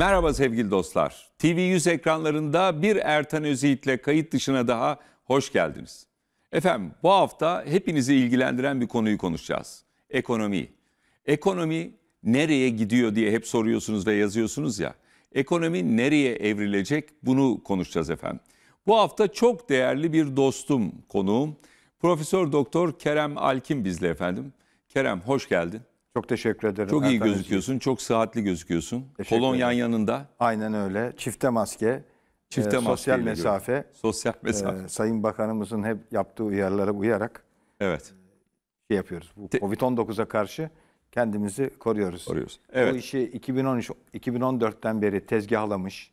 Merhaba sevgili dostlar. TV100 ekranlarında bir Ertan Özyiğit'le kayıt dışına daha hoş geldiniz. Efendim bu hafta hepinizi ilgilendiren bir konuyu konuşacağız. Ekonomi. Ekonomi nereye gidiyor diye hep soruyorsunuz ve yazıyorsunuz ya. Ekonomi nereye evrilecek bunu konuşacağız efendim. Bu hafta çok değerli bir dostum konuğum. Profesör Doktor Kerem Alkin bizle efendim. Kerem hoş geldin. Çok teşekkür ederim. Çok iyi Ertan gözüküyorsun. Çok saatli gözüküyorsun. Teşekkür Kolon yan yanında. Aynen öyle. Çifte maske. Çifte e, maske. Sosyal mesafe. Sosyal e, mesafe. E, Sayın Bakanımızın hep yaptığı uyarılara uyarak. Evet. E, şey yapıyoruz. Bu Covid-19'a karşı kendimizi koruyoruz. Koruyoruz. Evet. Bu işi 2013 2014'ten beri tezgahlamış.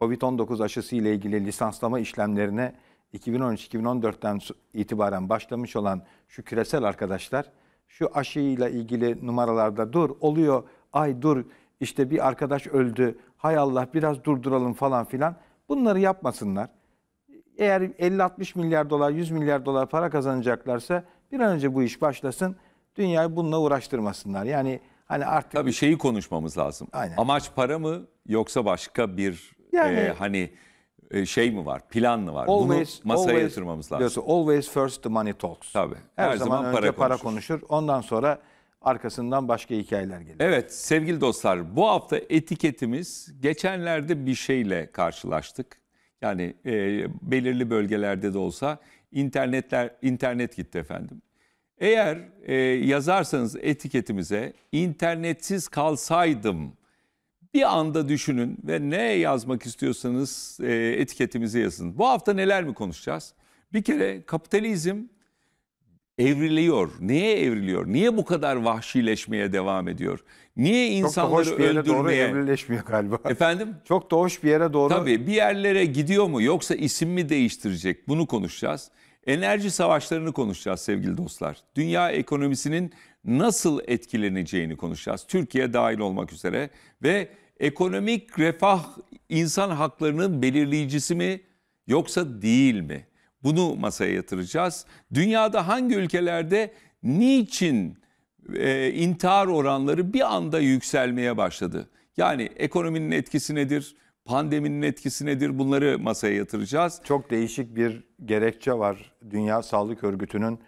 Covid-19 aşısı ile ilgili lisanslama işlemlerine 2013-2014'ten itibaren başlamış olan şu küresel arkadaşlar şu aşıyla ilgili numaralarda dur oluyor ay dur işte bir arkadaş öldü hay Allah biraz durduralım falan filan bunları yapmasınlar. Eğer 50-60 milyar dolar 100 milyar dolar para kazanacaklarsa bir an önce bu iş başlasın dünyayı bununla uğraştırmasınlar. Yani hani artık... Tabii şeyi konuşmamız lazım. Aynen. Amaç para mı yoksa başka bir yani, e, hani e, şey mi var, plan mı var? Always, Bunu masaya always, yatırmamız lazım. Diyorsun, always first the money talks. Tabii. Her, Her zaman, zaman önce konuşur. para konuşur. Ondan sonra arkasından başka hikayeler gelir. Evet sevgili dostlar bu hafta etiketimiz geçenlerde bir şeyle karşılaştık. Yani e, belirli bölgelerde de olsa internetler internet gitti efendim. Eğer e, yazarsanız etiketimize internetsiz kalsaydım bir anda düşünün ve ne yazmak istiyorsanız e, etiketimizi yazın. Bu hafta neler mi konuşacağız? Bir kere kapitalizm evriliyor. Neye evriliyor? Niye bu kadar vahşileşmeye devam ediyor? Niye insanları öldürmeye... Çok da hoş bir yere öldürmeye... doğru evrileşmiyor galiba. Efendim? Çok da hoş bir yere doğru... Tabii bir yerlere gidiyor mu yoksa isim mi değiştirecek? Bunu konuşacağız. Enerji savaşlarını konuşacağız sevgili dostlar. Dünya ekonomisinin nasıl etkileneceğini konuşacağız. Türkiye dahil olmak üzere ve Ekonomik refah insan haklarının belirleyicisi mi yoksa değil mi? Bunu masaya yatıracağız. Dünyada hangi ülkelerde niçin e, intihar oranları bir anda yükselmeye başladı? Yani ekonominin etkisi nedir? Pandeminin etkisi nedir? Bunları masaya yatıracağız. Çok değişik bir gerekçe var. Dünya Sağlık Örgütü'nün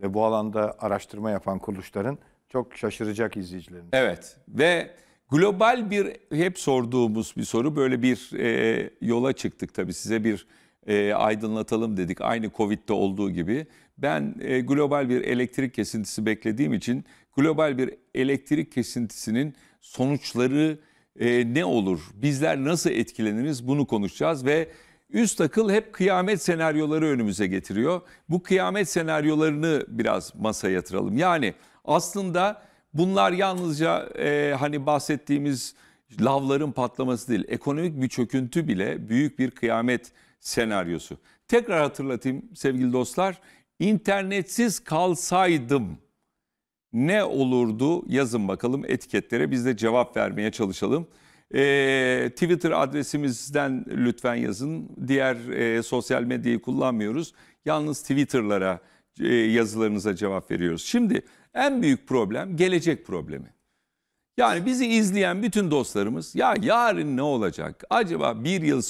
ve bu alanda araştırma yapan kuruluşların çok şaşıracak izleyicilerimiz. Evet ve Global bir hep sorduğumuz bir soru böyle bir e, yola çıktık tabii size bir e, aydınlatalım dedik aynı Covid'de olduğu gibi. Ben e, global bir elektrik kesintisi beklediğim için global bir elektrik kesintisinin sonuçları e, ne olur? Bizler nasıl etkileniriz? Bunu konuşacağız ve üst akıl hep kıyamet senaryoları önümüze getiriyor. Bu kıyamet senaryolarını biraz masaya yatıralım. Yani aslında Bunlar yalnızca e, hani bahsettiğimiz lavların patlaması değil, ekonomik bir çöküntü bile büyük bir kıyamet senaryosu. Tekrar hatırlatayım sevgili dostlar, internetsiz kalsaydım ne olurdu yazın bakalım etiketlere biz de cevap vermeye çalışalım. E, Twitter adresimizden lütfen yazın. Diğer e, sosyal medyayı kullanmıyoruz. Yalnız Twitter'lara e, yazılarınıza cevap veriyoruz. Şimdi en büyük problem gelecek problemi. Yani bizi izleyen bütün dostlarımız ya yarın ne olacak? Acaba bir yıl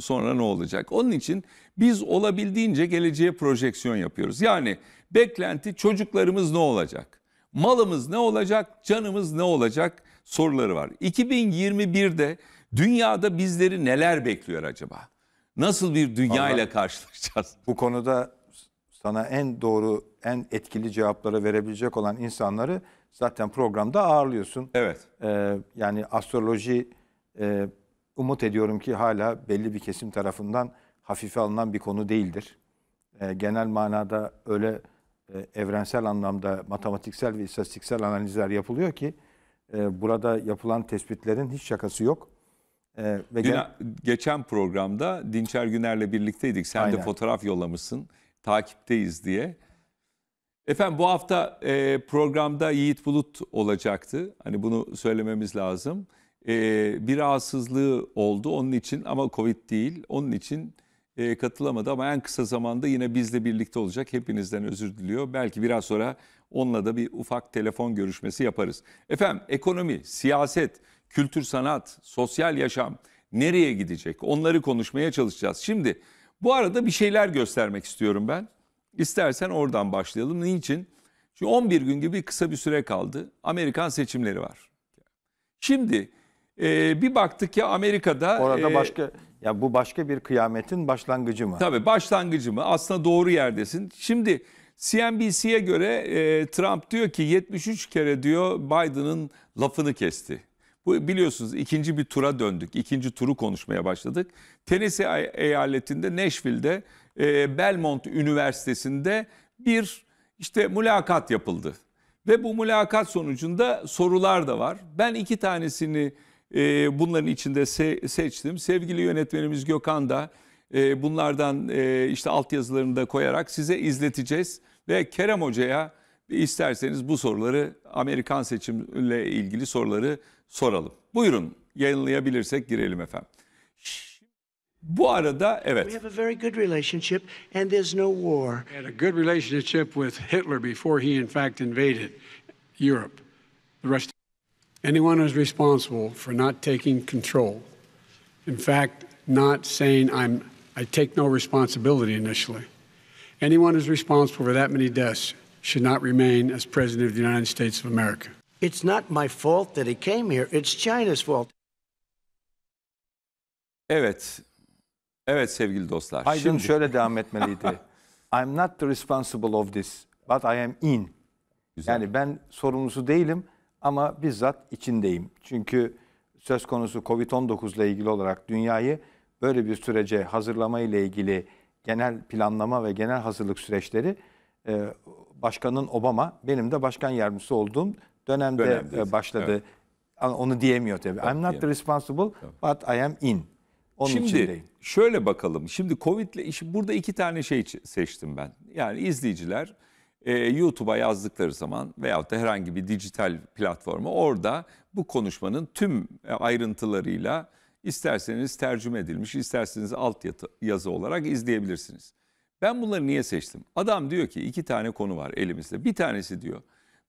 sonra ne olacak? Onun için biz olabildiğince geleceğe projeksiyon yapıyoruz. Yani beklenti çocuklarımız ne olacak? Malımız ne olacak? Canımız ne olacak? Soruları var. 2021'de dünyada bizleri neler bekliyor acaba? Nasıl bir dünya ile karşılaşacağız? Bu konuda sana en doğru, en etkili cevapları verebilecek olan insanları zaten programda ağırlıyorsun. Evet. Ee, yani astroloji e, umut ediyorum ki hala belli bir kesim tarafından hafife alınan bir konu değildir. Ee, genel manada öyle e, evrensel anlamda matematiksel ve istatistiksel analizler yapılıyor ki e, burada yapılan tespitlerin hiç şakası yok. Ee, ve Dün, gel- geçen programda Dinçer Güner'le birlikteydik. Sen Aynen. de fotoğraf yollamışsın takipteyiz diye. Efendim bu hafta e, programda Yiğit Bulut olacaktı. Hani bunu söylememiz lazım. E, bir rahatsızlığı oldu onun için ama Covid değil. Onun için e, katılamadı ama en kısa zamanda yine bizle birlikte olacak. Hepinizden özür diliyor. Belki biraz sonra onunla da bir ufak telefon görüşmesi yaparız. Efendim ekonomi, siyaset, kültür sanat, sosyal yaşam nereye gidecek? Onları konuşmaya çalışacağız. Şimdi... Bu arada bir şeyler göstermek istiyorum ben. İstersen oradan başlayalım. Niçin? Çünkü 11 gün gibi kısa bir süre kaldı. Amerikan seçimleri var. Şimdi e, bir baktık ya Amerika'da... Orada e, başka... Ya bu başka bir kıyametin başlangıcı mı? Tabii başlangıcı mı? Aslında doğru yerdesin. Şimdi CNBC'ye göre e, Trump diyor ki 73 kere diyor Biden'ın lafını kesti. Bu biliyorsunuz ikinci bir tura döndük. İkinci turu konuşmaya başladık. Tennessee eyaletinde Nashville'de e, Belmont Üniversitesi'nde bir işte mülakat yapıldı. Ve bu mülakat sonucunda sorular da var. Ben iki tanesini e, bunların içinde se seçtim. Sevgili yönetmenimiz Gökhan da e, bunlardan e, işte altyazılarını da koyarak size izleteceğiz. Ve Kerem Hoca'ya isterseniz bu soruları Amerikan seçimle ilgili soruları soralım. Buyurun yayınlayabilirsek girelim efendim. Bu arada evet. We have a very good relationship and there's no war. We had a good relationship with Hitler before he in fact invaded Europe. The rest anyone who's responsible for not taking control. In fact, not saying I'm I take no responsibility initially. Anyone who's responsible for that many deaths should not remain as president of the United States of America. It's not my fault that he came here. It's China's fault. Evet. Evet sevgili dostlar. Aydın Şimdi... şöyle devam etmeliydi. I'm not the responsible of this, but I am in. Güzel. Yani ben sorumlusu değilim ama bizzat içindeyim. Çünkü söz konusu Covid-19 ile ilgili olarak dünyayı böyle bir sürece hazırlama ile ilgili genel planlama ve genel hazırlık süreçleri e, Başkanın Obama, benim de başkan yardımcısı olduğum dönemde e, başladı. Evet. onu diyemiyor tabii. Tabii I'm not diyemem. responsible but I am in. Onun Şimdi içindeyim. şöyle bakalım. Şimdi Covid'le işi burada iki tane şey seçtim ben. Yani izleyiciler e, YouTube'a yazdıkları zaman veyahut da herhangi bir dijital platforma orada bu konuşmanın tüm e, ayrıntılarıyla isterseniz tercüme edilmiş, isterseniz alt yazı olarak izleyebilirsiniz. Ben bunları niye seçtim? Adam diyor ki iki tane konu var elimizde. Bir tanesi diyor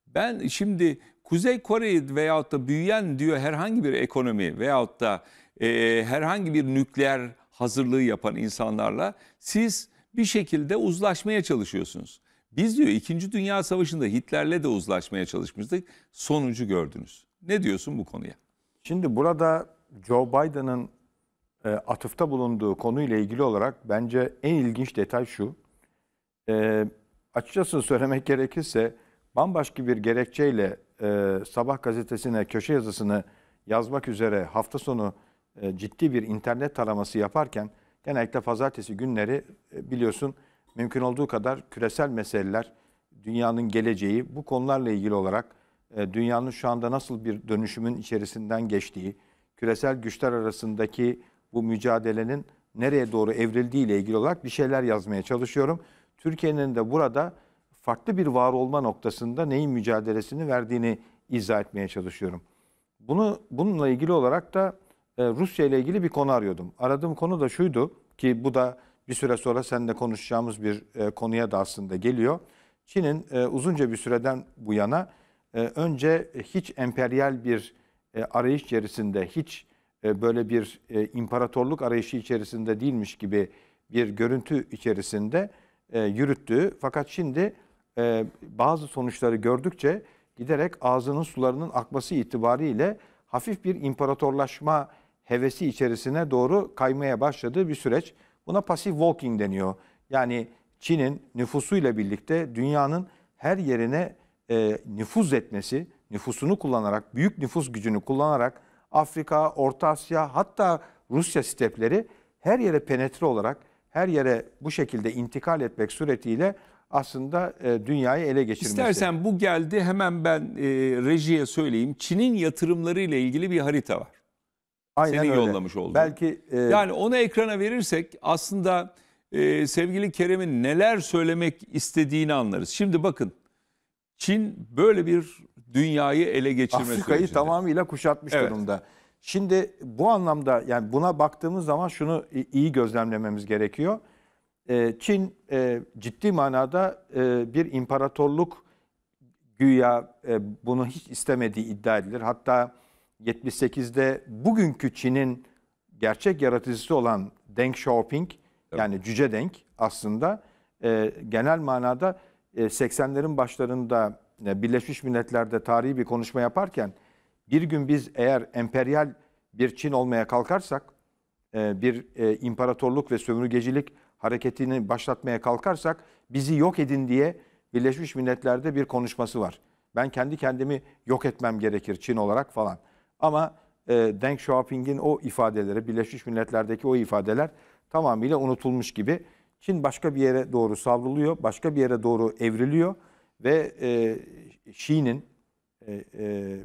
ben şimdi Kuzey Kore'yi veyahut da büyüyen diyor herhangi bir ekonomi veyahut da e, herhangi bir nükleer hazırlığı yapan insanlarla siz bir şekilde uzlaşmaya çalışıyorsunuz. Biz diyor 2. Dünya Savaşı'nda Hitler'le de uzlaşmaya çalışmıştık. Sonucu gördünüz. Ne diyorsun bu konuya? Şimdi burada Joe Biden'ın e, atıfta bulunduğu konuyla ilgili olarak bence en ilginç detay şu. E, açıkçası söylemek gerekirse bambaşka bir gerekçeyle e, Sabah gazetesine köşe yazısını yazmak üzere hafta sonu e, ciddi bir internet taraması yaparken genellikle pazartesi günleri e, biliyorsun mümkün olduğu kadar küresel meseleler, dünyanın geleceği bu konularla ilgili olarak e, dünyanın şu anda nasıl bir dönüşümün içerisinden geçtiği, küresel güçler arasındaki bu mücadelenin nereye doğru evrildiği ile ilgili olarak bir şeyler yazmaya çalışıyorum. Türkiye'nin de burada farklı bir var olma noktasında neyin mücadelesini verdiğini izah etmeye çalışıyorum. Bunu bununla ilgili olarak da e, Rusya ile ilgili bir konu arıyordum. Aradığım konu da şuydu ki bu da bir süre sonra seninle konuşacağımız bir e, konuya da aslında geliyor. Çin'in e, uzunca bir süreden bu yana e, önce hiç emperyal bir e, arayış içerisinde, hiç e, böyle bir e, imparatorluk arayışı içerisinde değilmiş gibi bir görüntü içerisinde e, yürüttüğü fakat şimdi e, bazı sonuçları gördükçe giderek ağzının sularının akması itibariyle hafif bir imparatorlaşma hevesi içerisine doğru kaymaya başladığı bir süreç. Buna pasif walking deniyor. Yani Çin'in nüfusuyla birlikte dünyanın her yerine e, nüfuz etmesi, nüfusunu kullanarak, büyük nüfus gücünü kullanarak Afrika, Orta Asya hatta Rusya stepleri her yere penetre olarak, her yere bu şekilde intikal etmek suretiyle aslında e, dünyayı ele geçirmesi. İstersen bu geldi hemen ben e, rejiye söyleyeyim. Çin'in yatırımları ile ilgili bir harita var. Aynen Senin öyle. yollamış olduğun. Belki e... yani onu ekrana verirsek aslında e, sevgili Kerem'in neler söylemek istediğini anlarız. Şimdi bakın Çin böyle bir dünyayı ele geçirme Afrika'yı tamamıyla kuşatmış evet. durumda. Şimdi bu anlamda yani buna baktığımız zaman şunu iyi gözlemlememiz gerekiyor. Ee, Çin e, ciddi manada e, bir imparatorluk güya e, bunu hiç istemediği iddia edilir. Hatta 78'de bugünkü Çin'in gerçek yaratıcısı olan Deng Xiaoping yani Cüce Deng aslında genel manada e, 80'lerin başlarında Birleşmiş Milletler'de tarihi bir konuşma yaparken bir gün biz eğer emperyal bir Çin olmaya kalkarsak bir imparatorluk ve sömürgecilik hareketini başlatmaya kalkarsak bizi yok edin diye Birleşmiş Milletler'de bir konuşması var. Ben kendi kendimi yok etmem gerekir Çin olarak falan. Ama e, Deng Xiaoping'in o ifadeleri, Birleşmiş Milletler'deki o ifadeler tamamıyla unutulmuş gibi. Çin başka bir yere doğru savruluyor, başka bir yere doğru evriliyor ve e, Xi'nin e, e,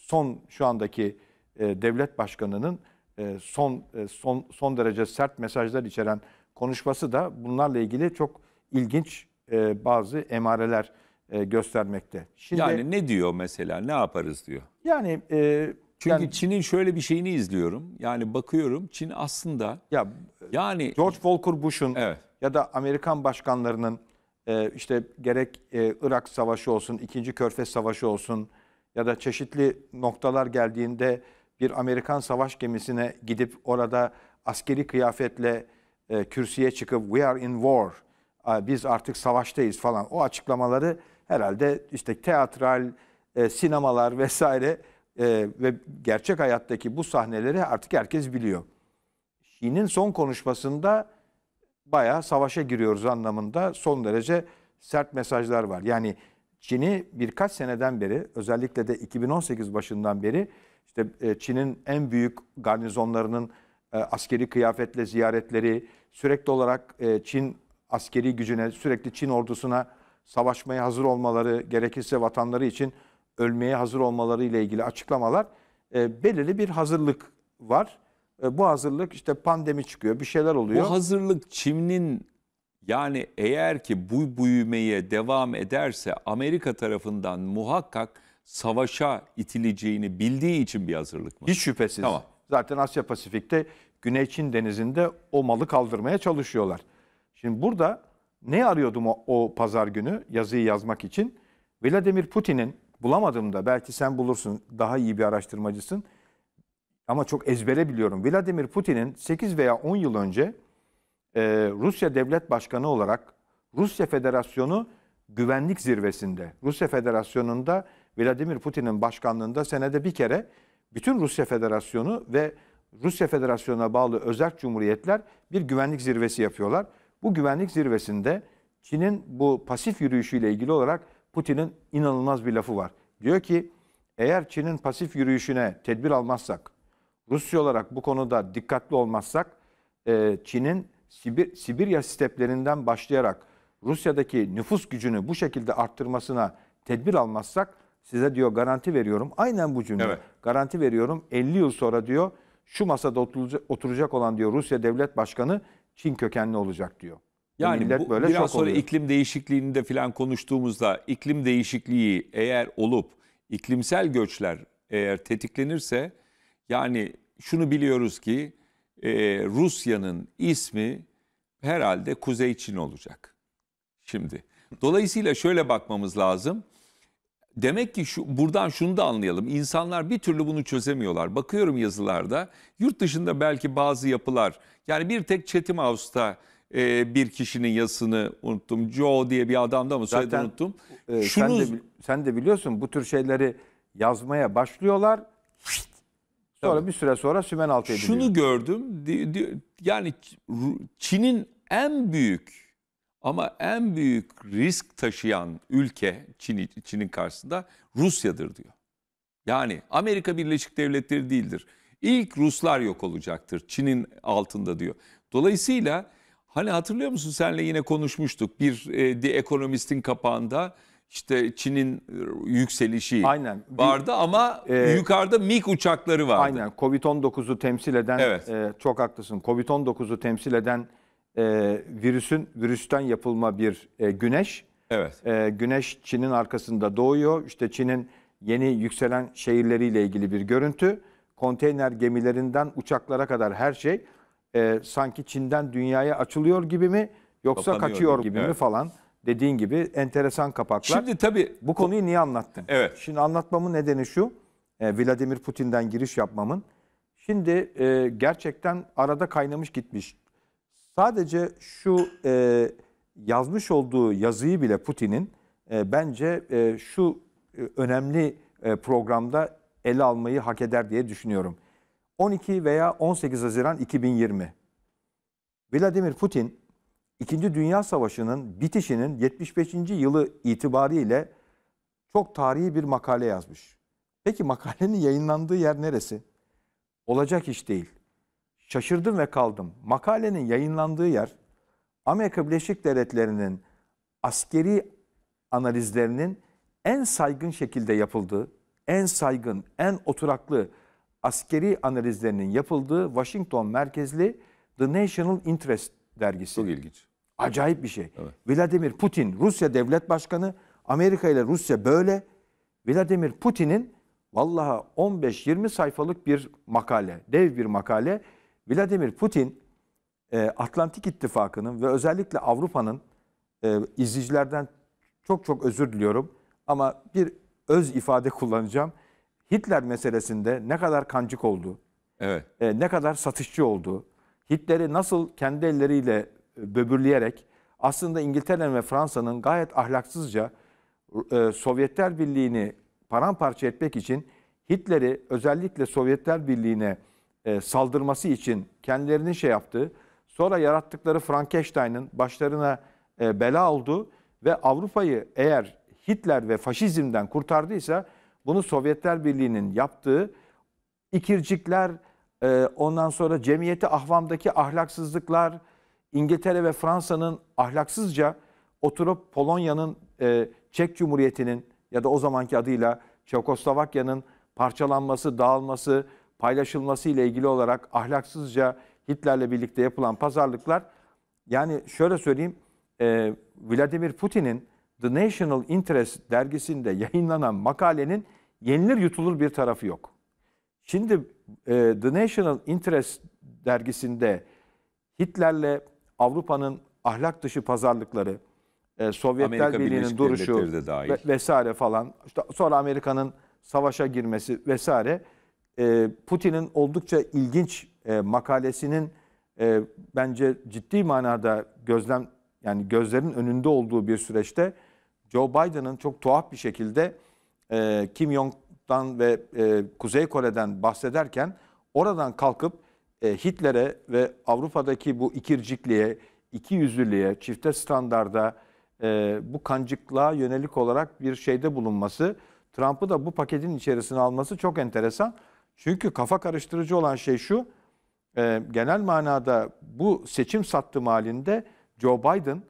son şu andaki e, devlet başkanının e, son e, son son derece sert mesajlar içeren konuşması da bunlarla ilgili çok ilginç e, bazı emareler e, göstermekte. Şimdi, yani ne diyor mesela? Ne yaparız diyor. Yani e, çünkü yani, Çin'in şöyle bir şeyini izliyorum. Yani bakıyorum Çin aslında ya yani George Walker Bush'un evet. ya da Amerikan başkanlarının e, işte gerek e, Irak Savaşı olsun, 2. Körfez Savaşı olsun ya da çeşitli noktalar geldiğinde bir Amerikan savaş gemisine gidip orada askeri kıyafetle e, kürsüye çıkıp we are in war, e, biz artık savaştayız falan o açıklamaları herhalde işte teatral, e, sinemalar vesaire e, ve gerçek hayattaki bu sahneleri artık herkes biliyor. Şi'nin son konuşmasında bayağı savaşa giriyoruz anlamında son derece sert mesajlar var. Yani Çin'i birkaç seneden beri özellikle de 2018 başından beri işte e, Çin'in en büyük garnizonlarının e, askeri kıyafetle ziyaretleri, sürekli olarak e, Çin askeri gücüne, sürekli Çin ordusuna savaşmaya hazır olmaları, gerekirse vatanları için ölmeye hazır olmaları ile ilgili açıklamalar e, belirli bir hazırlık var. bu hazırlık işte pandemi çıkıyor, bir şeyler oluyor. Bu hazırlık Çin'in yani eğer ki bu büyümeye devam ederse Amerika tarafından muhakkak savaşa itileceğini bildiği için bir hazırlık mı? Hiç şüphesiz. Tamam. Zaten Asya Pasifik'te Güney Çin Denizi'nde o malı kaldırmaya çalışıyorlar. Şimdi burada ne arıyordum o, o pazar günü yazıyı yazmak için? Vladimir Putin'in bulamadığımda belki sen bulursun daha iyi bir araştırmacısın ama çok ezbere biliyorum. Vladimir Putin'in 8 veya 10 yıl önce e, Rusya Devlet Başkanı olarak Rusya Federasyonu Güvenlik Zirvesi'nde, Rusya Federasyonu'nda Vladimir Putin'in başkanlığında senede bir kere bütün Rusya Federasyonu ve Rusya Federasyonu'na bağlı özel cumhuriyetler bir güvenlik zirvesi yapıyorlar. Bu güvenlik zirvesinde Çin'in bu pasif yürüyüşüyle ilgili olarak Putin'in inanılmaz bir lafı var. Diyor ki eğer Çin'in pasif yürüyüşüne tedbir almazsak, Rusya olarak bu konuda dikkatli olmazsak, e, Çin'in Sibir, Sibirya steplerinden başlayarak Rusya'daki nüfus gücünü bu şekilde arttırmasına tedbir almazsak size diyor garanti veriyorum. Aynen bu cümle. Evet. Garanti veriyorum 50 yıl sonra diyor şu masada oturacak olan diyor Rusya devlet başkanı Çin kökenli olacak diyor. Yani millet bu, böyle biraz sonra oluyor. iklim değişikliğini de filan konuştuğumuzda iklim değişikliği eğer olup iklimsel göçler eğer tetiklenirse yani şunu biliyoruz ki e, Rusya'nın ismi herhalde Kuzey Çin olacak. Şimdi dolayısıyla şöyle bakmamız lazım. Demek ki şu, buradan şunu da anlayalım. İnsanlar bir türlü bunu çözemiyorlar. Bakıyorum yazılarda yurt dışında belki bazı yapılar yani bir tek Çetim House'ta e, bir kişinin yazısını unuttum. Joe diye bir adamda mı söyledi unuttum. E, Şunu... sen, de, sen de biliyorsun bu tür şeyleri yazmaya başlıyorlar. Sonra bir süre sonra sümen altı ediliyor. Şunu gördüm. Yani Çin'in en büyük ama en büyük risk taşıyan ülke Çin, Çin'in karşısında Rusya'dır diyor. Yani Amerika Birleşik Devletleri değildir. İlk Ruslar yok olacaktır Çin'in altında diyor. Dolayısıyla hani hatırlıyor musun senle yine konuşmuştuk bir e, The Economist'in kapağında işte Çin'in e, yükselişi aynen. vardı ama ee, yukarıda MiG uçakları vardı. Aynen Covid-19'u temsil eden evet. e, çok haklısın. Covid-19'u temsil eden e, virüsün virüsten yapılma bir e, güneş. Evet. E, güneş Çin'in arkasında doğuyor. İşte Çin'in yeni yükselen şehirleriyle ilgili bir görüntü. Konteyner gemilerinden uçaklara kadar her şey e, sanki Çin'den dünyaya açılıyor gibi mi yoksa kaçıyor gibi evet. mi falan dediğin gibi enteresan kapaklar. Şimdi tabii bu konuyu niye anlattın? Evet. Şimdi anlatmamın nedeni şu. E, Vladimir Putin'den giriş yapmamın. Şimdi e, gerçekten arada kaynamış gitmiş Sadece şu e, yazmış olduğu yazıyı bile Putin'in e, bence e, şu e, önemli e, programda ele almayı hak eder diye düşünüyorum. 12 veya 18 Haziran 2020. Vladimir Putin İkinci Dünya Savaşı'nın bitişinin 75. yılı itibariyle çok tarihi bir makale yazmış. Peki makalenin yayınlandığı yer neresi? Olacak iş değil şaşırdım ve kaldım. Makalenin yayınlandığı yer Amerika Birleşik Devletleri'nin askeri analizlerinin en saygın şekilde yapıldığı, en saygın, en oturaklı askeri analizlerinin yapıldığı Washington merkezli The National Interest dergisi. Çok ilginç. Acayip bir şey. Evet. Vladimir Putin, Rusya Devlet Başkanı, Amerika ile Rusya böyle. Vladimir Putin'in vallaha 15-20 sayfalık bir makale, dev bir makale Vladimir Putin e, Atlantik İttifakı'nın ve özellikle Avrupa'nın e, izleyicilerden çok çok özür diliyorum ama bir öz ifade kullanacağım. Hitler meselesinde ne kadar kancık oldu, evet. E, ne kadar satışçı oldu, Hitler'i nasıl kendi elleriyle böbürleyerek aslında İngiltere ve Fransa'nın gayet ahlaksızca Sovyetler Birliği'ni paramparça etmek için Hitler'i özellikle Sovyetler Birliği'ne e, saldırması için kendilerini şey yaptı. Sonra yarattıkları Frankenstein'ın başlarına e, bela oldu ve Avrupa'yı eğer Hitler ve faşizmden kurtardıysa bunu Sovyetler Birliği'nin yaptığı ikircikler, e, ondan sonra cemiyeti ahvamdaki ahlaksızlıklar, İngiltere ve Fransa'nın ahlaksızca oturup Polonya'nın, Çek Cumhuriyeti'nin ya da o zamanki adıyla Çekoslovakya'nın parçalanması, dağılması, paylaşılması ile ilgili olarak ahlaksızca Hitler'le birlikte yapılan pazarlıklar yani şöyle söyleyeyim e, Vladimir Putin'in The National Interest dergisinde yayınlanan makalenin yenilir yutulur bir tarafı yok. Şimdi e, The National Interest dergisinde Hitler'le Avrupa'nın ahlak dışı pazarlıkları, e, Sovyetler Birliği'nin duruşu ve, vesaire falan, işte sonra Amerika'nın savaşa girmesi vesaire ee, Putin'in oldukça ilginç e, makalesinin e, bence ciddi manada gözlem yani gözlerin önünde olduğu bir süreçte Joe Biden'ın çok tuhaf bir şekilde e, Kim Jong'dan ve e, Kuzey Kore'den bahsederken oradan kalkıp Hitler'e ve Avrupa'daki bu ikircikliğe, iki yüzlülüğe, çifte standarda bu kancıklığa yönelik olarak bir şeyde bulunması, Trump'ı da bu paketin içerisine alması çok enteresan. Çünkü kafa karıştırıcı olan şey şu, e, genel manada bu seçim sattım halinde Joe Biden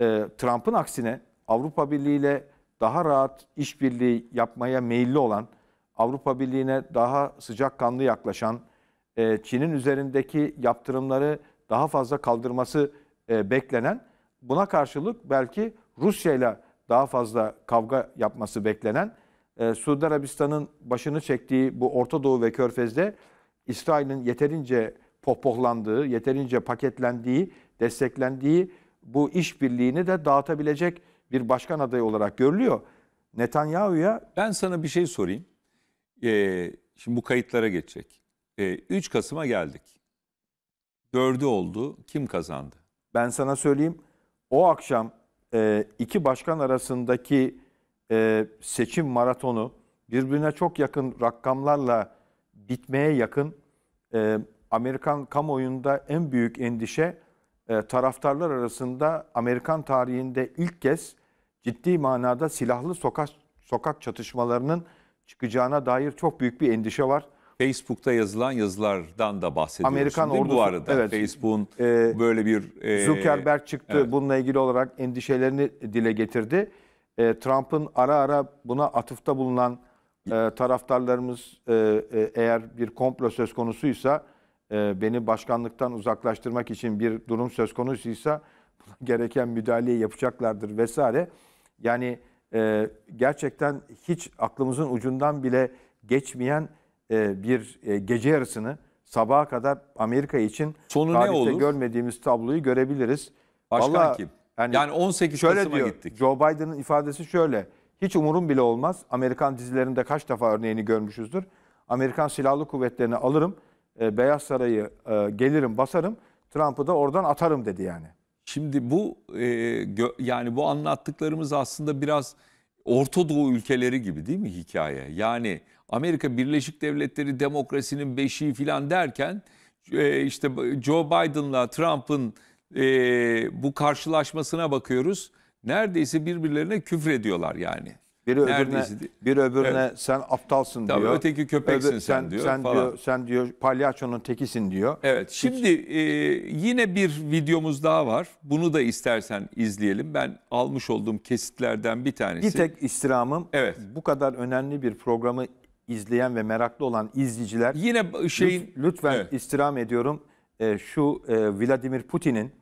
e, Trump'ın aksine Avrupa Birliği ile daha rahat işbirliği yapmaya meyilli olan, Avrupa Birliği'ne daha sıcakkanlı yaklaşan, e, Çin'in üzerindeki yaptırımları daha fazla kaldırması e, beklenen, buna karşılık belki Rusya ile daha fazla kavga yapması beklenen e, Suudi Arabistan'ın başını çektiği bu Orta Doğu ve Körfez'de İsrail'in yeterince pohpohlandığı, yeterince paketlendiği, desteklendiği bu işbirliğini de dağıtabilecek bir başkan adayı olarak görülüyor. Netanyahu'ya... Ben sana bir şey sorayım. Ee, şimdi bu kayıtlara geçecek. Ee, 3 Kasım'a geldik. Dördü oldu. Kim kazandı? Ben sana söyleyeyim. O akşam e, iki başkan arasındaki ee, seçim maratonu birbirine çok yakın rakamlarla bitmeye yakın ee, Amerikan kamuoyunda en büyük endişe e, taraftarlar arasında Amerikan tarihinde ilk kez ciddi manada silahlı sokak sokak çatışmalarının çıkacağına dair çok büyük bir endişe var. Facebook'ta yazılan yazılardan da bahsediyorsun Amerikan değil ordusu, bu arada? Evet, Facebook'un e, böyle bir... E, Zuckerberg çıktı evet. bununla ilgili olarak endişelerini dile getirdi e, Trump'ın ara ara buna atıfta bulunan e, taraftarlarımız e, e, eğer bir komplo söz konusuysa e, beni başkanlıktan uzaklaştırmak için bir durum söz konusuysa gereken müdahaleyi yapacaklardır vesaire. Yani e, gerçekten hiç aklımızın ucundan bile geçmeyen e, bir e, gece yarısını sabaha kadar Amerika için Sonu ne olur? görmediğimiz tabloyu görebiliriz. Başkan Vallahi, kim? Yani, yani 18 şöyle Kasım'a diyor, gittik. Joe Biden'ın ifadesi şöyle. Hiç umurum bile olmaz. Amerikan dizilerinde kaç defa örneğini görmüşüzdür. Amerikan Silahlı Kuvvetleri'ni alırım. E, Beyaz Saray'ı e, gelirim basarım. Trump'ı da oradan atarım dedi yani. Şimdi bu e, yani bu anlattıklarımız aslında biraz Orta Doğu ülkeleri gibi değil mi hikaye? Yani Amerika Birleşik Devletleri demokrasinin beşiği filan derken e, işte Joe Biden'la Trump'ın e, bu karşılaşmasına bakıyoruz. Neredeyse birbirlerine küfür ediyorlar yani. Biri öbürüne, bir öbürüne evet. sen aptalsın Tabii diyor. Öteki köpeksin Öbür, sen, sen diyor sen falan. Diyor, sen diyor palyaçonun tekisin diyor. Evet şimdi Hiç... e, yine bir videomuz daha var. Bunu da istersen izleyelim. Ben almış olduğum kesitlerden bir tanesi. Bir tek istirhamım evet. bu kadar önemli bir programı izleyen ve meraklı olan izleyiciler. Yine şeyin... Lütfen evet. istirham ediyorum e, şu e, Vladimir Putin'in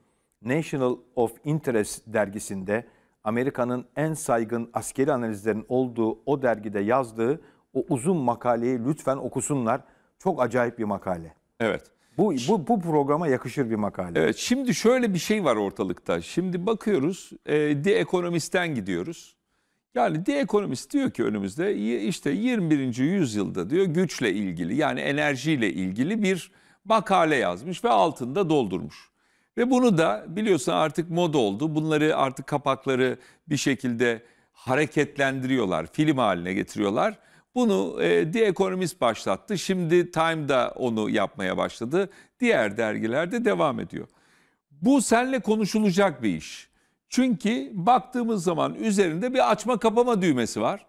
National of Interest dergisinde Amerika'nın en saygın askeri analizlerin olduğu o dergide yazdığı o uzun makaleyi lütfen okusunlar. Çok acayip bir makale. Evet. Bu, bu, bu programa yakışır bir makale. Evet, şimdi şöyle bir şey var ortalıkta. Şimdi bakıyoruz, e, The Economist'ten gidiyoruz. Yani The Economist diyor ki önümüzde işte 21. yüzyılda diyor güçle ilgili yani enerjiyle ilgili bir makale yazmış ve altında doldurmuş. Ve bunu da biliyorsun artık moda oldu. Bunları artık kapakları bir şekilde hareketlendiriyorlar, film haline getiriyorlar. Bunu e, The Economist başlattı. Şimdi Time da onu yapmaya başladı. Diğer dergilerde devam ediyor. Bu senle konuşulacak bir iş. Çünkü baktığımız zaman üzerinde bir açma kapama düğmesi var.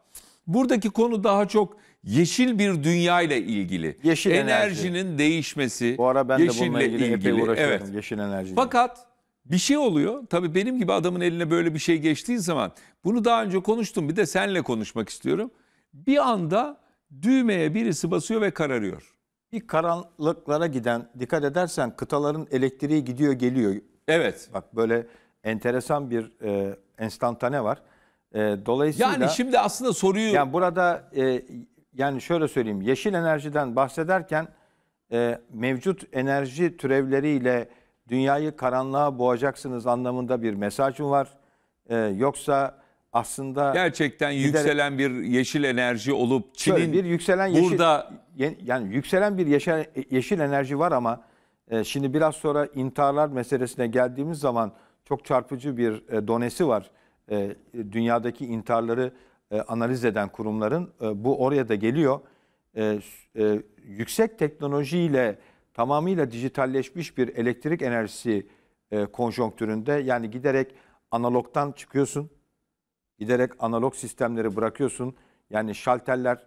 Buradaki konu daha çok yeşil bir dünya ile ilgili. Yeşil enerjinin enerji. değişmesi. Bu ara ben de bununla ilgili, ilgili epey uğraşıyorum. Evet. Yeşil enerji. Fakat bir şey oluyor. Tabii benim gibi adamın eline böyle bir şey geçtiği zaman bunu daha önce konuştum. Bir de senle konuşmak istiyorum. Bir anda düğmeye birisi basıyor ve kararıyor. Bir karanlıklara giden dikkat edersen kıtaların elektriği gidiyor geliyor. Evet. Bak böyle enteresan bir e, enstantane var. E, dolayısıyla Yani şimdi aslında soruyu yani burada e, yani şöyle söyleyeyim yeşil enerjiden bahsederken e, mevcut enerji türevleriyle dünyayı karanlığa boğacaksınız anlamında bir mesajım var. E, yoksa aslında gerçekten giderek, yükselen bir yeşil enerji olup Çin'in bir yükselen yeşil, burada yani yükselen bir yeşil, yeşil enerji var ama e, şimdi biraz sonra intiharlar meselesine geldiğimiz zaman çok çarpıcı bir e, donesi var. E, dünyadaki intiharları e, analiz eden kurumların e, bu oraya da geliyor. E, e, yüksek teknolojiyle tamamıyla dijitalleşmiş bir elektrik enerjisi e, konjonktüründe yani giderek analogtan çıkıyorsun. Giderek analog sistemleri bırakıyorsun. Yani şalterler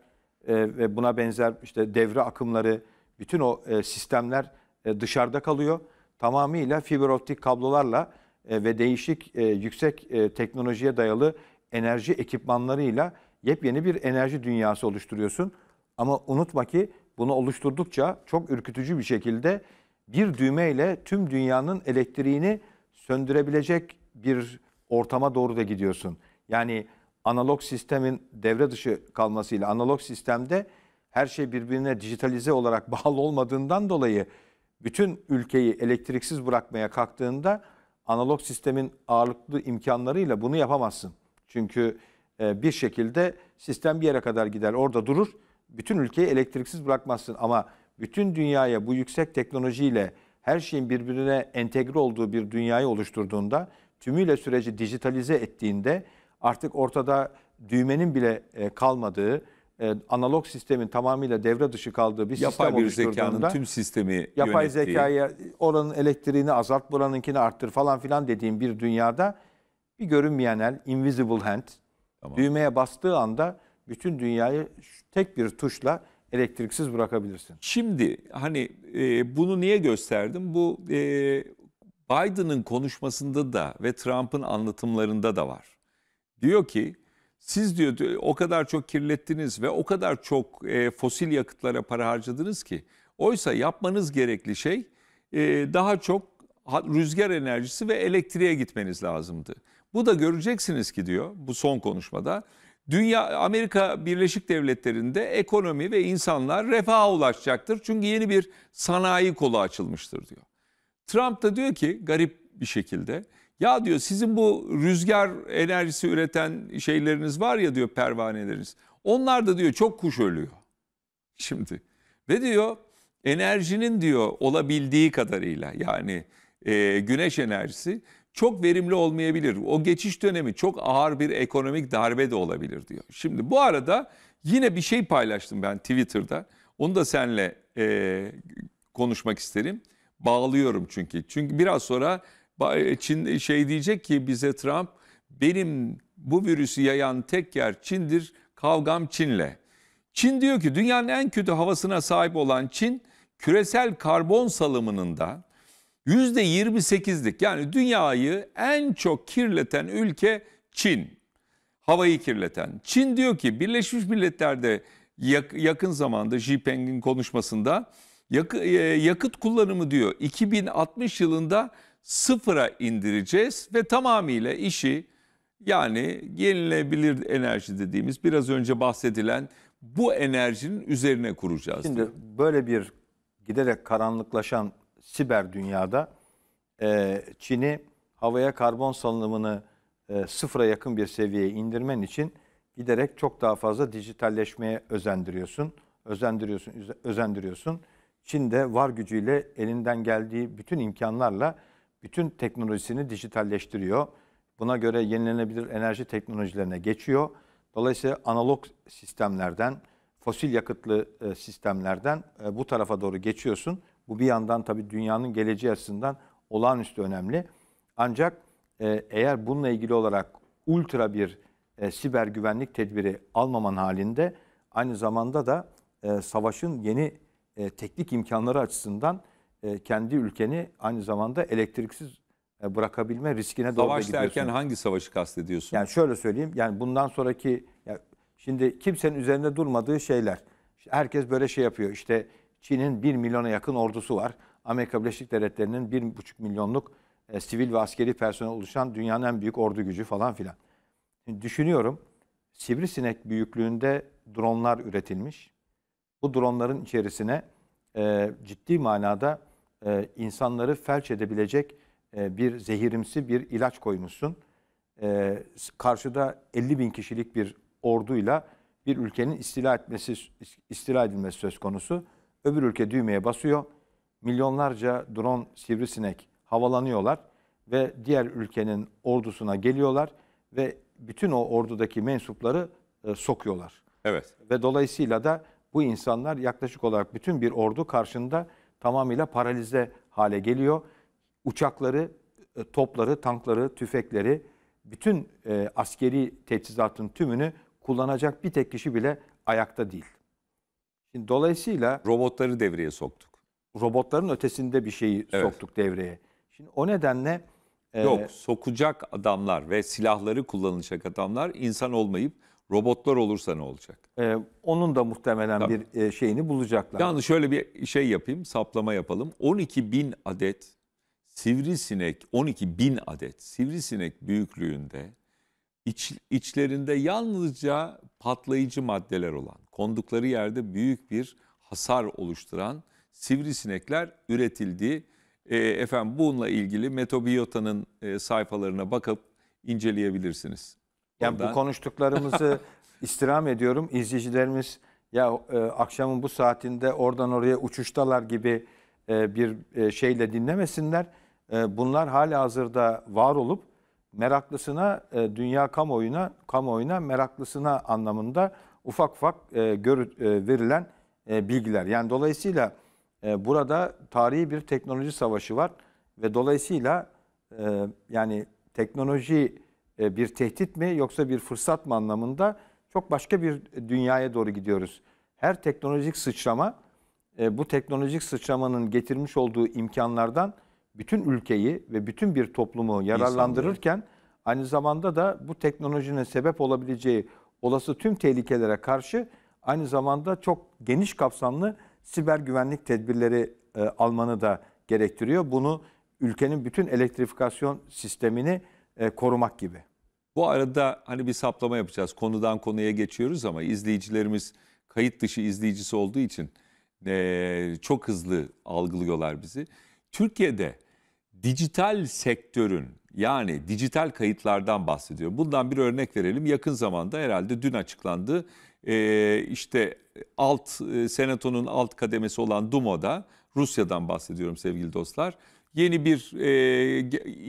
e, ve buna benzer işte devre akımları bütün o e, sistemler e, dışarıda kalıyor. Tamamıyla fiber optik kablolarla e, ve değişik e, yüksek e, teknolojiye dayalı enerji ekipmanlarıyla yepyeni bir enerji dünyası oluşturuyorsun. Ama unutma ki bunu oluşturdukça çok ürkütücü bir şekilde bir düğmeyle tüm dünyanın elektriğini söndürebilecek bir ortama doğru da gidiyorsun. Yani analog sistemin devre dışı kalmasıyla analog sistemde her şey birbirine dijitalize olarak bağlı olmadığından dolayı bütün ülkeyi elektriksiz bırakmaya kalktığında analog sistemin ağırlıklı imkanlarıyla bunu yapamazsın. Çünkü e, bir şekilde sistem bir yere kadar gider orada durur. Bütün ülkeyi elektriksiz bırakmazsın ama bütün dünyaya bu yüksek teknolojiyle her şeyin birbirine entegre olduğu bir dünyayı oluşturduğunda, tümüyle süreci dijitalize ettiğinde artık ortada düğmenin bile e, kalmadığı, e, analog sistemin tamamıyla devre dışı kaldığı bir yapay sistem oluşturduğunda... Yapay zekanın tüm sistemi Yapay yönettiği. zekaya oranın elektriğini azalt, buranınkini arttır falan filan dediğim bir dünyada bir görünmeyen el, invisible hand, tamam. düğmeye bastığı anda bütün dünyayı tek bir tuşla elektriksiz bırakabilirsin. Şimdi hani e, bunu niye gösterdim? Bu e, Biden'ın konuşmasında da ve Trump'ın anlatımlarında da var. Diyor ki siz diyor o kadar çok kirlettiniz ve o kadar çok e, fosil yakıtlara para harcadınız ki oysa yapmanız gerekli şey e, daha çok rüzgar enerjisi ve elektriğe gitmeniz lazımdı. Bu da göreceksiniz ki diyor bu son konuşmada. Dünya Amerika Birleşik Devletleri'nde ekonomi ve insanlar refaha ulaşacaktır. Çünkü yeni bir sanayi kolu açılmıştır diyor. Trump da diyor ki garip bir şekilde ya diyor sizin bu rüzgar enerjisi üreten şeyleriniz var ya diyor pervaneleriniz. Onlar da diyor çok kuş ölüyor. Şimdi ve diyor enerjinin diyor olabildiği kadarıyla yani e, güneş enerjisi çok verimli olmayabilir. O geçiş dönemi çok ağır bir ekonomik darbe de olabilir diyor. Şimdi bu arada yine bir şey paylaştım ben Twitter'da. Onu da seninle e, konuşmak isterim. Bağlıyorum çünkü. Çünkü biraz sonra e, Çin e, şey diyecek ki bize Trump benim bu virüsü yayan tek yer Çin'dir. Kavgam Çin'le. Çin diyor ki dünyanın en kötü havasına sahip olan Çin küresel karbon salımının da %28'lik yani dünyayı en çok kirleten ülke Çin. Havayı kirleten. Çin diyor ki Birleşmiş Milletler'de yakın zamanda Xi Jinping'in konuşmasında e, yakıt kullanımı diyor 2060 yılında sıfıra indireceğiz ve tamamıyla işi yani yenilebilir enerji dediğimiz biraz önce bahsedilen bu enerjinin üzerine kuracağız. Şimdi diyor. böyle bir giderek karanlıklaşan siber dünyada e, Çin'i havaya karbon salınımını e, sıfıra yakın bir seviyeye indirmen için giderek çok daha fazla dijitalleşmeye özendiriyorsun. Özendiriyorsun, özendiriyorsun. Çin de var gücüyle elinden geldiği bütün imkanlarla bütün teknolojisini dijitalleştiriyor. Buna göre yenilenebilir enerji teknolojilerine geçiyor. Dolayısıyla analog sistemlerden, fosil yakıtlı e, sistemlerden e, bu tarafa doğru geçiyorsun. Bu bir yandan tabii dünyanın geleceği açısından olağanüstü önemli. Ancak e, eğer bununla ilgili olarak ultra bir e, siber güvenlik tedbiri almaman halinde aynı zamanda da e, savaşın yeni e, teknik imkanları açısından e, kendi ülkeni aynı zamanda elektriksiz e, bırakabilme riskine Savaş doğru da gidiyorsun. Savaş derken hangi savaşı kastediyorsun? Yani şöyle söyleyeyim. Yani bundan sonraki yani şimdi kimsenin üzerinde durmadığı şeyler. herkes böyle şey yapıyor. İşte Çin'in 1 milyona yakın ordusu var. Amerika Birleşik Devletleri'nin 1,5 milyonluk e, sivil ve askeri personel oluşan dünyanın en büyük ordu gücü falan filan. Şimdi düşünüyorum sivrisinek büyüklüğünde dronlar üretilmiş. Bu dronların içerisine e, ciddi manada e, insanları felç edebilecek e, bir zehirimsi bir ilaç koymuşsun. E, karşıda 50 bin kişilik bir orduyla bir ülkenin istila etmesi istila edilmesi söz konusu. Öbür ülke düğmeye basıyor. Milyonlarca drone sivrisinek havalanıyorlar ve diğer ülkenin ordusuna geliyorlar ve bütün o ordudaki mensupları e, sokuyorlar. Evet. Ve dolayısıyla da bu insanlar yaklaşık olarak bütün bir ordu karşında tamamıyla paralize hale geliyor. Uçakları, e, topları, tankları, tüfekleri, bütün e, askeri teçhizatın tümünü kullanacak bir tek kişi bile ayakta değil. Şimdi dolayısıyla Robotları devreye soktuk. robotların ötesinde bir şeyi Evet. soktuk devreye. Şimdi o nedenle e, Yok, sokacak adamlar ve silahları kullanacak adamlar insan olmayıp robotlar olursa ne olacak? e, onun da muhtemelen bir e, şeyini bulacaklar. Yani şöyle bir şey yapayım, saplama yapalım. 12 bin adet sivrisinek, 12 bin adet sivrisinek büyüklüğünde iç- içlerinde yalnızca patlayıcı maddeler olan kondukları yerde büyük bir hasar oluşturan sivrisinekler üretildi. E, efendim bununla ilgili Metobiyota'nın e, sayfalarına bakıp inceleyebilirsiniz. Yani Ondan... bu konuştuklarımızı istirham ediyorum. İzleyicilerimiz ya e, akşamın bu saatinde oradan oraya uçuştalar gibi e, bir e, şeyle dinlemesinler. E, bunlar hala hazırda var olup meraklısına, e, dünya kamuoyuna, kamuoyuna meraklısına anlamında ufak ufak e, gör, e, verilen e, bilgiler. Yani dolayısıyla e, burada tarihi bir teknoloji savaşı var ve dolayısıyla e, yani teknoloji e, bir tehdit mi yoksa bir fırsat mı anlamında çok başka bir dünyaya doğru gidiyoruz. Her teknolojik sıçrama e, bu teknolojik sıçramanın getirmiş olduğu imkanlardan bütün ülkeyi ve bütün bir toplumu yararlandırırken İnsanlar. aynı zamanda da bu teknolojinin sebep olabileceği olası tüm tehlikelere karşı aynı zamanda çok geniş kapsamlı siber güvenlik tedbirleri e, almanı da gerektiriyor. Bunu ülkenin bütün elektrifikasyon sistemini e, korumak gibi. Bu arada hani bir saplama yapacağız. Konudan konuya geçiyoruz ama izleyicilerimiz kayıt dışı izleyicisi olduğu için e, çok hızlı algılıyorlar bizi. Türkiye'de dijital sektörün yani dijital kayıtlardan bahsediyor. Bundan bir örnek verelim. Yakın zamanda herhalde dün açıklandı. Ee, işte alt e, senatonun alt kademesi olan Duma'da Rusya'dan bahsediyorum sevgili dostlar. Yeni bir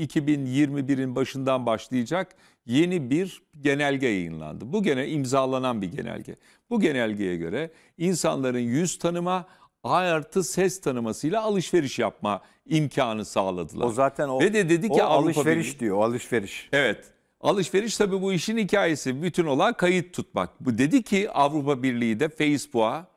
2021'in e, başından başlayacak yeni bir genelge yayınlandı. Bu gene imzalanan bir genelge. Bu genelgeye göre insanların yüz tanıma artı ses tanımasıyla alışveriş yapma imkanı sağladılar. O zaten o, Ve de dedi ki o alışveriş Birliği, diyor, alışveriş. Evet. Alışveriş tabii bu işin hikayesi. Bütün olan kayıt tutmak. Bu dedi ki Avrupa Birliği de Facebook'a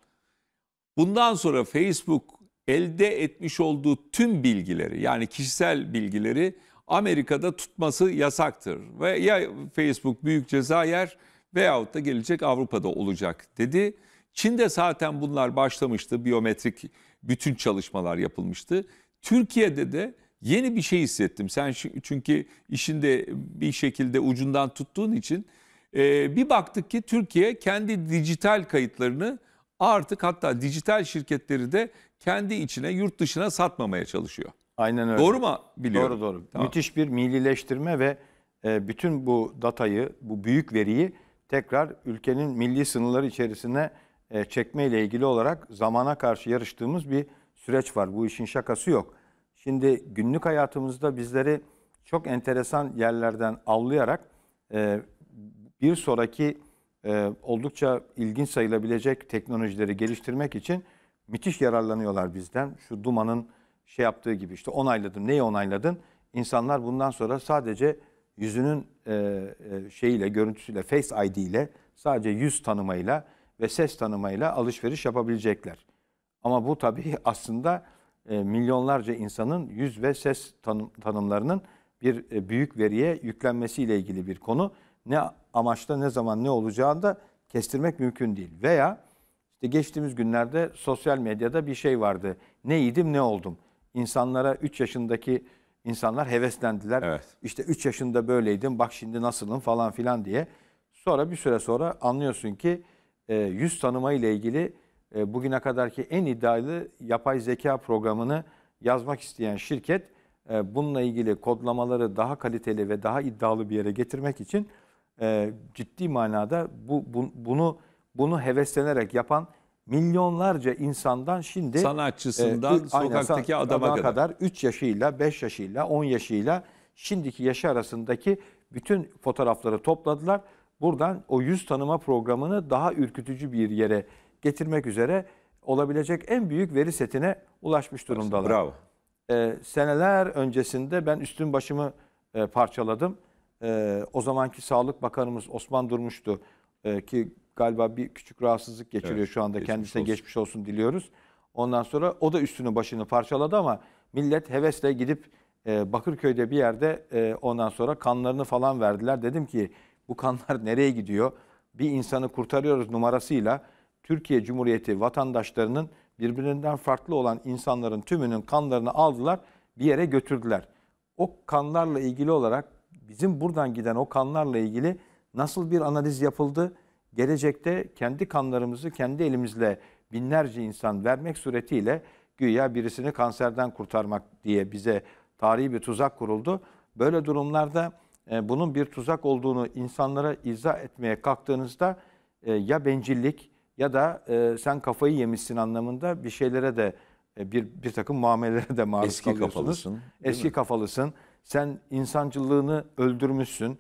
bundan sonra Facebook elde etmiş olduğu tüm bilgileri yani kişisel bilgileri Amerika'da tutması yasaktır. Ve ya Facebook büyük ceza yer veyahut da gelecek Avrupa'da olacak dedi. Çin'de zaten bunlar başlamıştı. Biyometrik bütün çalışmalar yapılmıştı. Türkiye'de de yeni bir şey hissettim. Sen çünkü işinde bir şekilde ucundan tuttuğun için e, bir baktık ki Türkiye kendi dijital kayıtlarını artık hatta dijital şirketleri de kendi içine yurt dışına satmamaya çalışıyor. Aynen öyle. Doğru mu biliyorum? Doğru doğru. Tamam. Müthiş bir millileştirme ve e, bütün bu datayı, bu büyük veriyi tekrar ülkenin milli sınırları içerisine e, çekme ile ilgili olarak zamana karşı yarıştığımız bir süreç var. Bu işin şakası yok. Şimdi günlük hayatımızda bizleri çok enteresan yerlerden avlayarak e, bir sonraki e, oldukça ilginç sayılabilecek teknolojileri geliştirmek için müthiş yararlanıyorlar bizden. Şu Duma'nın şey yaptığı gibi işte onayladın, neyi onayladın? İnsanlar bundan sonra sadece yüzünün e, şeyiyle, görüntüsüyle, Face ID ile sadece yüz tanımayla ve ses tanımayla alışveriş yapabilecekler. Ama bu tabii aslında e, milyonlarca insanın yüz ve ses tanım, tanımlarının bir e, büyük veriye yüklenmesiyle ilgili bir konu. Ne amaçta ne zaman ne olacağını da kestirmek mümkün değil. Veya işte geçtiğimiz günlerde sosyal medyada bir şey vardı. Ne Neydim ne oldum. İnsanlara 3 yaşındaki insanlar heveslendiler. Evet. İşte 3 yaşında böyleydim bak şimdi nasılım falan filan diye. Sonra bir süre sonra anlıyorsun ki e, yüz tanıma ile ilgili e, bugüne kadarki en iddialı yapay zeka programını yazmak isteyen şirket e, bununla ilgili kodlamaları daha kaliteli ve daha iddialı bir yere getirmek için e, ciddi manada bu, bu bunu bunu heveslenerek yapan milyonlarca insandan şimdi e, sanatçısından e, sokaktaki adama kadar. kadar 3 yaşıyla 5 yaşıyla 10 yaşıyla şimdiki yaşı arasındaki bütün fotoğrafları topladılar buradan o yüz tanıma programını daha ürkütücü bir yere getirmek üzere olabilecek en büyük veri setine ulaşmış durumdalar. Bravo. Ee, seneler öncesinde ben üstün başımı e, parçaladım. E, o zamanki Sağlık Bakanımız Osman Durmuş'tu e, ki galiba bir küçük rahatsızlık geçiriyor evet, şu anda. Kendisine olsun. geçmiş olsun diliyoruz. Ondan sonra o da üstünü başını parçaladı ama millet hevesle gidip e, Bakırköy'de bir yerde e, ondan sonra kanlarını falan verdiler. Dedim ki bu kanlar nereye gidiyor? Bir insanı kurtarıyoruz numarasıyla Türkiye Cumhuriyeti vatandaşlarının birbirinden farklı olan insanların tümünün kanlarını aldılar, bir yere götürdüler. O kanlarla ilgili olarak bizim buradan giden o kanlarla ilgili nasıl bir analiz yapıldı? Gelecekte kendi kanlarımızı kendi elimizle binlerce insan vermek suretiyle güya birisini kanserden kurtarmak diye bize tarihi bir tuzak kuruldu. Böyle durumlarda e, bunun bir tuzak olduğunu insanlara izah etmeye kalktığınızda e, ya bencillik ya da e, sen kafayı yemişsin anlamında bir şeylere de bir bir takım muamelelere de maruz Eski kalıyorsunuz. Kafalısın, Eski mi? kafalısın. Sen insancılığını öldürmüşsün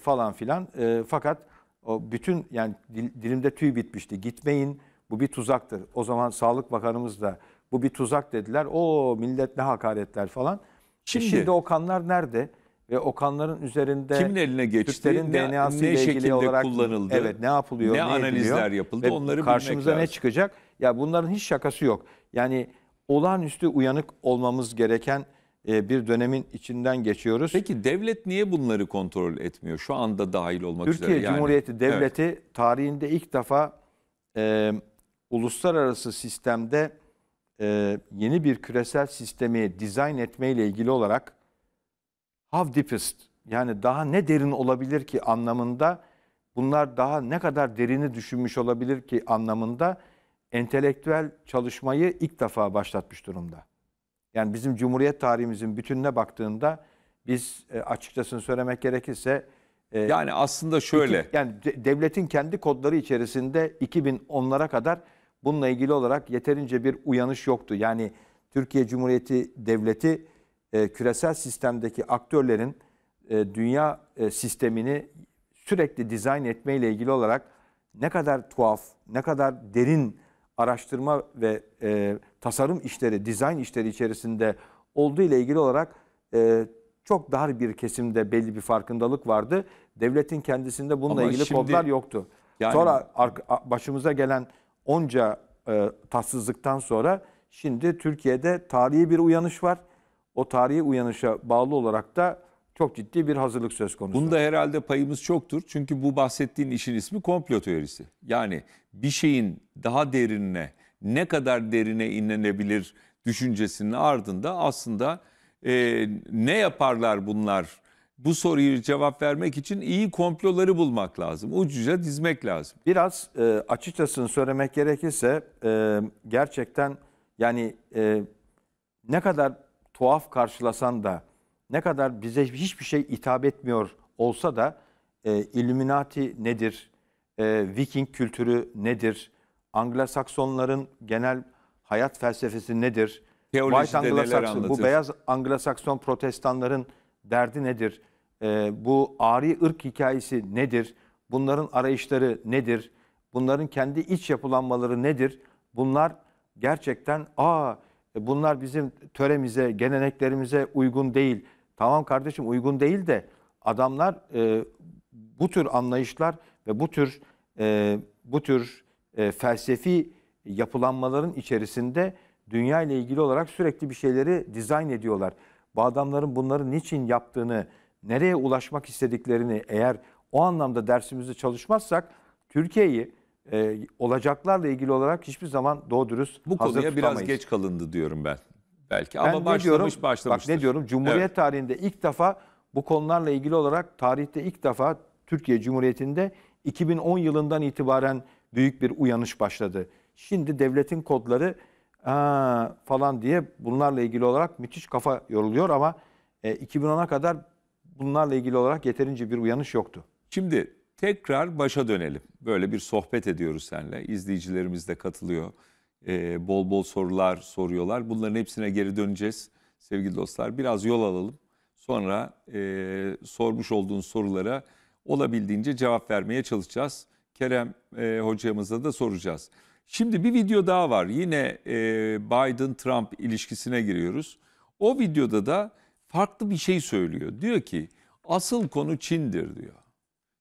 falan filan. fakat o bütün yani dilimde tüy bitmişti. Gitmeyin bu bir tuzaktır. O zaman Sağlık Bakanımız da bu bir tuzak dediler. O millet ne hakaretler falan. Şimdi, e şimdi o kanlar nerede? ve o üzerinde kimin eline geçti, ne, DNA'sı ne ile ilgili olarak kullanıldı, evet ne yapılıyor, ne, ne analizler ediliyor, yapıldı ve onları karşımıza ne lazım. çıkacak? Ya bunların hiç şakası yok. Yani olağanüstü uyanık olmamız gereken e, bir dönemin içinden geçiyoruz. Peki devlet niye bunları kontrol etmiyor? Şu anda dahil olmak Türkiye üzere. Türkiye yani, Cumhuriyeti Devleti evet. tarihinde ilk defa e, uluslararası sistemde e, yeni bir küresel sistemi dizayn etmeyle ilgili olarak how deepest yani daha ne derin olabilir ki anlamında bunlar daha ne kadar derini düşünmüş olabilir ki anlamında entelektüel çalışmayı ilk defa başlatmış durumda. Yani bizim Cumhuriyet tarihimizin bütününe baktığında biz e, açıkçası söylemek gerekirse e, yani aslında şöyle. Iki, yani devletin kendi kodları içerisinde 2010'lara kadar bununla ilgili olarak yeterince bir uyanış yoktu. Yani Türkiye Cumhuriyeti Devleti e, küresel sistemdeki aktörlerin e, dünya e, sistemini sürekli dizayn etmeyle ilgili olarak ne kadar tuhaf, ne kadar derin araştırma ve e, tasarım işleri, dizayn işleri içerisinde olduğu ile ilgili olarak e, çok dar bir kesimde belli bir farkındalık vardı. Devletin kendisinde bununla Ama ilgili şimdi, yoktu. Yani, sonra başımıza gelen onca e, tatsızlıktan sonra şimdi Türkiye'de tarihi bir uyanış var o tarihi uyanışa bağlı olarak da çok ciddi bir hazırlık söz konusu. Bunda herhalde payımız çoktur. Çünkü bu bahsettiğin işin ismi komplo teorisi. Yani bir şeyin daha derinine, ne kadar derine inlenebilir düşüncesinin ardında aslında e, ne yaparlar bunlar? Bu soruyu cevap vermek için iyi komploları bulmak lazım. Ucuca dizmek lazım. Biraz e, açıkçası söylemek gerekirse e, gerçekten yani e, ne kadar tuhaf karşılasan da ne kadar bize hiçbir şey hitap etmiyor olsa da e, Illuminati nedir, e, Viking kültürü nedir, Anglo-Saksonların genel hayat felsefesi nedir, White Anglo-Sakson, bu beyaz Anglo-Sakson protestanların derdi nedir, e, bu ari ırk hikayesi nedir, bunların arayışları nedir, bunların kendi iç yapılanmaları nedir, bunlar gerçekten aa e, bunlar bizim töremize, geleneklerimize uygun değil. Tamam kardeşim uygun değil de adamlar e, bu tür anlayışlar ve bu tür e, bu tür e, felsefi yapılanmaların içerisinde dünya ile ilgili olarak sürekli bir şeyleri dizayn ediyorlar. Bu adamların bunları niçin yaptığını, nereye ulaşmak istediklerini eğer o anlamda dersimizi çalışmazsak Türkiye'yi e, olacaklarla ilgili olarak hiçbir zaman doğru dürüst Bu hazır konuya tutamayız. biraz geç kalındı diyorum ben. Belki ben ama başlamış diyorum, başlamıştır. Bak ne diyorum Cumhuriyet evet. tarihinde ilk defa bu konularla ilgili olarak tarihte ilk defa Türkiye Cumhuriyeti'nde 2010 yılından itibaren büyük bir uyanış başladı. Şimdi devletin kodları aa, falan diye bunlarla ilgili olarak müthiş kafa yoruluyor ama e, 2010'a kadar bunlarla ilgili olarak yeterince bir uyanış yoktu. Şimdi tekrar başa dönelim. Böyle bir sohbet ediyoruz seninle. İzleyicilerimiz de katılıyor. Ee, bol bol sorular soruyorlar. Bunların hepsine geri döneceğiz sevgili dostlar. Biraz yol alalım. Sonra e, sormuş olduğun sorulara olabildiğince cevap vermeye çalışacağız. Kerem e, hocamıza da soracağız. Şimdi bir video daha var. Yine e, Biden-Trump ilişkisine giriyoruz. O videoda da farklı bir şey söylüyor. Diyor ki asıl konu Çin'dir diyor.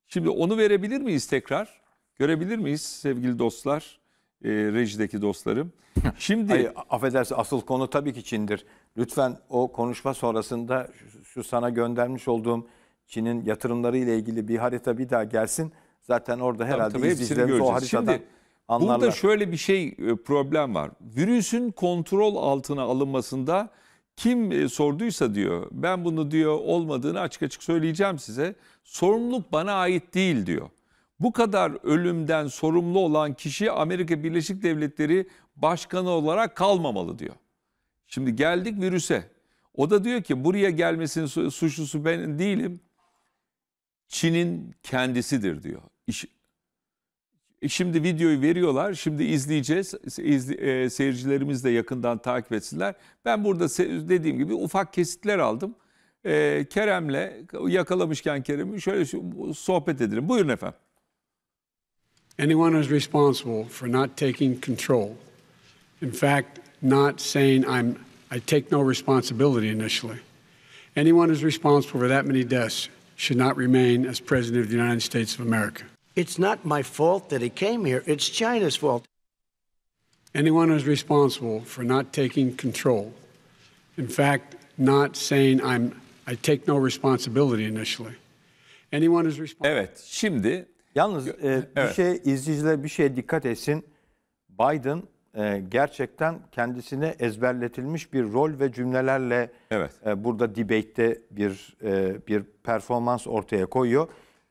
Şimdi onu verebilir miyiz tekrar? Görebilir miyiz sevgili dostlar? E, rejideki dostlarım. Şimdi Hayır, affedersin asıl konu tabii ki Çin'dir. Lütfen o konuşma sonrasında şu, şu sana göndermiş olduğum Çin'in yatırımları ile ilgili bir harita bir daha gelsin. Zaten orada herhalde tabii, tabii izleyicilerimiz o haritadan Şimdi, anlarlar. Burada şöyle bir şey e, problem var. Virüsün kontrol altına alınmasında kim e, sorduysa diyor ben bunu diyor olmadığını açık açık söyleyeceğim size. Sorumluluk bana ait değil diyor. Bu kadar ölümden sorumlu olan kişi Amerika Birleşik Devletleri başkanı olarak kalmamalı diyor. Şimdi geldik virüse. O da diyor ki buraya gelmesinin suçlusu ben değilim. Çin'in kendisidir diyor. İş, e, şimdi videoyu veriyorlar. Şimdi izleyeceğiz. İzle, e, seyircilerimiz de yakından takip etsinler. Ben burada dediğim gibi ufak kesitler aldım. E, Kerem'le yakalamışken Kerem'i şöyle sohbet edelim. Buyurun efendim. Anyone who's responsible for not taking control, in fact, not saying I'm I take no responsibility initially. Anyone who's responsible for that many deaths should not remain as president of the United States of America. It's not my fault that he came here. It's China's fault. Anyone who's responsible for not taking control, in fact, not saying I'm I take no responsibility initially. Anyone who's responsible. Evet, şimdi yalnız e, evet. bir şey izleyiciler bir şey dikkat etsin. Biden e, gerçekten kendisine ezberletilmiş bir rol ve cümlelerle evet. e, burada debate'te bir e, bir performans ortaya koyuyor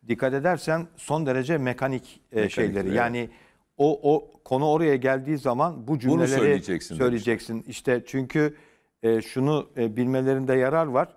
dikkat edersen son derece mekanik, e, mekanik şeyleri. Yani o o konu oraya geldiği zaman bu cümleleri Bunu söyleyeceksin. söyleyeceksin. İşte çünkü e, şunu e, bilmelerinde yarar var.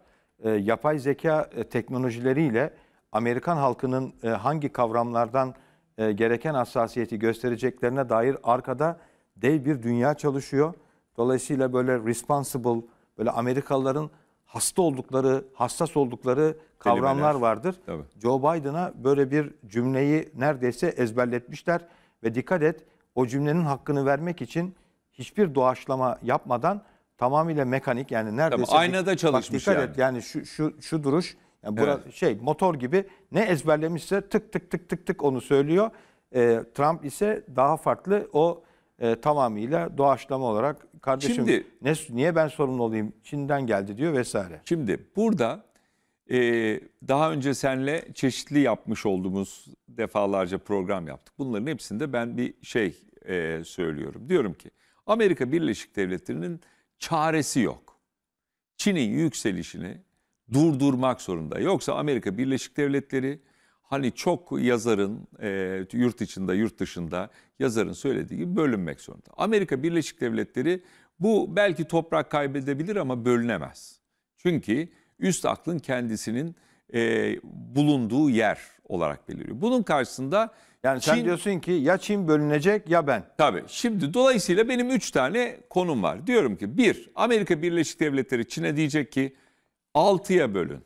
E, yapay zeka e, teknolojileriyle Amerikan halkının e, hangi kavramlardan e, gereken hassasiyeti göstereceklerine dair arkada dev bir dünya çalışıyor. Dolayısıyla böyle responsible, böyle Amerikalıların hasta oldukları, hassas oldukları kavramlar Kelimeler. vardır. Tabii. Joe Biden'a böyle bir cümleyi neredeyse ezberletmişler ve dikkat et o cümlenin hakkını vermek için hiçbir doğaçlama yapmadan tamamıyla mekanik yani neredeyse Tabii, aynada çalışmış bak, dikkat yani. et yani şu şu şu duruş yani evet. burası şey motor gibi ne ezberlemişse tık tık tık tık tık onu söylüyor. Ee, Trump ise daha farklı o e, tamamıyla doğaçlama olarak Kardeşim şimdi, ne, niye ben sorumlu olayım? Çin'den geldi diyor vesaire. Şimdi burada e, daha önce senle çeşitli yapmış olduğumuz defalarca program yaptık. Bunların hepsinde ben bir şey e, söylüyorum. Diyorum ki Amerika Birleşik Devletleri'nin çaresi yok. Çin'in yükselişini durdurmak zorunda. Yoksa Amerika Birleşik Devletleri hani çok yazarın e, yurt içinde yurt dışında yazarın söylediği gibi bölünmek zorunda. Amerika Birleşik Devletleri bu belki toprak kaybedebilir ama bölünemez. Çünkü üst aklın kendisinin e, bulunduğu yer olarak beliriyor. Bunun karşısında yani Çin, sen diyorsun ki ya Çin bölünecek ya ben. Tabii. Şimdi dolayısıyla benim üç tane konum var. Diyorum ki bir, Amerika Birleşik Devletleri Çin'e diyecek ki altıya bölün.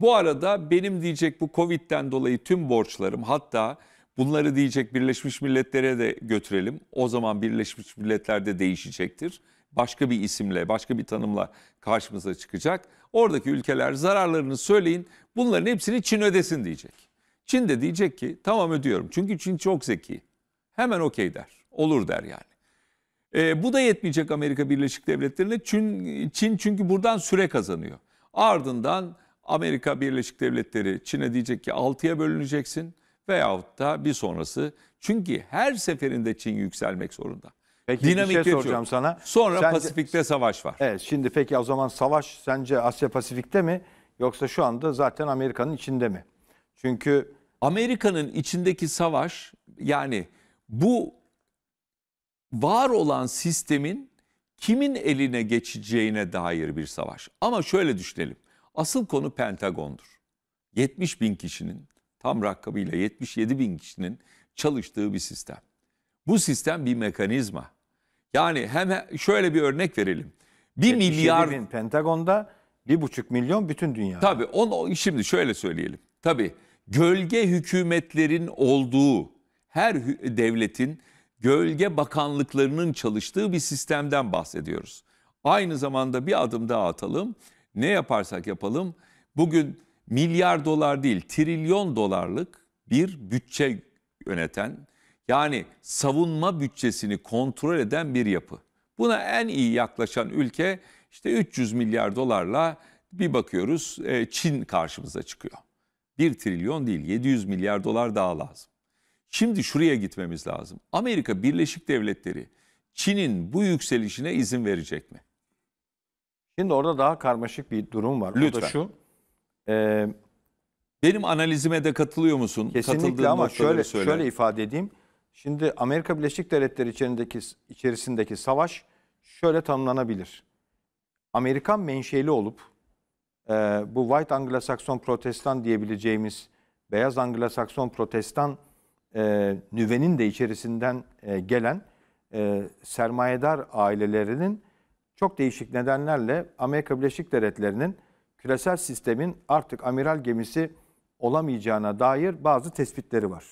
Bu arada benim diyecek bu Covid'den dolayı tüm borçlarım hatta bunları diyecek Birleşmiş Milletler'e de götürelim. O zaman Birleşmiş Milletler de değişecektir. Başka bir isimle, başka bir tanımla karşımıza çıkacak. Oradaki ülkeler zararlarını söyleyin, bunların hepsini Çin ödesin diyecek. Çin de diyecek ki tamam ödüyorum. Çünkü Çin çok zeki. Hemen okey der. Olur der yani. E, bu da yetmeyecek Amerika Birleşik Devletleri'ne. Çin, Çin çünkü buradan süre kazanıyor. Ardından Amerika Birleşik Devletleri Çin'e diyecek ki 6'ya bölüneceksin veyahut da bir sonrası. Çünkü her seferinde Çin yükselmek zorunda. Peki Dinamik bir şey geçiyor. soracağım sana. Sonra sence, Pasifik'te savaş var. Evet şimdi peki o zaman savaş sence Asya Pasifik'te mi yoksa şu anda zaten Amerika'nın içinde mi? Çünkü Amerika'nın içindeki savaş yani bu var olan sistemin kimin eline geçeceğine dair bir savaş. Ama şöyle düşünelim. Asıl konu Pentagon'dur. 70 bin kişinin tam rakamıyla 77 bin kişinin çalıştığı bir sistem. Bu sistem bir mekanizma. Yani hem şöyle bir örnek verelim. 1 milyar... Bin Pentagon'da 1,5 milyon bütün dünya. Tabii on, şimdi şöyle söyleyelim. Tabii gölge hükümetlerin olduğu her devletin gölge bakanlıklarının çalıştığı bir sistemden bahsediyoruz. Aynı zamanda bir adım daha atalım ne yaparsak yapalım bugün milyar dolar değil trilyon dolarlık bir bütçe yöneten yani savunma bütçesini kontrol eden bir yapı. Buna en iyi yaklaşan ülke işte 300 milyar dolarla bir bakıyoruz e, Çin karşımıza çıkıyor. 1 trilyon değil 700 milyar dolar daha lazım. Şimdi şuraya gitmemiz lazım. Amerika Birleşik Devletleri Çin'in bu yükselişine izin verecek mi? Şimdi orada daha karmaşık bir durum var. Lütfen. O da şu. E, Benim analizime de katılıyor musun? kesinlikle ama şöyle söyle. şöyle ifade edeyim. Şimdi Amerika Birleşik Devletleri içerisindeki içerisindeki savaş şöyle tanımlanabilir. Amerikan menşeli olup e, bu White Anglo-Sakson Protestan diyebileceğimiz Beyaz anglo saxon Protestan e, nüvenin de içerisinden e, gelen e, sermayedar ailelerinin çok değişik nedenlerle Amerika Birleşik Devletleri'nin küresel sistemin artık amiral gemisi olamayacağına dair bazı tespitleri var.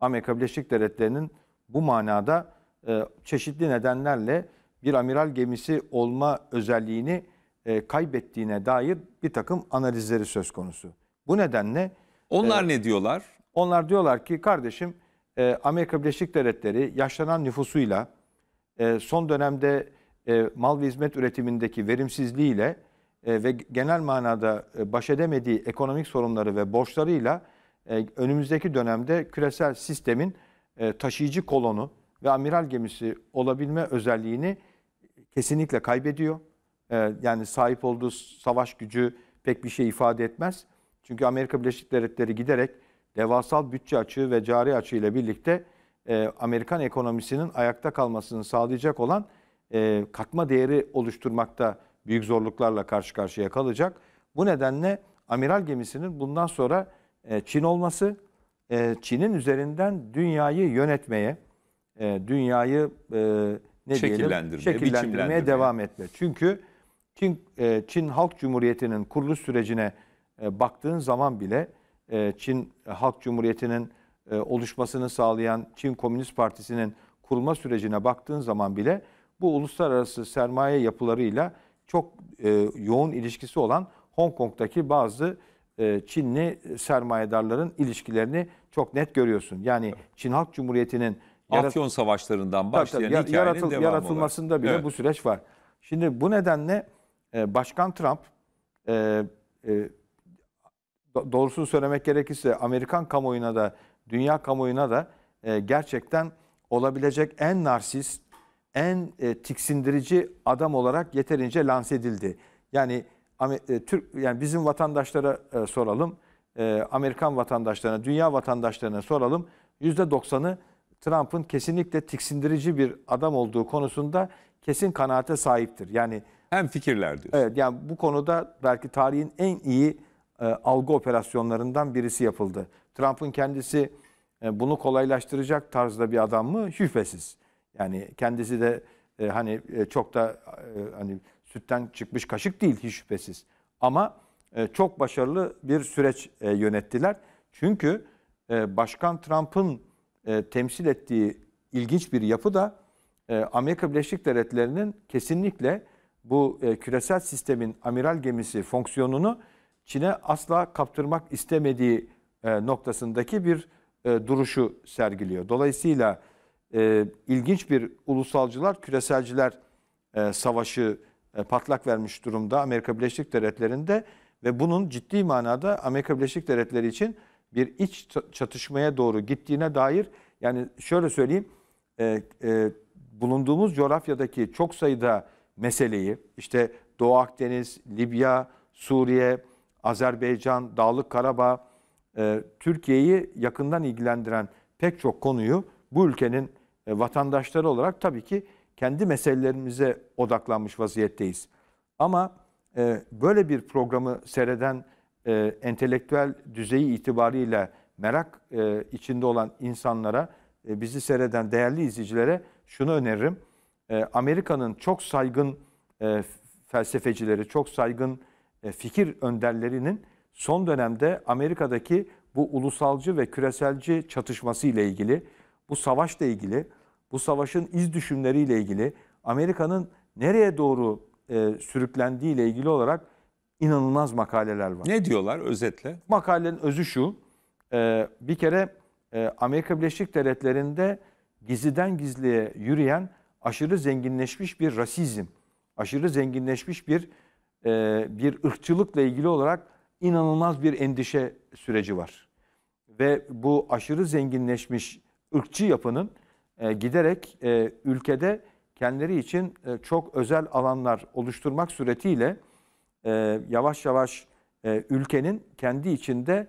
Amerika Birleşik Devletleri'nin bu manada e, çeşitli nedenlerle bir amiral gemisi olma özelliğini e, kaybettiğine dair bir takım analizleri söz konusu. Bu nedenle... Onlar e, ne diyorlar? Onlar diyorlar ki kardeşim e, Amerika Birleşik Devletleri yaşlanan nüfusuyla e, son dönemde e, mal ve hizmet üretimindeki verimsizliğiyle e, ve genel manada e, baş edemediği ekonomik sorunları ve borçlarıyla e, önümüzdeki dönemde küresel sistemin e, taşıyıcı kolonu ve amiral gemisi olabilme özelliğini kesinlikle kaybediyor. E, yani sahip olduğu savaş gücü pek bir şey ifade etmez. Çünkü Amerika Birleşik Devletleri giderek devasal bütçe açığı ve cari açığı ile birlikte e, Amerikan ekonomisinin ayakta kalmasını sağlayacak olan e, katma değeri oluşturmakta büyük zorluklarla karşı karşıya kalacak. Bu nedenle amiral gemisinin bundan sonra e, Çin olması, e, Çin'in üzerinden dünyayı yönetmeye, e, dünyayı e, ne şekillendirmeye, diyelim, şekillendirmeye devam etme. Çünkü Çin, e, Çin Halk Cumhuriyeti'nin kuruluş sürecine e, baktığın zaman bile e, Çin Halk Cumhuriyeti'nin e, oluşmasını sağlayan Çin Komünist Partisi'nin kurulma sürecine baktığın zaman bile bu uluslararası sermaye yapılarıyla çok e, yoğun ilişkisi olan Hong Kong'daki bazı e, Çinli sermayedarların ilişkilerini çok net görüyorsun. Yani Çin Halk Cumhuriyeti'nin Afyon savaşlarından başlayan tabii, tabii, hikayenin yaratıl, devamı yaratılmasında olarak. bile evet. bu süreç var. Şimdi bu nedenle e, Başkan Trump e, e, doğrusunu söylemek gerekirse Amerikan kamuoyuna da dünya kamuoyuna da e, gerçekten olabilecek en narsist, en e, tiksindirici adam olarak yeterince lanse edildi. Yani e, Türk yani bizim vatandaşlara e, soralım, e, Amerikan vatandaşlarına, dünya vatandaşlarına soralım. %90'ı Trump'ın kesinlikle tiksindirici bir adam olduğu konusunda kesin kanaate sahiptir. Yani hem fikirler diyorsun. Evet yani bu konuda belki tarihin en iyi e, algı operasyonlarından birisi yapıldı. Trump'ın kendisi e, bunu kolaylaştıracak tarzda bir adam mı? Şüphesiz. Yani kendisi de e, hani e, çok da e, hani sütten çıkmış kaşık değil hiç şüphesiz. Ama e, çok başarılı bir süreç e, yönettiler. Çünkü e, Başkan Trump'ın e, temsil ettiği ilginç bir yapı da e, Amerika Birleşik Devletleri'nin kesinlikle bu e, küresel sistemin amiral gemisi fonksiyonunu Çin'e asla kaptırmak istemediği e, noktasındaki bir e, duruşu sergiliyor. Dolayısıyla e, ilginç bir ulusalcılar, küreselciler e, savaşı e, patlak vermiş durumda Amerika Birleşik Devletleri'nde ve bunun ciddi manada Amerika Birleşik Devletleri için bir iç çatışmaya doğru gittiğine dair yani şöyle söyleyeyim e, e, bulunduğumuz coğrafyadaki çok sayıda meseleyi işte Doğu Akdeniz, Libya, Suriye, Azerbaycan, Dağlık Karabağ, e, Türkiye'yi yakından ilgilendiren pek çok konuyu bu ülkenin e, vatandaşları olarak tabii ki kendi meselelerimize odaklanmış vaziyetteyiz. Ama e, böyle bir programı seyreden e, entelektüel düzeyi itibariyle merak içinde olan insanlara, bizi seyreden değerli izleyicilere şunu öneririm. Amerika'nın çok saygın felsefecileri, çok saygın fikir önderlerinin son dönemde Amerika'daki bu ulusalcı ve küreselci çatışması ile ilgili bu savaşla ilgili, bu savaşın iz düşümleriyle ilgili, Amerika'nın nereye doğru e, sürüklendiği ile ilgili olarak inanılmaz makaleler var. Ne diyorlar özetle? Makalenin özü şu, e, bir kere e, Amerika Birleşik Devletleri'nde gizliden gizliye yürüyen aşırı zenginleşmiş bir rasizm, aşırı zenginleşmiş bir e, bir ırkçılıkla ilgili olarak inanılmaz bir endişe süreci var. Ve bu aşırı zenginleşmiş ırkçı yapının e, giderek e, ülkede kendileri için e, çok özel alanlar oluşturmak suretiyle e, yavaş yavaş e, ülkenin kendi içinde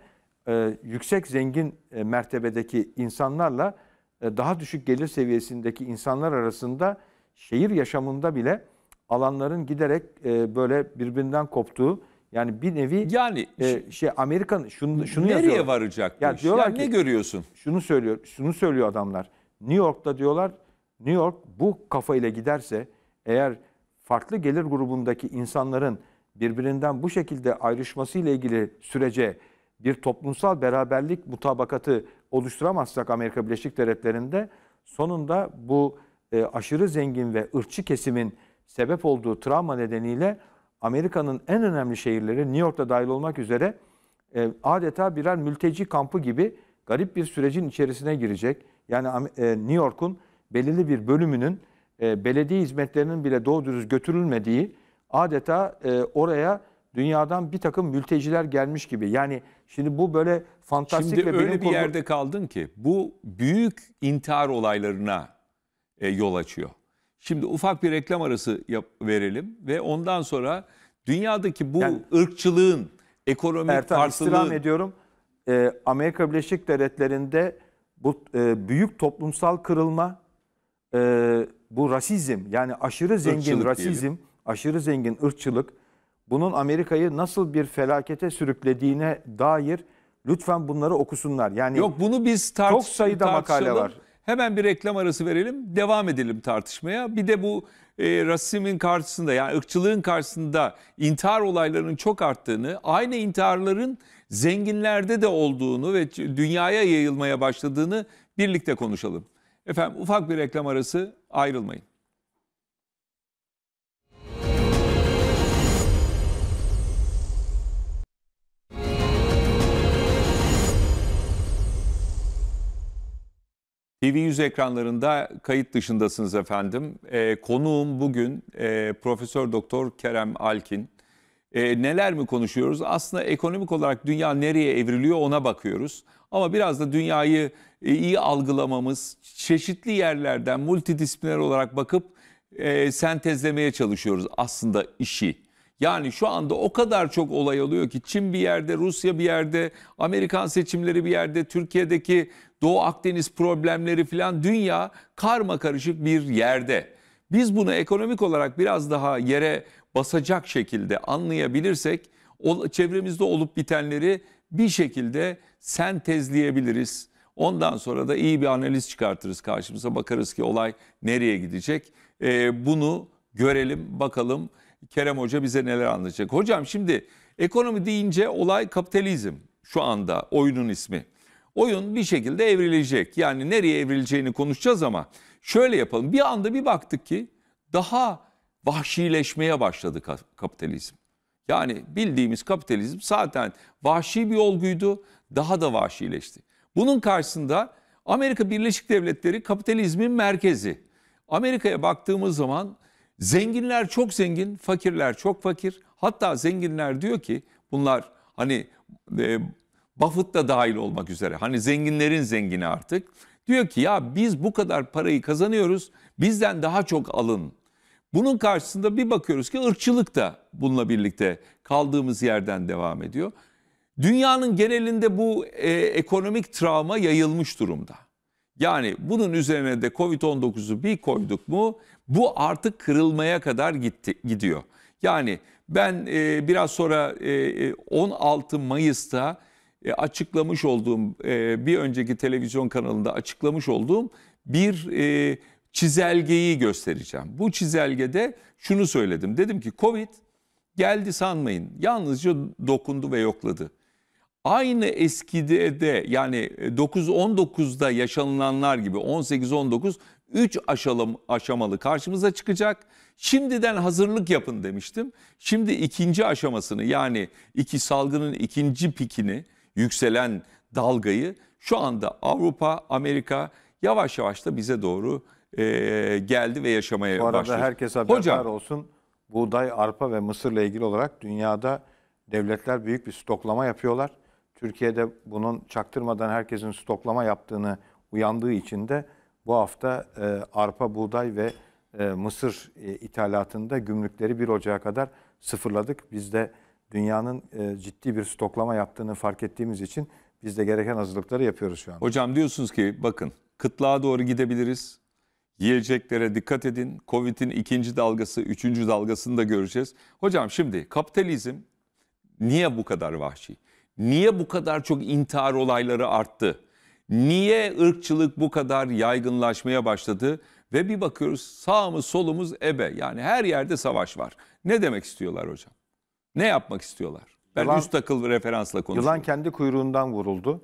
e, yüksek zengin e, mertebedeki insanlarla e, daha düşük gelir seviyesindeki insanlar arasında şehir yaşamında bile alanların giderek e, böyle birbirinden koptuğu yani bir nevi yani e, şey Amerikan şunu şunu nereye yazıyor. varacak? Ya diyorlar yani ki, ne görüyorsun? Şunu söylüyor. Şunu söylüyor adamlar. New York'ta diyorlar New York bu kafa ile giderse eğer farklı gelir grubundaki insanların birbirinden bu şekilde ayrışması ile ilgili sürece bir toplumsal beraberlik mutabakatı oluşturamazsak Amerika Birleşik Devletleri'nde sonunda bu e, aşırı zengin ve ırkçı kesimin sebep olduğu travma nedeniyle Amerika'nın en önemli şehirleri New York'ta dahil olmak üzere e, adeta birer mülteci kampı gibi garip bir sürecin içerisine girecek. Yani e, New York'un belirli bir bölümünün e, belediye hizmetlerinin bile doğru dürüst götürülmediği adeta e, oraya dünyadan bir takım mülteciler gelmiş gibi. Yani şimdi bu böyle fantastik şimdi ve öyle bir yerde kaldın ki bu büyük intihar olaylarına e, yol açıyor. Şimdi ufak bir reklam arası yap, verelim ve ondan sonra dünyadaki bu yani, ırkçılığın, ekonomik Ertan, farklılığın... istirham ediyorum. E, Amerika Birleşik Devletleri'nde bu e, büyük toplumsal kırılma, e, bu rasizm yani aşırı zengin Irkçılık rasizm, diyelim. aşırı zengin ırkçılık bunun Amerika'yı nasıl bir felakete sürüklediğine dair lütfen bunları okusunlar. Yani Yok bunu biz tart çok sayıda makale var. Hemen bir reklam arası verelim, devam edelim tartışmaya. Bir de bu e, rasizmin karşısında yani ırkçılığın karşısında intihar olaylarının çok arttığını, aynı intiharların zenginlerde de olduğunu ve dünyaya yayılmaya başladığını birlikte konuşalım. Efendim ufak bir reklam arası ayrılmayın. TV100 ekranlarında kayıt dışındasınız efendim. E, konuğum bugün e, Profesör Doktor Kerem Alkin. E, neler mi konuşuyoruz? Aslında ekonomik olarak dünya nereye evriliyor ona bakıyoruz. Ama biraz da dünyayı e, iyi algılamamız, çeşitli yerlerden multidisipliner olarak bakıp e, sentezlemeye çalışıyoruz aslında işi. Yani şu anda o kadar çok olay oluyor ki Çin bir yerde, Rusya bir yerde, Amerikan seçimleri bir yerde, Türkiye'deki Doğu Akdeniz problemleri filan dünya karma karışık bir yerde. Biz bunu ekonomik olarak biraz daha yere basacak şekilde anlayabilirsek çevremizde olup bitenleri bir şekilde sentezleyebiliriz. Ondan sonra da iyi bir analiz çıkartırız karşımıza bakarız ki olay nereye gidecek. Ee, bunu görelim bakalım. Kerem Hoca bize neler anlatacak. Hocam şimdi ekonomi deyince olay kapitalizm şu anda oyunun ismi. Oyun bir şekilde evrilecek. Yani nereye evrileceğini konuşacağız ama şöyle yapalım. Bir anda bir baktık ki daha vahşileşmeye başladı kapitalizm. Yani bildiğimiz kapitalizm zaten vahşi bir olguydu, daha da vahşileşti. Bunun karşısında Amerika Birleşik Devletleri kapitalizmin merkezi. Amerika'ya baktığımız zaman Zenginler çok zengin, fakirler çok fakir. Hatta zenginler diyor ki bunlar hani e, Buffett da dahil olmak üzere. Hani zenginlerin zengini artık. Diyor ki ya biz bu kadar parayı kazanıyoruz. Bizden daha çok alın. Bunun karşısında bir bakıyoruz ki ırkçılık da bununla birlikte kaldığımız yerden devam ediyor. Dünyanın genelinde bu e, ekonomik travma yayılmış durumda. Yani bunun üzerine de Covid-19'u bir koyduk mu bu artık kırılmaya kadar gitti gidiyor. Yani ben e, biraz sonra e, 16 e, Mayıs'ta e, açıklamış olduğum e, bir önceki televizyon kanalında açıklamış olduğum bir e, çizelgeyi göstereceğim. Bu çizelgede şunu söyledim. Dedim ki Covid geldi sanmayın. Yalnızca dokundu ve yokladı. Aynı eskide de yani 9-19'da yaşanılanlar gibi 18-19 3 aşamalı karşımıza çıkacak. Şimdiden hazırlık yapın demiştim. Şimdi ikinci aşamasını yani iki salgının ikinci pikini, yükselen dalgayı şu anda Avrupa, Amerika yavaş yavaş da bize doğru e, geldi ve yaşamaya başladı. Bu arada başlıyor. herkes haberdar Hocam, olsun. Buğday, arpa ve mısırla ilgili olarak dünyada devletler büyük bir stoklama yapıyorlar. Türkiye'de bunun çaktırmadan herkesin stoklama yaptığını uyandığı için de bu hafta e, arpa, buğday ve e, mısır e, ithalatında gümrükleri 1 Ocağı kadar sıfırladık. Biz de dünyanın e, ciddi bir stoklama yaptığını fark ettiğimiz için biz de gereken hazırlıkları yapıyoruz şu an. Hocam diyorsunuz ki bakın kıtlığa doğru gidebiliriz. Yiyeceklere dikkat edin. Covid'in ikinci dalgası, üçüncü dalgasını da göreceğiz. Hocam şimdi kapitalizm niye bu kadar vahşi? Niye bu kadar çok intihar olayları arttı? Niye ırkçılık bu kadar yaygınlaşmaya başladı? Ve bir bakıyoruz sağımız solumuz ebe. Yani her yerde savaş var. Ne demek istiyorlar hocam? Ne yapmak istiyorlar? Ben yılan, üst akıl referansla konuşuyorum. Yılan kendi kuyruğundan vuruldu.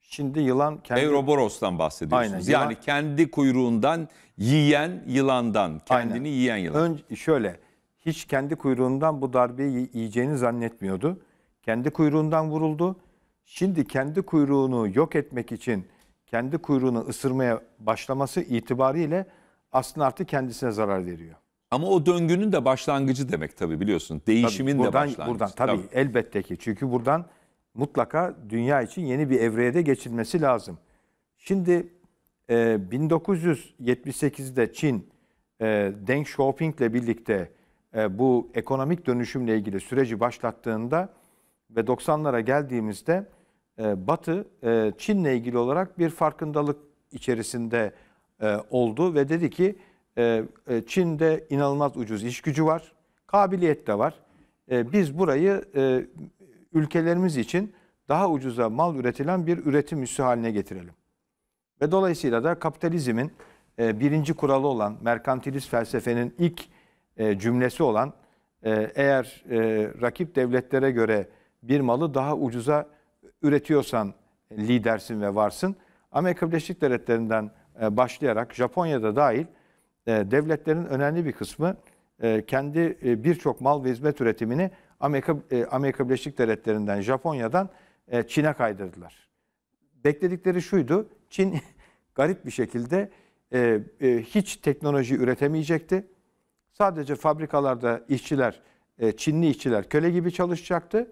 Şimdi yılan kendi... Euroboros'tan bahsediyorsunuz. Aynen, yılan... Yani kendi kuyruğundan yiyen yılandan. Kendini Aynen. yiyen yılan. Önce şöyle hiç kendi kuyruğundan bu darbeyi yiyeceğini zannetmiyordu. Kendi kuyruğundan vuruldu şimdi kendi kuyruğunu yok etmek için kendi kuyruğunu ısırmaya başlaması itibariyle aslında artık kendisine zarar veriyor. Ama o döngünün de başlangıcı demek tabii biliyorsun. Değişimin tabii, buradan, de başlangıcı. Buradan tabii, tabii elbette ki. Çünkü buradan mutlaka dünya için yeni bir evreye de geçilmesi lazım. Şimdi e, 1978'de Çin e, Deng Xiaoping ile birlikte e, bu ekonomik dönüşümle ilgili süreci başlattığında ve 90'lara geldiğimizde e, Batı e, Çin'le ilgili olarak bir farkındalık içerisinde e, oldu ve dedi ki e, Çin'de inanılmaz ucuz iş gücü var, kabiliyet de var. biz burayı ülkelerimiz için daha ucuza mal üretilen bir üretim üssü haline getirelim. Ve dolayısıyla da kapitalizmin birinci kuralı olan merkantilist felsefenin ilk cümlesi olan eğer rakip devletlere göre bir malı daha ucuza üretiyorsan lidersin ve varsın. Amerika Birleşik Devletleri'nden e, başlayarak Japonya'da dahil e, devletlerin önemli bir kısmı e, kendi birçok mal ve hizmet üretimini Amerika Amerika Birleşik Devletleri'nden, Japonya'dan Çin'e kaydırdılar. Bekledikleri şuydu. Çin garip bir şekilde hiç teknoloji üretemeyecekti. Sadece fabrikalarda işçiler, Çinli işçiler köle gibi çalışacaktı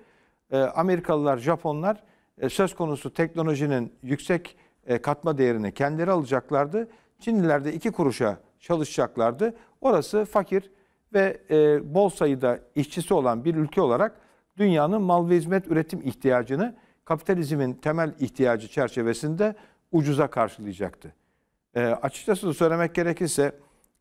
ee, Amerikalılar, Japonlar e, söz konusu teknolojinin yüksek e, katma değerini kendileri alacaklardı. Çinliler de iki kuruşa çalışacaklardı. Orası fakir ve e, bol sayıda işçisi olan bir ülke olarak dünyanın mal ve hizmet üretim ihtiyacını kapitalizmin temel ihtiyacı çerçevesinde ucuza karşılayacaktı. E, açıkçası söylemek gerekirse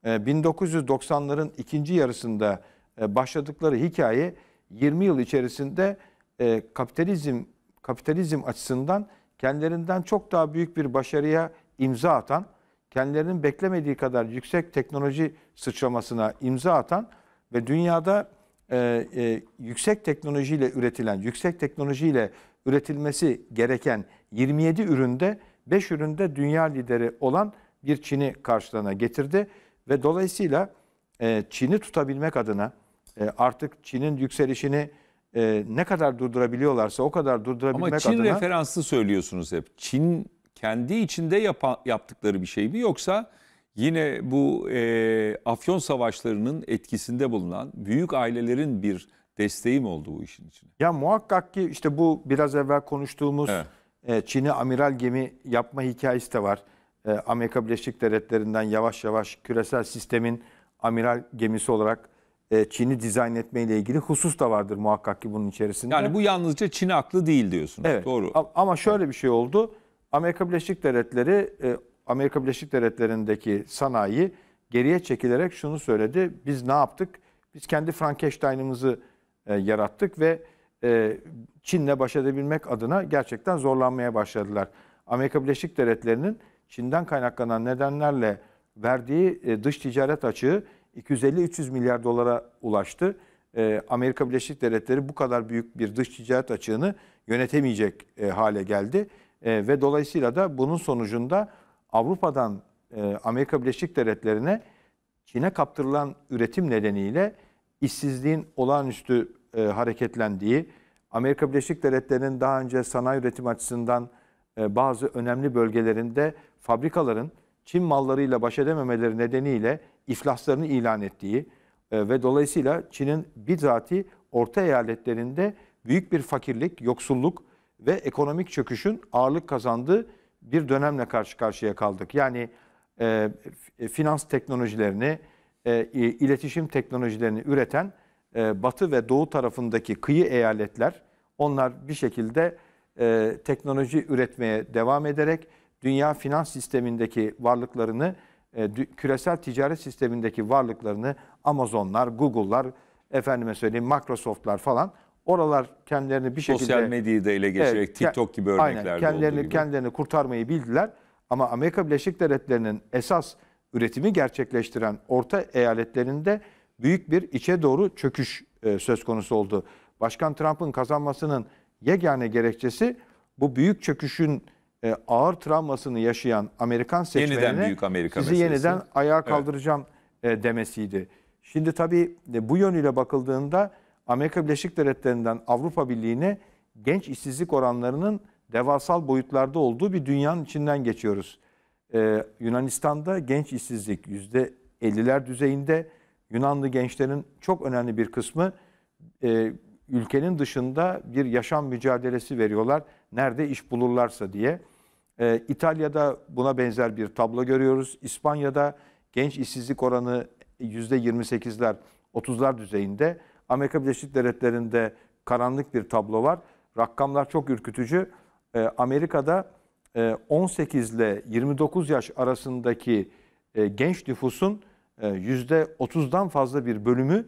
e, 1990'ların ikinci yarısında e, başladıkları hikaye 20 yıl içerisinde e, kapitalizm kapitalizm açısından kendilerinden çok daha büyük bir başarıya imza atan, kendilerinin beklemediği kadar yüksek teknoloji sıçramasına imza atan ve dünyada e, e, yüksek teknolojiyle üretilen, yüksek teknolojiyle üretilmesi gereken 27 üründe 5 üründe dünya lideri olan bir Çin'i karşılığına getirdi ve dolayısıyla e, Çin'i tutabilmek adına e, artık Çin'in yükselişini e, ne kadar durdurabiliyorlarsa o kadar durdurabilmek adına... Ama Çin adına... referanslı söylüyorsunuz hep. Çin kendi içinde yapa, yaptıkları bir şey mi yoksa yine bu e, Afyon savaşlarının etkisinde bulunan büyük ailelerin bir desteği mi oldu bu işin içine? Ya muhakkak ki işte bu biraz evvel konuştuğumuz evet. e, Çin'i amiral gemi yapma hikayesi de var. E, Amerika Birleşik Devletleri'nden yavaş yavaş küresel sistemin amiral gemisi olarak e, Çin'i dizayn etmeyle ilgili husus da vardır muhakkak ki bunun içerisinde. Yani bu yalnızca Çin aklı değil diyorsunuz. Evet. Doğru. Ama şöyle bir şey oldu. Amerika Birleşik Devletleri e, Amerika Birleşik Devletleri'ndeki sanayi geriye çekilerek şunu söyledi. Biz ne yaptık? Biz kendi Frankenstein'ımızı e, yarattık ve Çin'le baş edebilmek adına gerçekten zorlanmaya başladılar. Amerika Birleşik Devletleri'nin Çin'den kaynaklanan nedenlerle verdiği dış ticaret açığı 250-300 milyar dolara ulaştı. E, Amerika Birleşik Devletleri bu kadar büyük bir dış ticaret açığını yönetemeyecek e, hale geldi. E, ve dolayısıyla da bunun sonucunda Avrupa'dan e, Amerika Birleşik Devletleri'ne Çin'e kaptırılan üretim nedeniyle işsizliğin olağanüstü e, hareketlendiği, Amerika Birleşik Devletleri'nin daha önce sanayi üretim açısından e, bazı önemli bölgelerinde fabrikaların Çin mallarıyla baş edememeleri nedeniyle iflaslarını ilan ettiği e, ve dolayısıyla Çin'in bizatihi orta eyaletlerinde büyük bir fakirlik, yoksulluk ve ekonomik çöküşün ağırlık kazandığı bir dönemle karşı karşıya kaldık. Yani e, e finans teknolojilerini, e, iletişim teknolojilerini üreten e, batı ve doğu tarafındaki kıyı eyaletler, onlar bir şekilde e, teknoloji üretmeye devam ederek dünya finans sistemindeki varlıklarını, e, küresel ticaret sistemindeki varlıklarını Amazonlar, Google'lar, efendime söyleyeyim Microsoft'lar falan oralar kendilerini bir şekilde... Sosyal medyayı da ele geçerek evet, TikTok gibi örneklerde aynen, kendilerini, gibi. Kendilerini kurtarmayı bildiler ama Amerika Birleşik Devletleri'nin esas üretimi gerçekleştiren orta eyaletlerinde büyük bir içe doğru çöküş e, söz konusu oldu. Başkan Trump'ın kazanmasının yegane gerekçesi bu büyük çöküşün e, ağır travmasını yaşayan Amerikan seçmenine yeniden büyük Amerika sizi meselesi. yeniden ayağa kaldıracağım evet. e, demesiydi. Şimdi tabii e, bu yönüyle bakıldığında Amerika Birleşik Devletleri'nden Avrupa Birliği'ne genç işsizlik oranlarının devasal boyutlarda olduğu bir dünyanın içinden geçiyoruz. Ee, Yunanistan'da genç işsizlik %50'ler düzeyinde. Yunanlı gençlerin çok önemli bir kısmı e, ülkenin dışında bir yaşam mücadelesi veriyorlar. Nerede iş bulurlarsa diye. E, İtalya'da buna benzer bir tablo görüyoruz. İspanya'da genç işsizlik oranı %28'ler, 30'lar düzeyinde. Amerika Birleşik Devletleri'nde karanlık bir tablo var. Rakamlar çok ürkütücü. E, Amerika'da e, 18 ile 29 yaş arasındaki e, genç nüfusun e, %30'dan fazla bir bölümü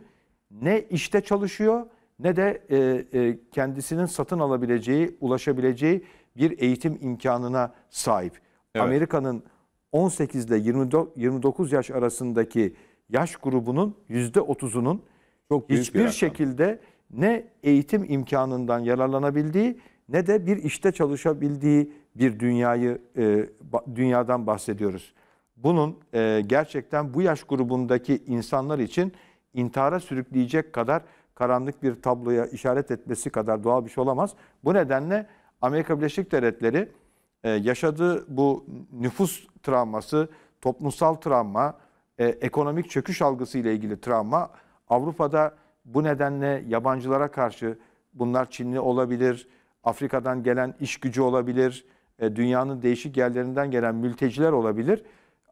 ne işte çalışıyor ne de e, e, kendisinin satın alabileceği, ulaşabileceği bir eğitim imkanına sahip. Evet. Amerika'nın 18 ile 29 yaş arasındaki yaş grubunun %30'unun çok hiçbir şekilde ne eğitim imkanından yararlanabildiği ne de bir işte çalışabildiği bir dünyayı e, dünyadan bahsediyoruz. Bunun e, gerçekten bu yaş grubundaki insanlar için intihara sürükleyecek kadar karanlık bir tabloya işaret etmesi kadar doğal bir şey olamaz. Bu nedenle Amerika Birleşik Devletleri e, yaşadığı bu nüfus travması, toplumsal travma, e, ekonomik çöküş algısı ile ilgili travma Avrupa'da bu nedenle yabancılara karşı bunlar Çinli olabilir, Afrika'dan gelen iş gücü olabilir, e, dünyanın değişik yerlerinden gelen mülteciler olabilir.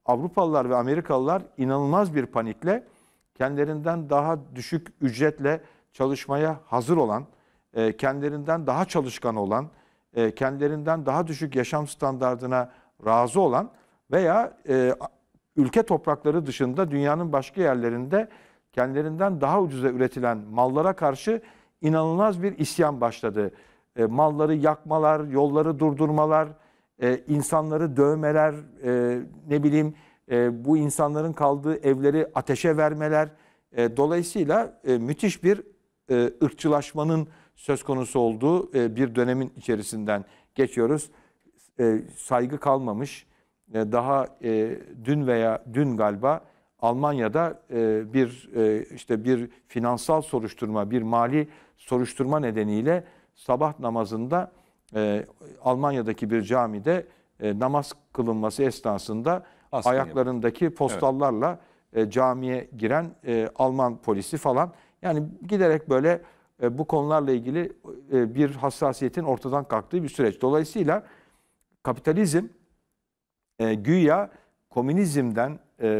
Avrupalılar ve Amerikalılar inanılmaz bir panikle kendilerinden daha düşük ücretle çalışmaya hazır olan, kendilerinden daha çalışkan olan, e, kendilerinden daha düşük yaşam standartına razı olan veya e, ülke toprakları dışında dünyanın başka yerlerinde kendilerinden daha ucuza üretilen mallara karşı inanılmaz bir isyan başladı. E, malları yakmalar, yolları durdurmalar, insanları dövmeler, ne bileyim bu insanların kaldığı evleri ateşe vermeler. dolayısıyla müthiş bir e, ırkçılaşmanın söz konusu olduğu e, bir dönemin içerisinden geçiyoruz. E, saygı kalmamış. E, daha dün veya dün galiba Almanya'da bir işte bir finansal soruşturma, bir mali soruşturma nedeniyle sabah namazında Almanya'daki bir camide namaz kılınması esnasında Aslında ayaklarındaki postallarla evet. camiye giren Alman polisi falan yani giderek böyle e, bu konularla ilgili e, bir hassasiyetin ortadan kalktığı bir süreç. Dolayısıyla kapitalizm e, güya komünizmden,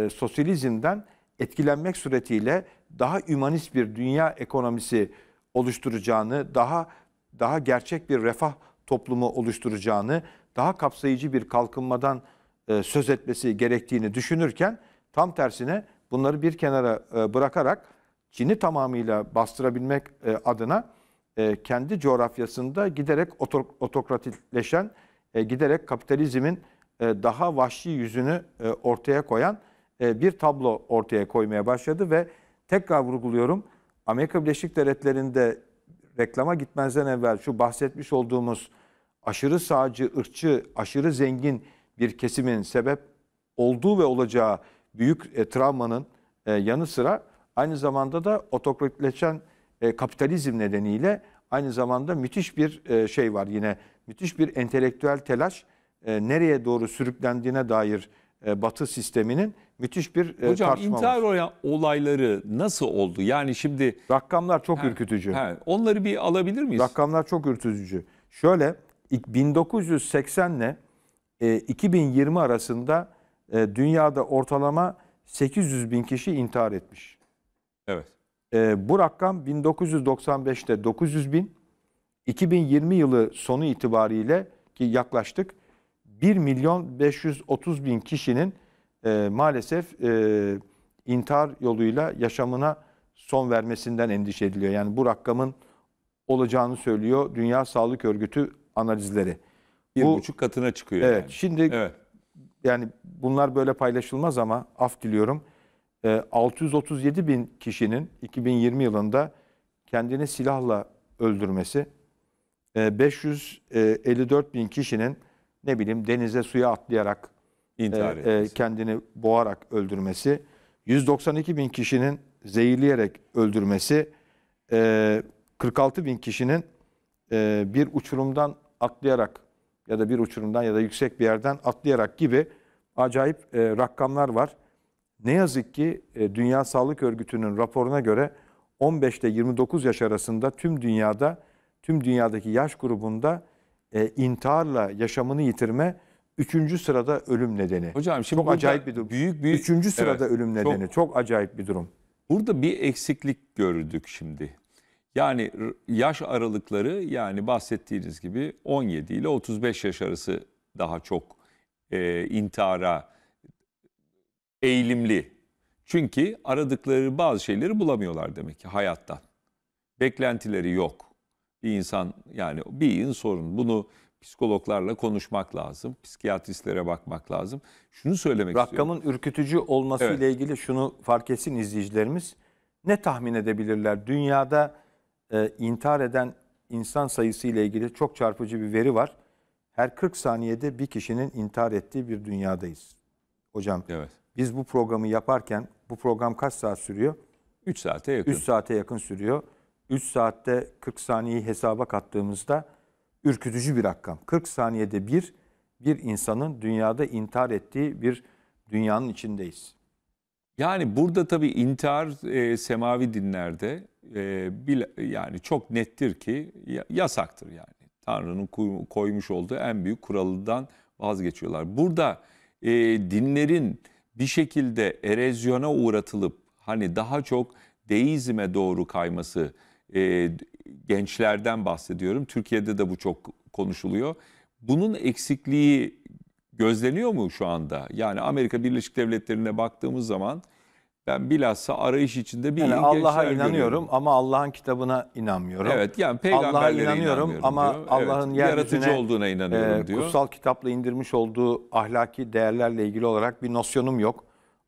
sosyalizmden etkilenmek suretiyle daha ümanist bir dünya ekonomisi oluşturacağını, daha daha gerçek bir refah toplumu oluşturacağını, daha kapsayıcı bir kalkınmadan söz etmesi gerektiğini düşünürken tam tersine bunları bir kenara bırakarak Çin'i tamamıyla bastırabilmek e, adına e, kendi coğrafyasında giderek otokratikleşen, e, giderek kapitalizmin daha vahşi yüzünü ortaya koyan bir tablo ortaya koymaya başladı ve tekrar vurguluyorum Amerika Birleşik Devletleri'nde reklama gitmezden evvel şu bahsetmiş olduğumuz aşırı sağcı, ırkçı, aşırı zengin bir kesimin sebep olduğu ve olacağı büyük e, travmanın e, yanı sıra aynı zamanda da otokratikleşen e, kapitalizm nedeniyle aynı zamanda müthiş bir e, şey var yine müthiş bir entelektüel telaş e, nereye doğru sürüklendiğine dair e, Batı sisteminin müthiş bir e, Hocam tartışma intihar var. olayları nasıl oldu? Yani şimdi rakamlar çok he, ürkütücü. He, onları bir alabilir miyiz? Rakamlar çok ürkütücü. Şöyle 1980 ile e, 2020 arasında e, dünyada ortalama 800 bin kişi intihar etmiş. Evet. E, bu rakam 1995'te 900 bin, 2020 yılı sonu itibariyle ki yaklaştık 1 milyon 530 bin kişinin e, maalesef e, intihar yoluyla yaşamına son vermesinden endişe ediliyor. Yani bu rakamın olacağını söylüyor Dünya Sağlık Örgütü analizleri. Bir bu, buçuk katına çıkıyor. Evet. Yani. Şimdi evet. yani bunlar böyle paylaşılmaz ama af diliyorum. 637 ee, bin kişinin 2020 yılında kendini silahla öldürmesi, 554 ee, bin kişinin ne bileyim denize suya atlayarak e, intihar e, kendini boğarak öldürmesi, 192 bin kişinin zehirleyerek öldürmesi, 46 e, bin kişinin e, bir uçurumdan atlayarak ya da bir uçurumdan ya da yüksek bir yerden atlayarak gibi acayip rakamlar var. Ne yazık ki e, Dünya Sağlık Örgütü'nün raporuna göre 15 ile 29 yaş arasında tüm dünyada tüm dünyadaki yaş grubunda e, intiharla yaşamını yitirme üçüncü sırada ölüm nedeni. Hocam şimdi çok acayip bir durum. Büyük bir üçüncü sırada evet, ölüm nedeni. Çok, çok acayip bir durum. Burada bir eksiklik gördük şimdi. Yani yaş aralıkları yani bahsettiğiniz gibi 17 ile 35 yaş arası daha çok e, intihara eğilimli. Çünkü aradıkları bazı şeyleri bulamıyorlar demek ki hayattan. Beklentileri yok. Bir insan yani bir in sorun. Bunu psikologlarla konuşmak lazım. Psikiyatristlere bakmak lazım. Şunu söylemek Rakamın istiyorum. Rakamın ürkütücü olması evet. ile ilgili şunu fark etsin izleyicilerimiz. Ne tahmin edebilirler? Dünyada e, intihar eden insan sayısı ile ilgili çok çarpıcı bir veri var. Her 40 saniyede bir kişinin intihar ettiği bir dünyadayız. Hocam evet. Biz bu programı yaparken bu program kaç saat sürüyor? 3 saate yakın. 3 saate yakın sürüyor. 3 saatte 40 saniyeyi hesaba kattığımızda ürkütücü bir rakam. 40 saniyede bir bir insanın dünyada intihar ettiği bir dünyanın içindeyiz. Yani burada tabii intihar e, semavi dinlerde e, bile, yani çok nettir ki yasaktır yani. Tanrı'nın koymuş olduğu en büyük kuralından vazgeçiyorlar. Burada e, dinlerin bir şekilde erozyona uğratılıp hani daha çok deizme doğru kayması e, gençlerden bahsediyorum. Türkiye'de de bu çok konuşuluyor. Bunun eksikliği gözleniyor mu şu anda? Yani Amerika Birleşik Devletleri'ne baktığımız zaman ben bilhassa arayış içinde bir yani Allah'a inanıyorum görüyorum. ama Allah'ın kitabına inanmıyorum. Evet yani peygamberlere Allah'a inanıyorum, inanıyorum ama diyor. Allah'ın evet, yaratıcı olduğuna inanıyorum e, diyor. Kutsal kitapla indirmiş olduğu ahlaki değerlerle ilgili olarak bir nosyonum yok.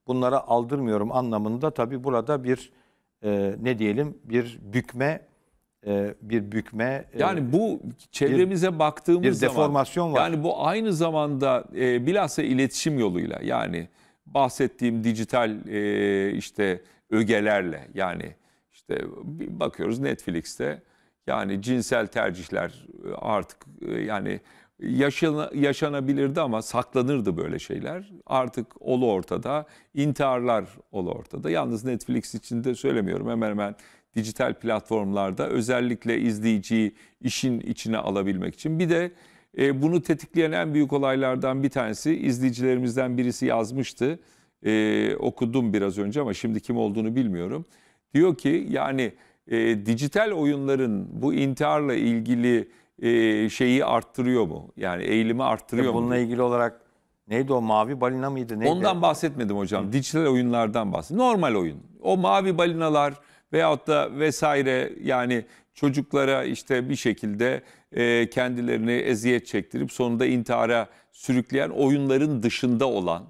Bunlara aldırmıyorum anlamında tabi burada bir e, ne diyelim bir bükme e, bir bükme e, yani bu çevremize bir, baktığımız bir deformasyon zaman, var. Yani bu aynı zamanda e, bilhassa iletişim yoluyla yani bahsettiğim dijital e, işte ögelerle yani işte bakıyoruz Netflix'te yani cinsel tercihler e, artık e, yani yaşana, yaşanabilirdi ama saklanırdı böyle şeyler. Artık olu ortada, intiharlar olu ortada. Yalnız Netflix için de söylemiyorum hemen hemen dijital platformlarda özellikle izleyiciyi işin içine alabilmek için. Bir de e, bunu tetikleyen en büyük olaylardan bir tanesi izleyicilerimizden birisi yazmıştı. E, okudum biraz önce ama şimdi kim olduğunu bilmiyorum. Diyor ki yani e, dijital oyunların bu intiharla ilgili e, şeyi arttırıyor mu? Yani eğilimi arttırıyor ya bununla mu? Bununla ilgili olarak neydi o mavi balina mıydı? Neydi? Ondan bahsetmedim hocam. Hı. Dijital oyunlardan bahsettim. Normal oyun. O mavi balinalar veyahut da vesaire yani çocuklara işte bir şekilde e, kendilerini eziyet çektirip sonunda intihara sürükleyen oyunların dışında olan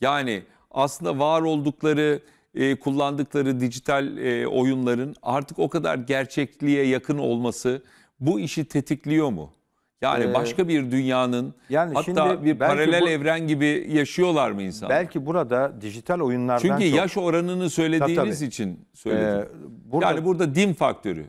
yani aslında var oldukları e, kullandıkları dijital e, oyunların artık o kadar gerçekliğe yakın olması bu işi tetikliyor mu? Yani ee, başka bir dünyanın yani hatta bir paralel bu, evren gibi yaşıyorlar mı insanlar? Belki burada dijital oyunlardan Çünkü çok... yaş oranını söylediğiniz tabii. için ee, söyledim. Ee, burada, yani burada din faktörü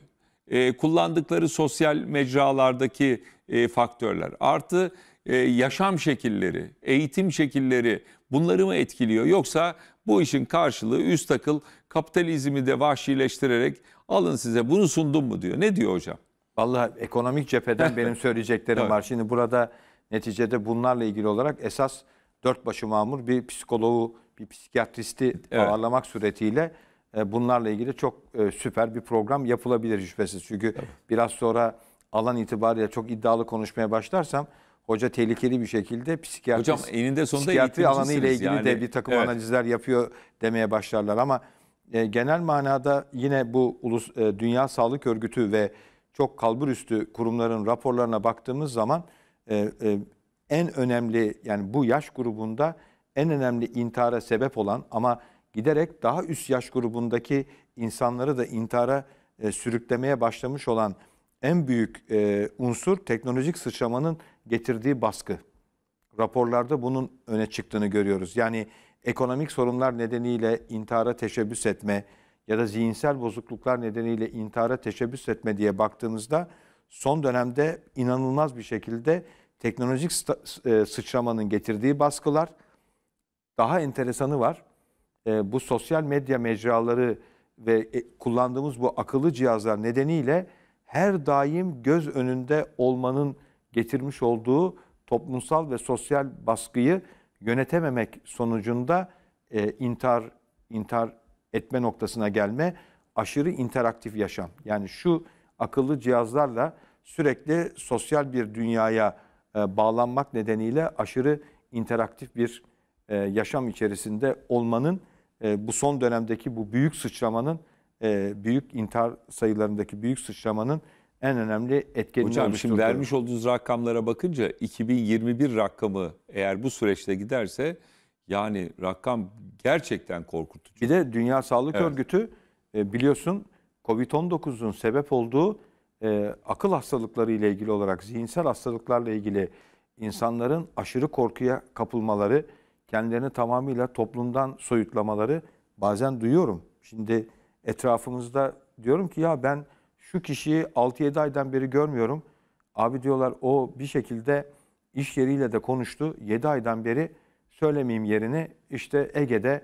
e, kullandıkları sosyal mecralardaki e, faktörler artı e, yaşam şekilleri, eğitim şekilleri bunları mı etkiliyor? Yoksa bu işin karşılığı üst akıl kapitalizmi de vahşileştirerek alın size bunu sundum mu diyor. Ne diyor hocam? Vallahi ekonomik cepheden benim söyleyeceklerim evet. var. Şimdi burada neticede bunlarla ilgili olarak esas dört başı mamur bir psikoloğu, bir psikiyatristi evet. ağırlamak suretiyle e, bunlarla ilgili çok e, süper bir program yapılabilir şüphesiz. Çünkü evet. biraz sonra alan itibariyle çok iddialı konuşmaya başlarsam hoca tehlikeli bir şekilde psikiyatri, Hocam, eninde sonunda psikiyatri alanı ile ilgili yani. de bir takım evet. analizler yapıyor demeye başlarlar ama e, genel manada yine bu ulus e, Dünya Sağlık Örgütü ve çok kalbur üstü kurumların raporlarına baktığımız zaman e, e, en önemli yani bu yaş grubunda en önemli intihara sebep olan ama giderek daha üst yaş grubundaki insanları da intihara e, sürüklemeye başlamış olan en büyük e, unsur teknolojik sıçramanın getirdiği baskı. Raporlarda bunun öne çıktığını görüyoruz. Yani ekonomik sorunlar nedeniyle intihara teşebbüs etme ya da zihinsel bozukluklar nedeniyle intihara teşebbüs etme diye baktığımızda son dönemde inanılmaz bir şekilde teknolojik e, sıçramanın getirdiği baskılar daha enteresanı var. E, bu sosyal medya mecraları ve e, kullandığımız bu akıllı cihazlar nedeniyle her daim göz önünde olmanın getirmiş olduğu toplumsal ve sosyal baskıyı yönetememek sonucunda e, intihar intihar etme noktasına gelme, aşırı interaktif yaşam. Yani şu akıllı cihazlarla sürekli sosyal bir dünyaya e, bağlanmak nedeniyle aşırı interaktif bir e, yaşam içerisinde olmanın e, bu son dönemdeki bu büyük sıçramanın e, büyük intihar sayılarındaki büyük sıçramanın en önemli etkeni Hocam şimdi oluyor. vermiş olduğunuz rakamlara bakınca 2021 rakamı eğer bu süreçte giderse yani rakam gerçekten korkutucu. Bir de Dünya Sağlık evet. Örgütü e, biliyorsun COVID-19'un sebep olduğu e, akıl hastalıkları ile ilgili olarak zihinsel hastalıklarla ilgili insanların aşırı korkuya kapılmaları kendilerini tamamıyla toplumdan soyutlamaları bazen duyuyorum. Şimdi etrafımızda diyorum ki ya ben şu kişiyi 6-7 aydan beri görmüyorum. Abi diyorlar o bir şekilde iş yeriyle de konuştu. 7 aydan beri söylemeyeyim yerini işte Ege'de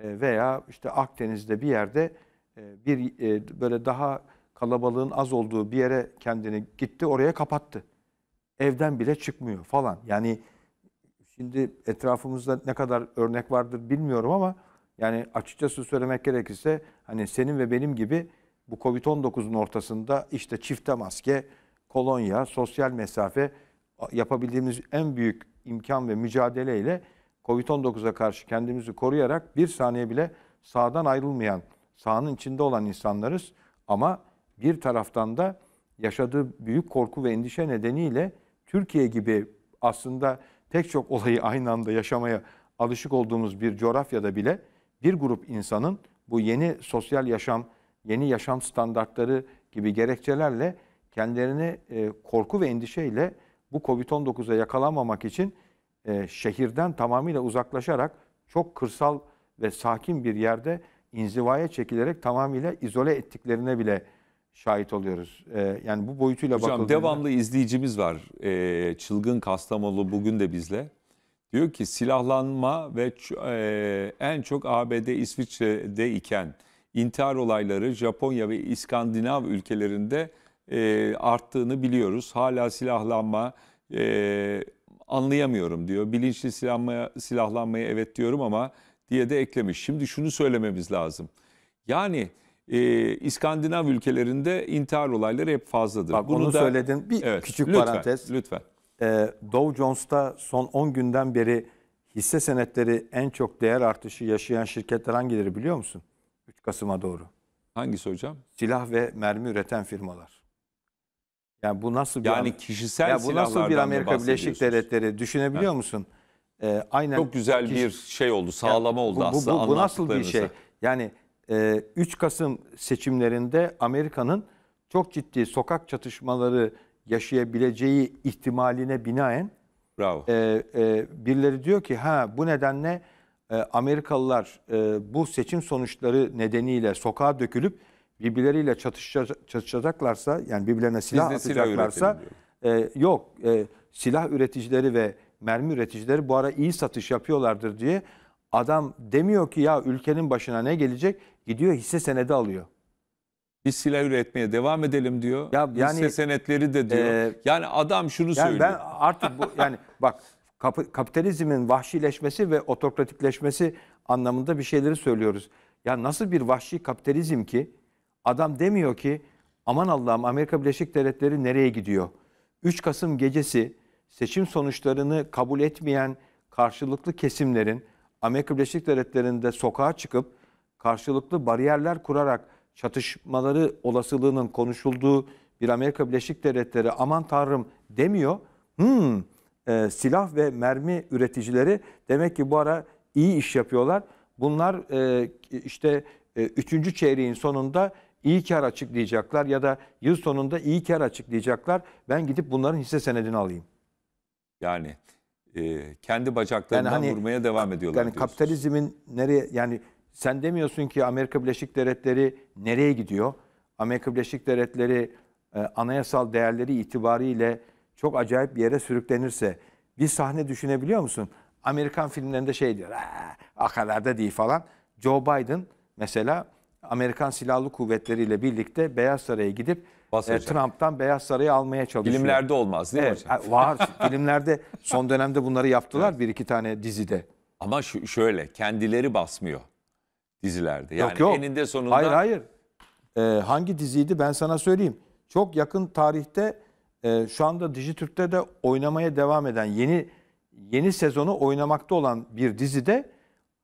e, veya işte Akdeniz'de bir yerde e, bir e, böyle daha kalabalığın az olduğu bir yere kendini gitti oraya kapattı. Evden bile çıkmıyor falan. Yani Şimdi etrafımızda ne kadar örnek vardır bilmiyorum ama yani açıkçası söylemek gerekirse hani senin ve benim gibi bu Covid-19'un ortasında işte çifte maske, kolonya, sosyal mesafe yapabildiğimiz en büyük imkan ve mücadeleyle Covid-19'a karşı kendimizi koruyarak bir saniye bile sağdan ayrılmayan, sahanın içinde olan insanlarız. Ama bir taraftan da yaşadığı büyük korku ve endişe nedeniyle Türkiye gibi aslında pek çok olayı aynı anda yaşamaya alışık olduğumuz bir coğrafyada bile bir grup insanın bu yeni sosyal yaşam, yeni yaşam standartları gibi gerekçelerle kendilerini e, korku ve endişeyle bu Covid-19'a yakalanmamak için e, şehirden tamamıyla uzaklaşarak çok kırsal ve sakin bir yerde inzivaya çekilerek tamamıyla izole ettiklerine bile şahit oluyoruz. Ee, yani bu boyutuyla Hocam, bakıldığında... devamlı izleyicimiz var. Ee, çılgın Kastamolu bugün de bizle. Diyor ki silahlanma ve e, en çok ABD, İsviçre'de iken intihar olayları Japonya ve İskandinav ülkelerinde e, arttığını biliyoruz. Hala silahlanma e, anlayamıyorum diyor. Bilinçli silahlanmaya, silahlanmaya evet diyorum ama diye de eklemiş. Şimdi şunu söylememiz lazım. Yani e, İskandinav ülkelerinde intihar olayları hep fazladır. Bak Bunu onu da, söyledin. Bir evet, küçük lütfen, parantez. Lütfen. E, Dow Jones'ta son 10 günden beri hisse senetleri en çok değer artışı yaşayan şirketler hangileri biliyor musun? 3 Kasım'a doğru. Hangisi hocam? Silah ve mermi üreten firmalar. Yani bu nasıl bir yani kişisel ya bu nasıl bir Amerika Birleşik Devletleri düşünebiliyor evet. musun? Ee, aynen çok güzel kişi... bir şey oldu, sağlama yani, oldu bu, bu, aslında. bu nasıl bir şey? Yani 3 ee, Kasım seçimlerinde Amerika'nın çok ciddi sokak çatışmaları yaşayabileceği ihtimaline binaen Bravo. E, e, birileri diyor ki ha bu nedenle e, Amerikalılar e, bu seçim sonuçları nedeniyle sokağa dökülüp birbirleriyle çatışacaklarsa yani birbirlerine silah Biz atacaklarsa silah e, yok e, silah üreticileri ve mermi üreticileri bu ara iyi satış yapıyorlardır diye adam demiyor ki ya ülkenin başına ne gelecek Gidiyor hisse senedi alıyor. Biz silah üretmeye devam edelim diyor. Ya, yani, hisse senetleri de diyor. E, yani adam şunu yani söylüyor. Ben artık bu yani bak kap, kapitalizmin vahşileşmesi ve otokratikleşmesi anlamında bir şeyleri söylüyoruz. Ya nasıl bir vahşi kapitalizm ki adam demiyor ki aman Allah'ım Amerika Birleşik Devletleri nereye gidiyor? 3 Kasım gecesi seçim sonuçlarını kabul etmeyen karşılıklı kesimlerin Amerika Birleşik Devletleri'nde sokağa çıkıp karşılıklı bariyerler kurarak çatışmaları olasılığının konuşulduğu bir Amerika Birleşik Devletleri aman tanrım demiyor. Hmm, e, silah ve mermi üreticileri demek ki bu ara iyi iş yapıyorlar. Bunlar e, işte e, üçüncü çeyreğin sonunda iyi kar açıklayacaklar ya da yıl sonunda iyi kar açıklayacaklar. Ben gidip bunların hisse senedini alayım. Yani e, kendi bacaklarından yani hani, vurmaya devam ediyorlar. Yani diyorsunuz. kapitalizmin nereye yani sen demiyorsun ki Amerika Birleşik Devletleri nereye gidiyor? Amerika Birleşik Devletleri e, anayasal değerleri itibariyle çok acayip bir yere sürüklenirse bir sahne düşünebiliyor musun? Amerikan filmlerinde şey diyor, akalarda değil falan. Joe Biden mesela Amerikan Silahlı Kuvvetleri ile birlikte Beyaz Saray'a gidip e, Trump'tan Beyaz Saray'ı almaya çalışıyor. Filmlerde olmaz değil evet, mi hocam? Var. filmlerde son dönemde bunları yaptılar evet. bir iki tane dizide. Ama şöyle kendileri basmıyor dizilerde. Yani yok, yok. eninde sonunda... Hayır hayır. Ee, hangi diziydi ben sana söyleyeyim. Çok yakın tarihte e, şu anda Dijitürk'te de oynamaya devam eden yeni yeni sezonu oynamakta olan bir dizide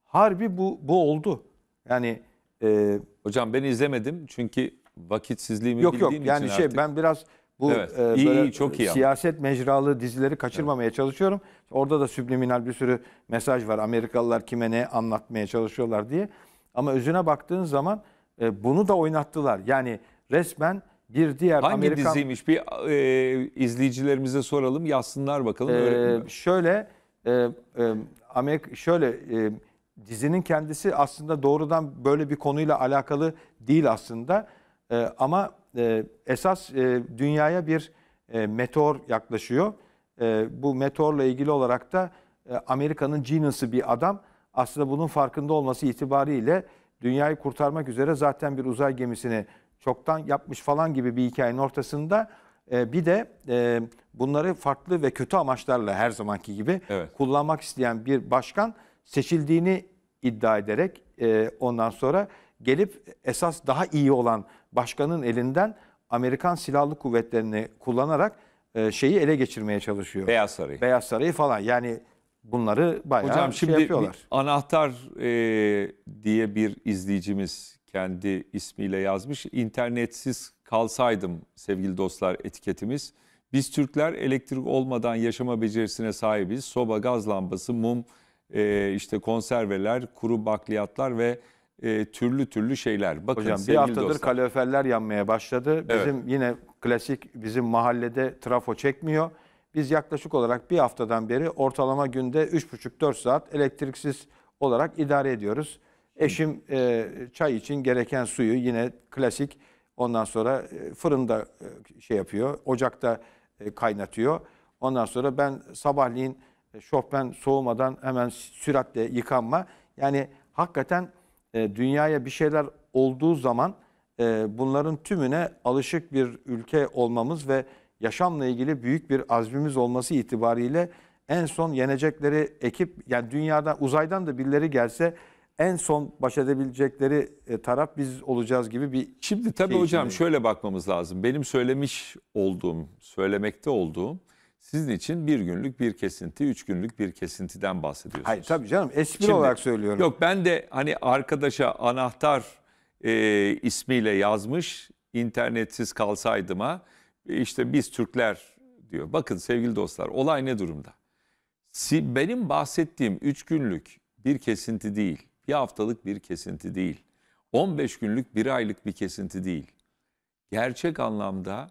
harbi bu bu oldu. Yani e, hocam ben izlemedim çünkü vakitsizliğimi yok, bildiğim yok, yani için şey artık. ben biraz bu evet, e, iyi, böyle iyi, çok iyi siyaset ama. mecralı dizileri kaçırmamaya evet. çalışıyorum. Orada da subliminal bir sürü mesaj var. Amerikalılar kime ne anlatmaya çalışıyorlar diye. Ama özüne baktığın zaman e, bunu da oynattılar. Yani resmen bir diğer Hangi Amerikan... diziymiş bir e, izleyicilerimize soralım yazsınlar bakalım. E, şöyle e, e, Amerika şöyle e, dizinin kendisi aslında doğrudan böyle bir konuyla alakalı değil aslında. E, ama e, esas e, dünyaya bir e, meteor yaklaşıyor. E, bu meteorla ilgili olarak da e, Amerika'nın Genius'ı bir adam aslında bunun farkında olması itibariyle dünyayı kurtarmak üzere zaten bir uzay gemisini çoktan yapmış falan gibi bir hikayenin ortasında e, bir de e, bunları farklı ve kötü amaçlarla her zamanki gibi evet. kullanmak isteyen bir başkan seçildiğini iddia ederek e, ondan sonra gelip esas daha iyi olan başkanın elinden Amerikan Silahlı Kuvvetlerini kullanarak şeyi ele geçirmeye çalışıyor. Beyaz Sarayı. Beyaz Sarayı falan yani bunları bayağı Hocam, şey şimdi şey yapıyorlar. Anahtar e, diye bir izleyicimiz kendi ismiyle yazmış. İnternetsiz kalsaydım sevgili dostlar etiketimiz. Biz Türkler elektrik olmadan yaşama becerisine sahibiz. Soba, gaz lambası, mum, e, işte konserveler, kuru bakliyatlar ve e, türlü türlü şeyler. Bakın Hocam bir haftadır dostlar. kaloriferler yanmaya başladı. Bizim evet. yine klasik bizim mahallede trafo çekmiyor. Biz yaklaşık olarak bir haftadan beri ortalama günde 3,5-4 saat elektriksiz olarak idare ediyoruz. Eşim e, çay için gereken suyu yine klasik ondan sonra e, fırında e, şey yapıyor, ocakta e, kaynatıyor. Ondan sonra ben sabahleyin e, şofben soğumadan hemen süratle yıkanma. Yani hakikaten e, dünyaya bir şeyler olduğu zaman e, bunların tümüne alışık bir ülke olmamız ve yaşamla ilgili büyük bir azmimiz olması itibariyle en son yenecekleri ekip yani dünyadan uzaydan da birileri gelse en son baş edebilecekleri e, taraf biz olacağız gibi bir Şimdi tabii şey hocam içinde. şöyle bakmamız lazım. Benim söylemiş olduğum, söylemekte olduğum sizin için bir günlük bir kesinti, üç günlük bir kesintiden bahsediyorsunuz. Hayır tabii canım espri Şimdi, olarak söylüyorum. Yok ben de hani arkadaşa anahtar e, ismiyle yazmış internetsiz kalsaydıma e işte biz Türkler diyor. Bakın sevgili dostlar olay ne durumda? Benim bahsettiğim 3 günlük bir kesinti değil, bir haftalık bir kesinti değil, 15 günlük bir aylık bir kesinti değil. Gerçek anlamda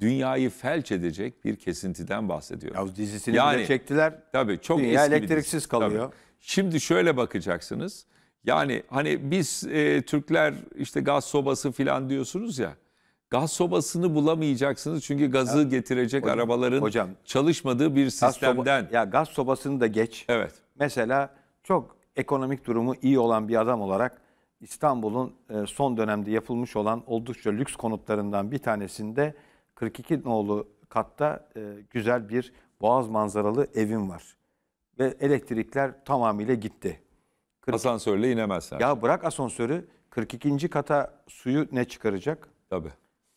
dünyayı felç edecek bir kesintiden bahsediyorum. Ya dizisini yani, bile çektiler. Tabii çok eski elektriksiz dizi, kalıyor. Tabii. Şimdi şöyle bakacaksınız. Yani hani biz e, Türkler işte gaz sobası filan diyorsunuz ya. Gaz sobasını bulamayacaksınız çünkü gazı ya, getirecek hocam, arabaların hocam, çalışmadığı bir sistemden. soba, ya gaz sobasını da geç. Evet. Mesela çok ekonomik durumu iyi olan bir adam olarak İstanbul'un e, son dönemde yapılmış olan oldukça lüks konutlarından bir tanesinde 42 nolu katta e, güzel bir boğaz manzaralı evim var. Ve elektrikler tamamıyla gitti. 40... Asansörle inemezler. Ya bırak asansörü 42. kata suyu ne çıkaracak? Tabii.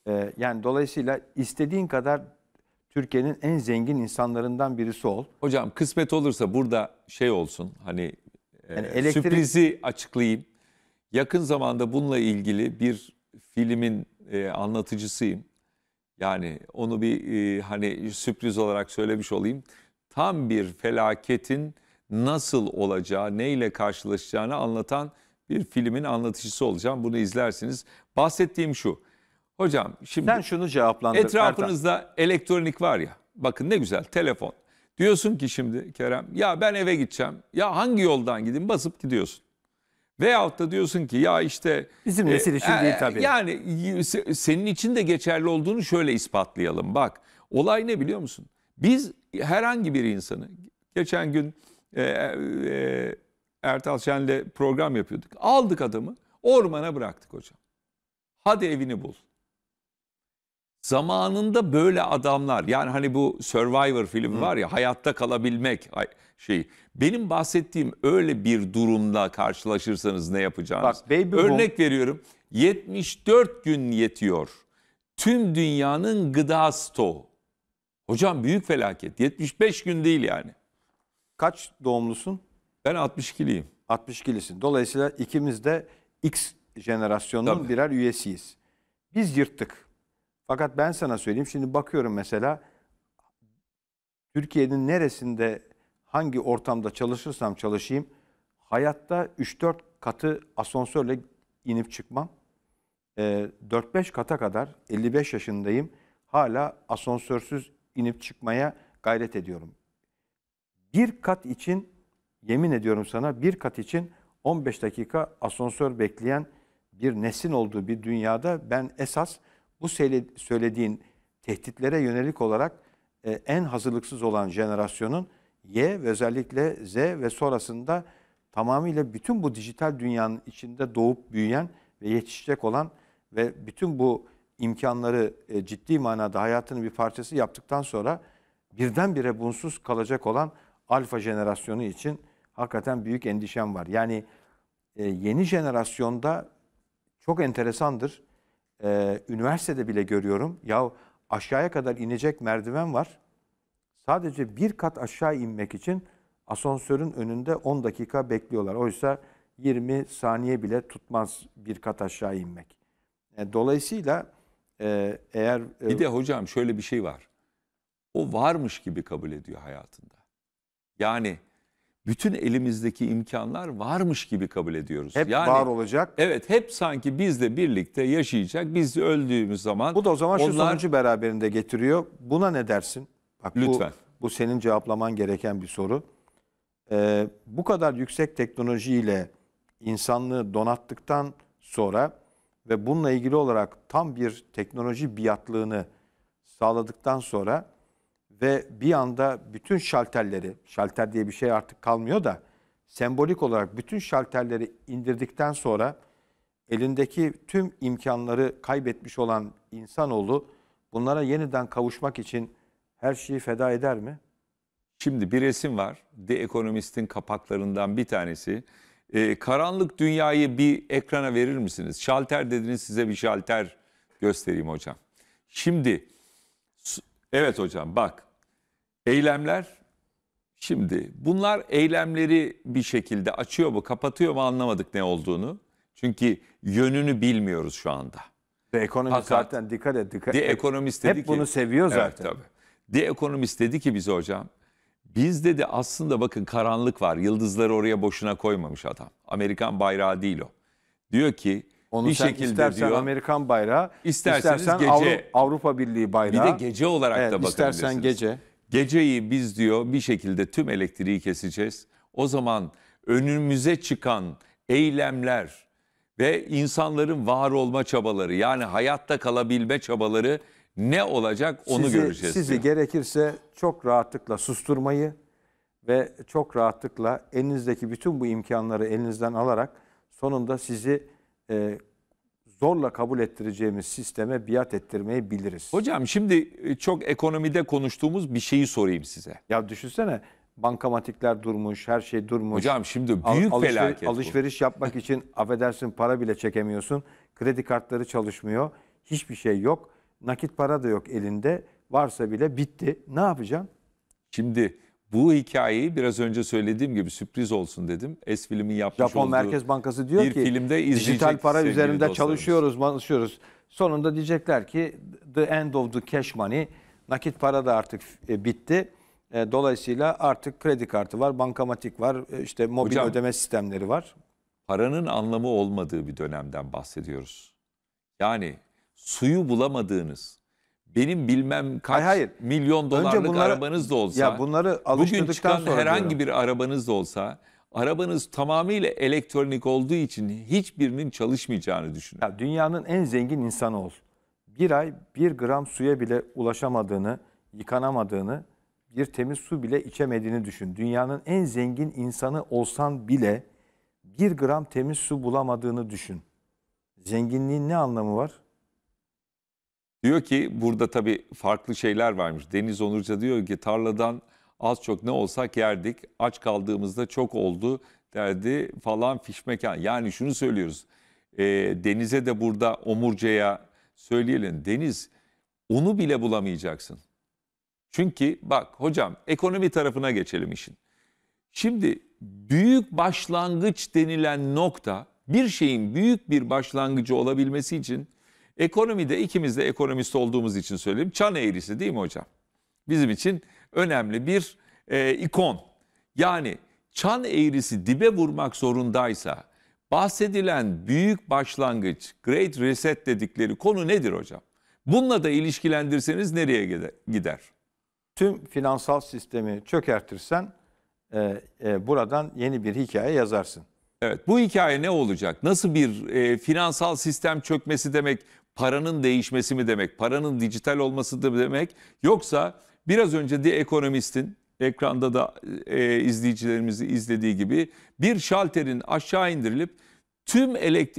Ee, yani dolayısıyla istediğin kadar Türkiye'nin en zengin insanlarından birisi ol. Hocam kısmet olursa burada şey olsun hani e, yani elektrik... sürprizi açıklayayım. Yakın zamanda bununla ilgili bir filmin e, anlatıcısıyım. Yani onu bir e, hani sürpriz olarak söylemiş olayım. Tam bir felaketin nasıl olacağı, neyle karşılaşacağını anlatan bir filmin anlatıcısı olacağım. Bunu izlersiniz. Bahsettiğim şu. Hocam şimdi Sen şunu cevaplandır. etrafınızda elektronik var ya. Bakın ne güzel telefon. Diyorsun ki şimdi Kerem ya ben eve gideceğim. Ya hangi yoldan gideyim basıp gidiyorsun. Veyahut da diyorsun ki ya işte... Bizim e, nesil için e, değil tabii. Yani senin için de geçerli olduğunu şöyle ispatlayalım. Bak olay ne biliyor musun? Biz herhangi bir insanı geçen gün e, e, e Ertal Şen'le program yapıyorduk. Aldık adamı ormana bıraktık hocam. Hadi evini bul. Zamanında böyle adamlar yani hani bu Survivor filmi var ya hayatta kalabilmek şey. Benim bahsettiğim öyle bir durumla karşılaşırsanız ne yapacağınız. Bak, baby Örnek boom. veriyorum 74 gün yetiyor. Tüm dünyanın gıda stoğu. Hocam büyük felaket 75 gün değil yani. Kaç doğumlusun? Ben 62'liyim. 62'lisin. Dolayısıyla ikimiz de X jenerasyonunun Tabii. birer üyesiyiz. Biz yırttık. Fakat ben sana söyleyeyim şimdi bakıyorum mesela Türkiye'nin neresinde hangi ortamda çalışırsam çalışayım hayatta 3-4 katı asansörle inip çıkmam. 4-5 ee, kata kadar 55 yaşındayım. Hala asansörsüz inip çıkmaya gayret ediyorum. Bir kat için yemin ediyorum sana bir kat için 15 dakika asansör bekleyen bir nesin olduğu bir dünyada ben esas bu söylediğin tehditlere yönelik olarak e, en hazırlıksız olan jenerasyonun Y ve özellikle Z ve sonrasında tamamıyla bütün bu dijital dünyanın içinde doğup büyüyen ve yetişecek olan ve bütün bu imkanları e, ciddi manada hayatının bir parçası yaptıktan sonra birdenbire bunsuz kalacak olan alfa jenerasyonu için hakikaten büyük endişem var. Yani e, yeni jenerasyonda çok enteresandır e, üniversitede bile görüyorum. Ya aşağıya kadar inecek merdiven var. Sadece bir kat aşağı inmek için asansörün önünde 10 dakika bekliyorlar. Oysa 20 saniye bile tutmaz bir kat aşağı inmek. Yani ee, dolayısıyla e, eğer... E, bir de hocam şöyle bir şey var. O varmış gibi kabul ediyor hayatında. Yani bütün elimizdeki imkanlar varmış gibi kabul ediyoruz. Hep yani, var olacak. Evet hep sanki bizle birlikte yaşayacak. Biz öldüğümüz zaman. Bu da o zaman onlar... şu sonucu beraberinde getiriyor. Buna ne dersin? Bak, Lütfen. Bu, bu senin cevaplaman gereken bir soru. Ee, bu kadar yüksek teknolojiyle insanlığı donattıktan sonra ve bununla ilgili olarak tam bir teknoloji biatlığını sağladıktan sonra ve bir anda bütün şalterleri, şalter diye bir şey artık kalmıyor da sembolik olarak bütün şalterleri indirdikten sonra elindeki tüm imkanları kaybetmiş olan insanoğlu bunlara yeniden kavuşmak için her şeyi feda eder mi? Şimdi bir resim var. The Economist'in kapaklarından bir tanesi. Ee, karanlık dünyayı bir ekrana verir misiniz? Şalter dediniz size bir şalter göstereyim hocam. Şimdi Evet hocam bak eylemler şimdi bunlar eylemleri bir şekilde açıyor mu kapatıyor mu anlamadık ne olduğunu. Çünkü yönünü bilmiyoruz şu anda. De ekonomist Fakat, zaten dikkat et. Dikkat, The Economist dedi hep ki, bunu seviyor zaten. Evet, tabii. The Economist dedi ki bize hocam biz dedi aslında bakın karanlık var yıldızları oraya boşuna koymamış adam. Amerikan bayrağı değil o. Diyor ki onu bir sen şekilde istersen diyor. Amerikan bayrağı, isterseniz istersen gece. Avru Avrupa Birliği bayrağı. Bir de gece olarak evet, da bakabilirsiniz. İstersen gece. Geceyi biz diyor bir şekilde tüm elektriği keseceğiz. O zaman önümüze çıkan eylemler ve insanların var olma çabaları yani hayatta kalabilme çabaları ne olacak onu sizi, göreceğiz. Sizi diyor. gerekirse çok rahatlıkla susturmayı ve çok rahatlıkla elinizdeki bütün bu imkanları elinizden alarak sonunda sizi e, zorla kabul ettireceğimiz sisteme biat ettirmeyi biliriz. Hocam şimdi e, çok ekonomide konuştuğumuz bir şeyi sorayım size. Ya düşünsene bankamatikler durmuş, her şey durmuş. Hocam şimdi büyük Al, alışveriş, felaket. Alışveriş bu. yapmak için affedersin para bile çekemiyorsun. Kredi kartları çalışmıyor. Hiçbir şey yok. Nakit para da yok elinde. Varsa bile bitti. Ne yapacaksın? Şimdi bu hikayeyi biraz önce söylediğim gibi sürpriz olsun dedim. Es filmi yapmış Japon olduğu Merkez Bankası diyor bir ki filmde dijital para üzerinde çalışıyoruz, çalışıyoruz. Sonunda diyecekler ki the end of the cash money nakit para da artık e, bitti. E, dolayısıyla artık kredi kartı var, bankamatik var, e, işte mobil Hocam, ödeme sistemleri var. Paranın anlamı olmadığı bir dönemden bahsediyoruz. Yani suyu bulamadığınız, benim bilmem kaç hayır, hayır. milyon dolarlık Önce bunları, arabanız da olsa, ya bunları bugün çıkan sonra herhangi diyorum. bir arabanız da olsa, arabanız tamamıyla elektronik olduğu için hiçbirinin çalışmayacağını düşünün. Ya dünyanın en zengin insanı ol. Bir ay bir gram suya bile ulaşamadığını, yıkanamadığını, bir temiz su bile içemediğini düşün. Dünyanın en zengin insanı olsan bile bir gram temiz su bulamadığını düşün. Zenginliğin ne anlamı var? Diyor ki burada tabii farklı şeyler varmış. Deniz Onurca diyor ki tarladan az çok ne olsak yerdik. Aç kaldığımızda çok oldu derdi falan fişmekan. Yani şunu söylüyoruz. E, denize de burada omurcaya söyleyelim. Deniz onu bile bulamayacaksın. Çünkü bak hocam ekonomi tarafına geçelim işin. Şimdi büyük başlangıç denilen nokta bir şeyin büyük bir başlangıcı olabilmesi için Ekonomide ikimiz de ekonomist olduğumuz için söyleyeyim. Çan eğrisi değil mi hocam? Bizim için önemli bir e, ikon. Yani çan eğrisi dibe vurmak zorundaysa bahsedilen büyük başlangıç, Great Reset dedikleri konu nedir hocam? Bununla da ilişkilendirseniz nereye gider? Tüm finansal sistemi çökertirsen e, e, buradan yeni bir hikaye yazarsın. Evet bu hikaye ne olacak? Nasıl bir e, finansal sistem çökmesi demek paranın değişmesi mi demek? Paranın dijital olması da demek? Yoksa biraz önce The Economist'in ekranda da e, izleyicilerimizi izlediği gibi bir şalterin aşağı indirilip tüm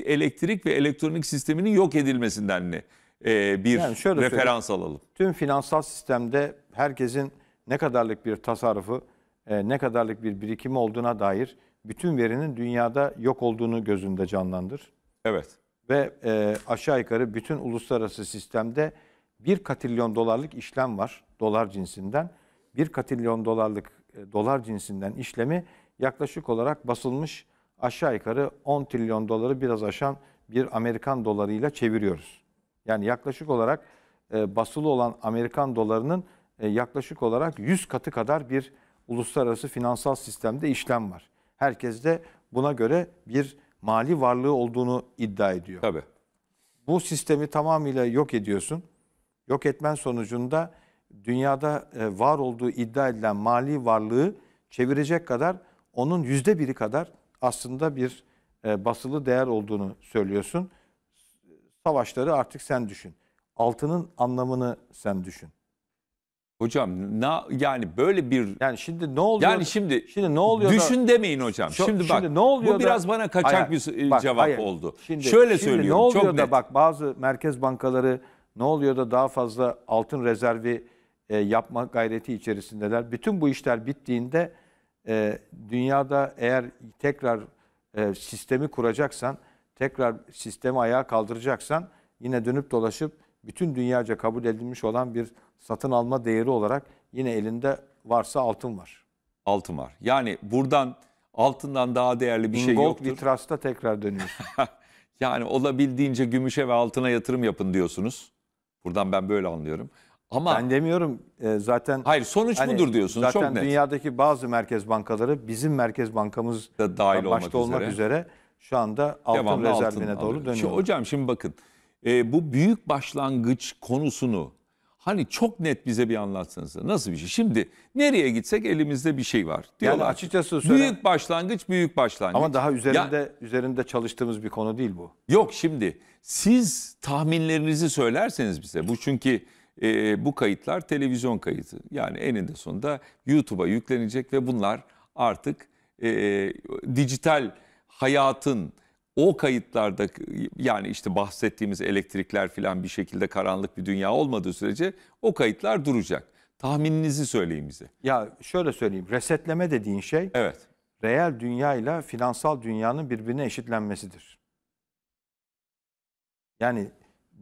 elektrik ve elektronik sisteminin yok edilmesinden ne e, bir yani şöyle referans alalım? Tüm finansal sistemde herkesin ne kadarlık bir tasarrufu, e, ne kadarlık bir birikimi olduğuna dair bütün verinin dünyada yok olduğunu gözünde canlandır. Evet ve e, aşağı yukarı bütün uluslararası sistemde 1 katrilyon dolarlık işlem var dolar cinsinden. 1 katrilyon dolarlık e, dolar cinsinden işlemi yaklaşık olarak basılmış aşağı yukarı 10 trilyon doları biraz aşan bir Amerikan dolarıyla çeviriyoruz. Yani yaklaşık olarak e, basılı olan Amerikan dolarının e, yaklaşık olarak 100 katı kadar bir uluslararası finansal sistemde işlem var. Herkes de buna göre bir mali varlığı olduğunu iddia ediyor. Tabii. Bu sistemi tamamıyla yok ediyorsun. Yok etmen sonucunda dünyada e, var olduğu iddia edilen mali varlığı çevirecek kadar onun yüzde biri kadar aslında bir e, basılı değer olduğunu söylüyorsun. Savaşları artık sen düşün. Altının anlamını sen düşün. Hocam na, yani böyle bir yani şimdi ne oluyor? Yani şimdi şimdi ne oluyor? Düşün da, demeyin hocam. Şu, şimdi bak. ne oluyor? Bu da, biraz bana kaçak hayır, bir bak, cevap hayır. oldu. Şimdi, Şöyle şimdi söylüyorum. Ne oluyor çok da net. bak bazı merkez bankaları ne oluyor da daha fazla altın rezervi e, yapma gayreti içerisindeler. Bütün bu işler bittiğinde e, dünyada eğer tekrar e, sistemi kuracaksan, tekrar sistemi ayağa kaldıracaksan yine dönüp dolaşıp bütün dünyaca kabul edilmiş olan bir satın alma değeri olarak yine elinde varsa altın var. Altın var. Yani buradan altından daha değerli bir In şey gold yoktur. Vitras'ta tekrar dönüyorsun. yani olabildiğince gümüşe ve altına yatırım yapın diyorsunuz. Buradan ben böyle anlıyorum. Ama ben demiyorum e, zaten Hayır sonuç hani, budur diyorsunuz zaten çok net. dünyadaki bazı merkez bankaları bizim merkez bankamız da dahil başta olmak üzere, üzere şu anda altın Devamlı rezervine altın doğru alıyor. dönüyor. Şimdi, hocam şimdi bakın e, bu büyük başlangıç konusunu hani çok net bize bir anlatsanız nasıl bir şey? Şimdi nereye gitsek elimizde bir şey var. Diyorlar. Yani açıkçası söyle. Büyük başlangıç, büyük başlangıç. Ama daha üzerinde ya, üzerinde çalıştığımız bir konu değil bu. Yok şimdi siz tahminlerinizi söylerseniz bize. Bu çünkü e, bu kayıtlar televizyon kayıtı. Yani eninde sonunda YouTube'a yüklenecek ve bunlar artık e, dijital hayatın o kayıtlarda yani işte bahsettiğimiz elektrikler filan bir şekilde karanlık bir dünya olmadığı sürece o kayıtlar duracak. Tahmininizi söyleyin bize. Ya şöyle söyleyeyim. Resetleme dediğin şey Evet. reel dünya ile finansal dünyanın birbirine eşitlenmesidir. Yani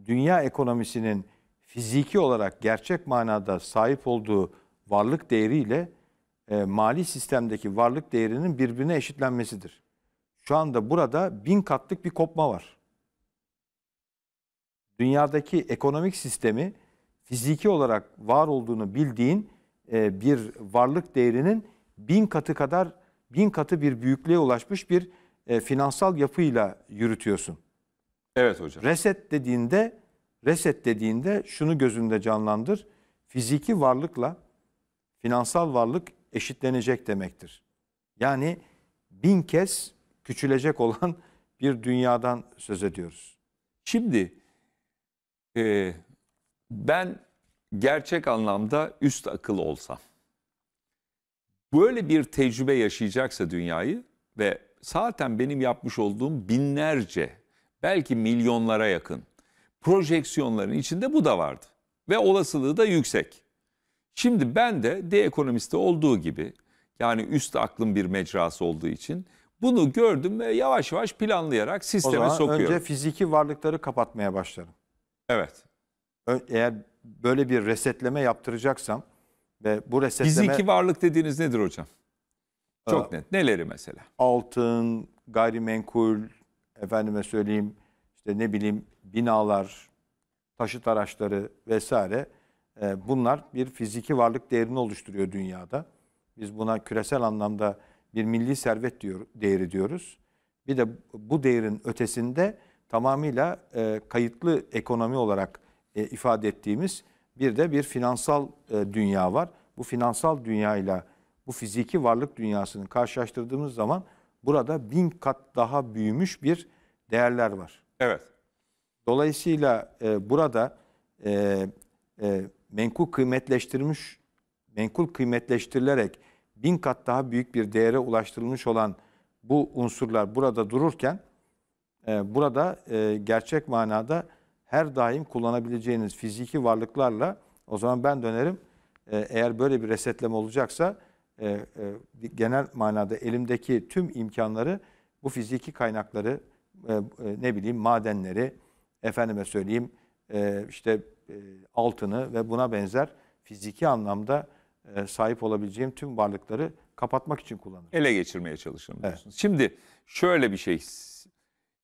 dünya ekonomisinin fiziki olarak gerçek manada sahip olduğu varlık değeriyle e, mali sistemdeki varlık değerinin birbirine eşitlenmesidir. Şu anda burada bin katlık bir kopma var. Dünyadaki ekonomik sistemi fiziki olarak var olduğunu bildiğin e, bir varlık değerinin bin katı kadar, bin katı bir büyüklüğe ulaşmış bir e, finansal yapıyla yürütüyorsun. Evet hocam. Reset dediğinde, reset dediğinde şunu gözünde canlandır. Fiziki varlıkla finansal varlık eşitlenecek demektir. Yani bin kez küçülecek olan bir dünyadan söz ediyoruz. Şimdi e, ben gerçek anlamda üst akıl olsam, böyle bir tecrübe yaşayacaksa dünyayı ve zaten benim yapmış olduğum binlerce, belki milyonlara yakın projeksiyonların içinde bu da vardı. Ve olasılığı da yüksek. Şimdi ben de de ekonomiste olduğu gibi yani üst aklın bir mecrası olduğu için bunu gördüm ve yavaş yavaş planlayarak sisteme sokuyorum. O zaman sokuyorum. önce fiziki varlıkları kapatmaya başlarım. Evet. Eğer böyle bir resetleme yaptıracaksam ve bu resetleme... Fiziki varlık dediğiniz nedir hocam? Çok e, net. Neleri mesela? Altın, gayrimenkul, efendime söyleyeyim işte ne bileyim binalar, taşıt araçları vesaire. E, bunlar bir fiziki varlık değerini oluşturuyor dünyada. Biz buna küresel anlamda bir milli servet diyor, değeri diyoruz. Bir de bu değerin ötesinde tamamıyla e, kayıtlı ekonomi olarak e, ifade ettiğimiz bir de bir finansal e, dünya var. Bu finansal dünyayla bu fiziki varlık dünyasını karşılaştırdığımız zaman burada bin kat daha büyümüş bir değerler var. Evet. Dolayısıyla e, burada e, e, menkul kıymetleştirilmiş, menkul kıymetleştirilerek bin kat daha büyük bir değere ulaştırılmış olan bu unsurlar burada dururken e, burada e, gerçek manada her daim kullanabileceğiniz fiziki varlıklarla o zaman ben dönerim e, eğer böyle bir resetleme olacaksa e, e, genel manada elimdeki tüm imkanları bu fiziki kaynakları e, e, ne bileyim madenleri efendime söyleyeyim e, işte e, altını ve buna benzer fiziki anlamda e, sahip olabileceğim tüm varlıkları kapatmak için kullanırım. Ele geçirmeye çalışırım diyorsunuz. Evet. Şimdi şöyle bir şey.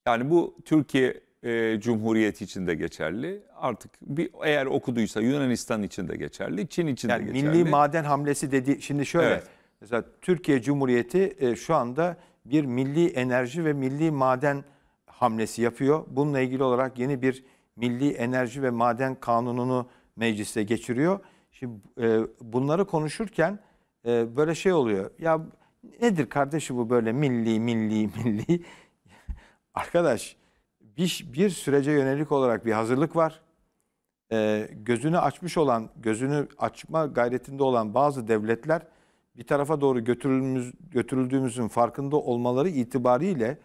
Yani bu Türkiye e, Cumhuriyeti için de geçerli. Artık bir eğer okuduysa Yunanistan için de geçerli, Çin için yani de geçerli. Milli maden hamlesi dedi. Şimdi şöyle. Evet. Mesela Türkiye Cumhuriyeti e, şu anda bir milli enerji ve milli maden hamlesi yapıyor. Bununla ilgili olarak yeni bir milli enerji ve maden kanununu mecliste geçiriyor. Şimdi e, bunları konuşurken e, böyle şey oluyor. Ya nedir kardeşi bu böyle milli milli milli? Arkadaş bir, bir sürece yönelik olarak bir hazırlık var. E, gözünü açmış olan, gözünü açma gayretinde olan bazı devletler bir tarafa doğru götürüldüğümüzün farkında olmaları itibariyle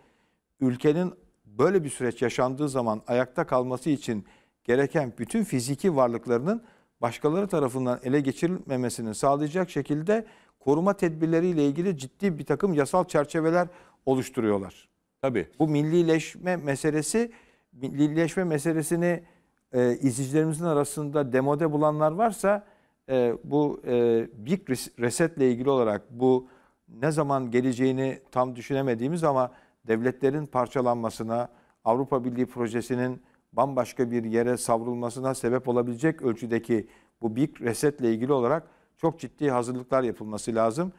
ülkenin böyle bir süreç yaşandığı zaman ayakta kalması için gereken bütün fiziki varlıklarının başkaları tarafından ele geçirilmemesini sağlayacak şekilde koruma tedbirleriyle ilgili ciddi bir takım yasal çerçeveler oluşturuyorlar. Tabii. Bu millileşme meselesi millileşme meselesini e, izleyicilerimizin arasında demode bulanlar varsa e, bu e, Big Reset'le ilgili olarak bu ne zaman geleceğini tam düşünemediğimiz ama devletlerin parçalanmasına, Avrupa Birliği projesinin bambaşka bir yere savrulmasına sebep olabilecek ölçüdeki bu big resetle ilgili olarak çok ciddi hazırlıklar yapılması lazım.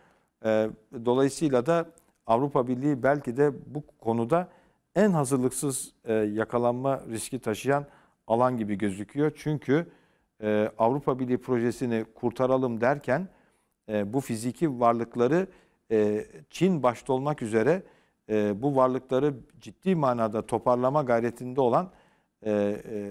Ee, dolayısıyla da Avrupa Birliği belki de bu konuda en hazırlıksız e, yakalanma riski taşıyan alan gibi gözüküyor. Çünkü e, Avrupa Birliği projesini kurtaralım derken e, bu fiziki varlıkları Çin başta olmak üzere bu varlıkları ciddi manada toparlama gayretinde olan e, e,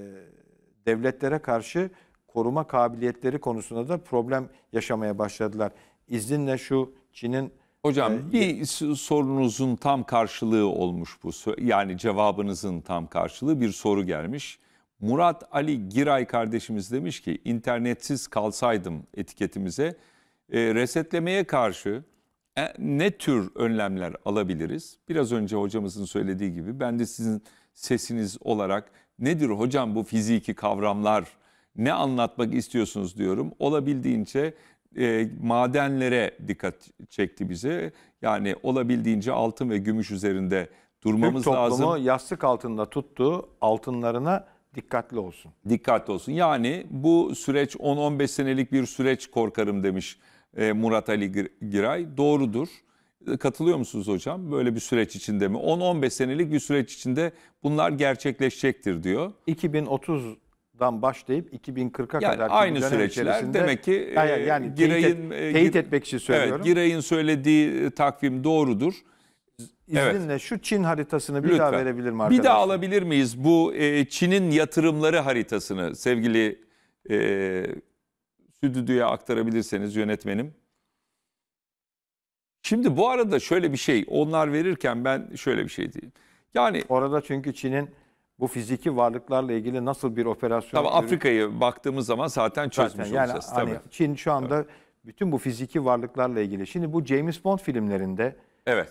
devletlere karşı koruma kabiliyetleri konusunda da problem yaşamaya başladılar. İzinle şu Çin'in Hocam e, bir sorunuzun tam karşılığı olmuş bu. Yani cevabınızın tam karşılığı bir soru gelmiş. Murat Ali Giray kardeşimiz demiş ki internetsiz kalsaydım etiketimize e, resetlemeye karşı e, ne tür önlemler alabiliriz? Biraz önce hocamızın söylediği gibi ben de sizin sesiniz olarak Nedir hocam bu fiziki kavramlar? Ne anlatmak istiyorsunuz diyorum. Olabildiğince e, madenlere dikkat çekti bizi. Yani olabildiğince altın ve gümüş üzerinde durmamız Türk lazım. toplumu yastık altında tuttuğu altınlarına dikkatli olsun. Dikkatli olsun. Yani bu süreç 10-15 senelik bir süreç korkarım demiş e, Murat Ali Giray. Doğrudur. Katılıyor musunuz hocam? Böyle bir süreç içinde mi? 10-15 senelik bir süreç içinde bunlar gerçekleşecektir diyor. 2030'dan başlayıp 2040'a yani kadar aynı süreçler demek ki yani, e, yani Giray'ın e, teyit, teyit etmek için söylüyorum. Evet, Giray'ın söylediği e, takvim doğrudur. İzninle evet. şu Çin haritasını bir Lütfen. daha verebilir mi arkadaşlar? Bir daha alabilir miyiz bu e, Çin'in yatırımları haritasını sevgili e, Südüdü'ye aktarabilirseniz yönetmenim. Şimdi bu arada şöyle bir şey, onlar verirken ben şöyle bir şey diyeyim. Yani orada çünkü Çin'in bu fiziki varlıklarla ilgili nasıl bir operasyon Tabii yürüt- Afrika'yı baktığımız zaman zaten çözmüş zaten, yani olacağız hani Çin şu anda bütün bu fiziki varlıklarla ilgili. Şimdi bu James Bond filmlerinde Evet.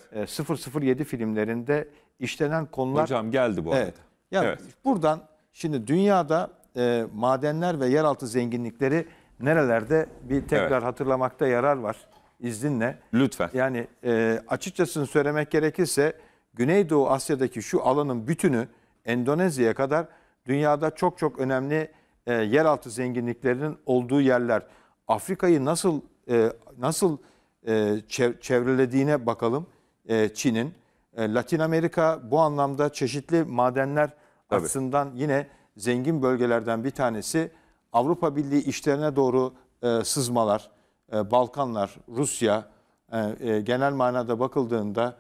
007 e, filmlerinde işlenen konular Hocam geldi bu Evet. arada. Yani Evet. buradan şimdi dünyada e, madenler ve yeraltı zenginlikleri nerelerde bir tekrar Evet. hatırlamakta yarar var izninle. Lütfen. Yani e, açıkçasını söylemek gerekirse Güneydoğu Asya'daki şu alanın bütünü Endonezya'ya kadar dünyada çok çok önemli e, yeraltı zenginliklerinin olduğu yerler. Afrika'yı nasıl e, nasıl e, çevrelediğine bakalım e, Çin'in. E, Latin Amerika bu anlamda çeşitli madenler Tabii. açısından yine zengin bölgelerden bir tanesi. Avrupa Birliği işlerine doğru e, sızmalar, e, Balkanlar, Rusya e, e, genel manada bakıldığında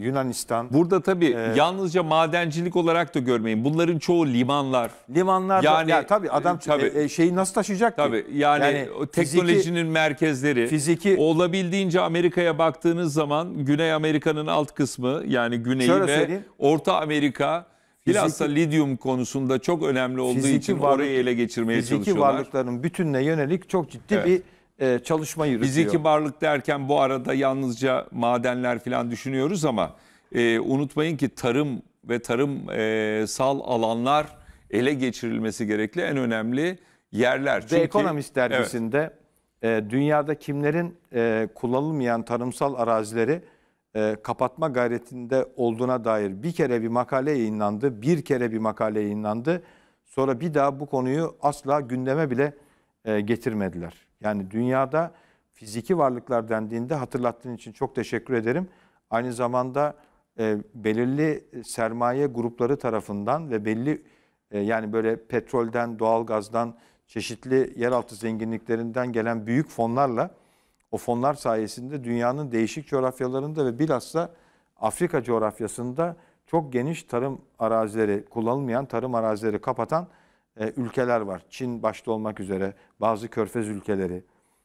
Yunanistan. Burada tabii e, yalnızca madencilik olarak da görmeyin. Bunların çoğu limanlar. Limanlar. Yani ya, tabii adam tabii, e, şeyi nasıl taşıyacak tabii, ki? Yani, yani teknolojinin fiziki, merkezleri. Fiziki. Olabildiğince Amerika'ya baktığınız zaman Güney Amerika'nın alt kısmı yani Güney ve Orta Amerika bilhassa lityum konusunda çok önemli olduğu için varlık, orayı ele geçirmeye fiziki çalışıyorlar. Fiziki varlıkların bütününe yönelik çok ciddi evet. bir e, çalışma yürütüyor. Biz kibarlık derken bu arada yalnızca madenler falan düşünüyoruz ama e, unutmayın ki tarım ve tarımsal e, alanlar ele geçirilmesi gerekli en önemli yerler. Çünkü, The Economist dergisinde evet. e, dünyada kimlerin e, kullanılmayan tarımsal arazileri e, kapatma gayretinde olduğuna dair bir kere bir makale yayınlandı, bir kere bir makale yayınlandı. Sonra bir daha bu konuyu asla gündeme bile e, getirmediler. Yani dünyada fiziki varlıklar dendiğinde hatırlattığın için çok teşekkür ederim. Aynı zamanda e, belirli sermaye grupları tarafından ve belli e, yani böyle petrolden, doğalgazdan, çeşitli yeraltı zenginliklerinden gelen büyük fonlarla o fonlar sayesinde dünyanın değişik coğrafyalarında ve bilhassa Afrika coğrafyasında çok geniş tarım arazileri, kullanılmayan tarım arazileri kapatan e, ülkeler var. Çin başta olmak üzere bazı körfez ülkeleri.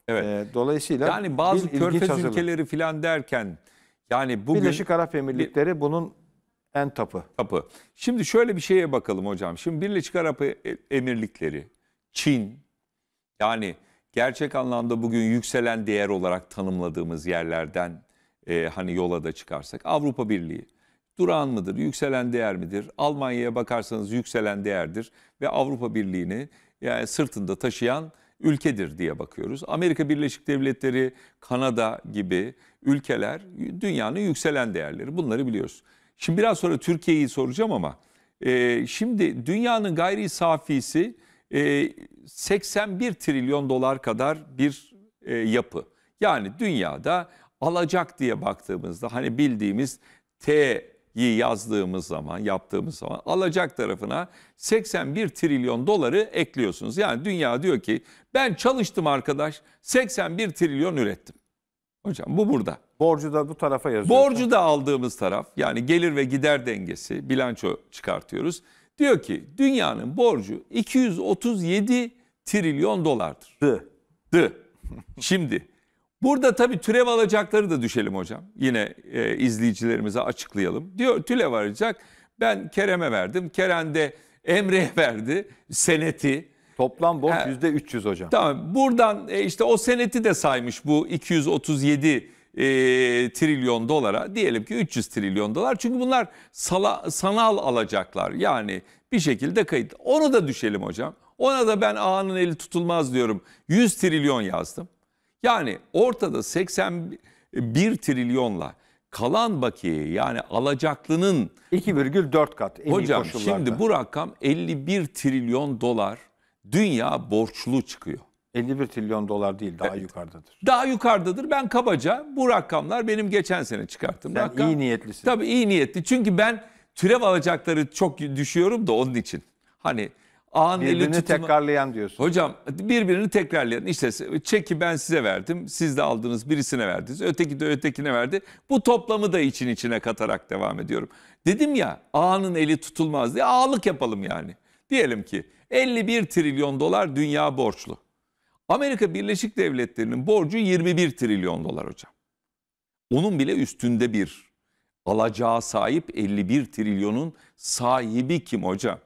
Evet. E, dolayısıyla yani bazı körfez hazırlık. ülkeleri filan derken yani bugün Birleşik Arap Emirlikleri bunun en tapı. Tapı. Şimdi şöyle bir şeye bakalım hocam. Şimdi Birleşik Arap e- Emirlikleri, Çin yani gerçek anlamda bugün yükselen değer olarak tanımladığımız yerlerden e, hani yola da çıkarsak Avrupa Birliği durağan mıdır, yükselen değer midir? Almanya'ya bakarsanız yükselen değerdir ve Avrupa Birliği'ni yani sırtında taşıyan ülkedir diye bakıyoruz. Amerika Birleşik Devletleri, Kanada gibi ülkeler dünyanın yükselen değerleri. Bunları biliyoruz. Şimdi biraz sonra Türkiye'yi soracağım ama e, şimdi dünyanın gayri safisi e, 81 trilyon dolar kadar bir e, yapı. Yani dünyada alacak diye baktığımızda hani bildiğimiz T yazdığımız zaman, yaptığımız zaman alacak tarafına 81 trilyon doları ekliyorsunuz. Yani dünya diyor ki ben çalıştım arkadaş 81 trilyon ürettim. Hocam bu burada. Borcu da bu tarafa yazıyor. Borcu da aldığımız taraf yani gelir ve gider dengesi bilanço çıkartıyoruz. Diyor ki dünyanın borcu 237 trilyon dolardır. Dı. Dı. Şimdi Burada tabii türev alacakları da düşelim hocam. Yine e, izleyicilerimize açıklayalım. Diyor türev alacak. Ben Kerem'e verdim. Kerem de Emre'ye verdi seneti. Toplam borç yüzde %300 hocam. Tamam buradan e, işte o seneti de saymış bu 237 e, trilyon dolara diyelim ki 300 trilyon dolar. Çünkü bunlar sala, sanal alacaklar yani bir şekilde kayıt. Onu da düşelim hocam. Ona da ben ağanın eli tutulmaz diyorum. 100 trilyon yazdım. Yani ortada 81 trilyonla kalan bakiye yani alacaklının 2,4 kat en Hocam iyi şimdi bu rakam 51 trilyon dolar dünya borçlu çıkıyor. 51 trilyon dolar değil daha evet. yukarıdadır. Daha yukarıdadır. Ben kabaca bu rakamlar benim geçen sene çıkarttım. Sen Rakam, iyi niyetlisin. Tabii iyi niyetli. Çünkü ben türev alacakları çok düşüyorum da onun için. Hani Ağın birbirini eli tutma... tekrarlayan diyorsun. Hocam birbirini tekrarlayan işte çeki ben size verdim siz de aldınız birisine verdiniz öteki de ötekine verdi. Bu toplamı da için içine katarak devam ediyorum. Dedim ya ağanın eli tutulmaz diye ağalık yapalım yani. Diyelim ki 51 trilyon dolar dünya borçlu. Amerika Birleşik Devletleri'nin borcu 21 trilyon dolar hocam. Onun bile üstünde bir alacağı sahip 51 trilyonun sahibi kim hocam?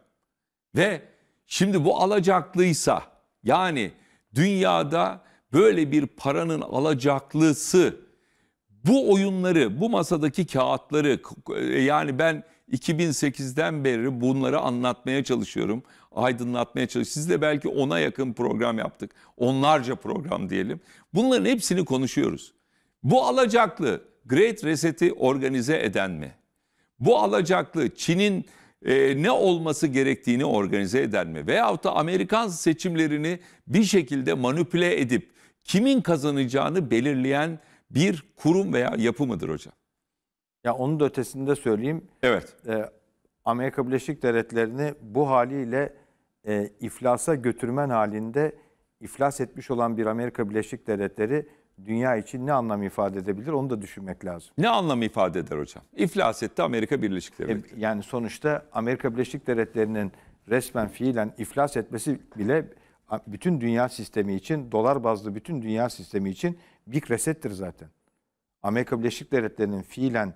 Ve Şimdi bu alacaklıysa yani dünyada böyle bir paranın alacaklısı bu oyunları, bu masadaki kağıtları e, yani ben 2008'den beri bunları anlatmaya çalışıyorum, aydınlatmaya çalışıyorum. Sizle belki ona yakın program yaptık. Onlarca program diyelim. Bunların hepsini konuşuyoruz. Bu alacaklı Great Reset'i organize eden mi? Bu alacaklı Çin'in e, ne olması gerektiğini organize eden mi? Veyahut da Amerikan seçimlerini bir şekilde manipüle edip kimin kazanacağını belirleyen bir kurum veya yapı mıdır hocam? Ya onun da ötesinde söyleyeyim. Evet. E, Amerika Birleşik Devletleri'ni bu haliyle e, iflasa götürmen halinde iflas etmiş olan bir Amerika Birleşik Devletleri dünya için ne anlam ifade edebilir onu da düşünmek lazım. Ne anlam ifade eder hocam? İflas etti Amerika Birleşik Devletleri. E, yani sonuçta Amerika Birleşik Devletleri'nin resmen fiilen iflas etmesi bile bütün dünya sistemi için, dolar bazlı bütün dünya sistemi için bir resettir zaten. Amerika Birleşik Devletleri'nin fiilen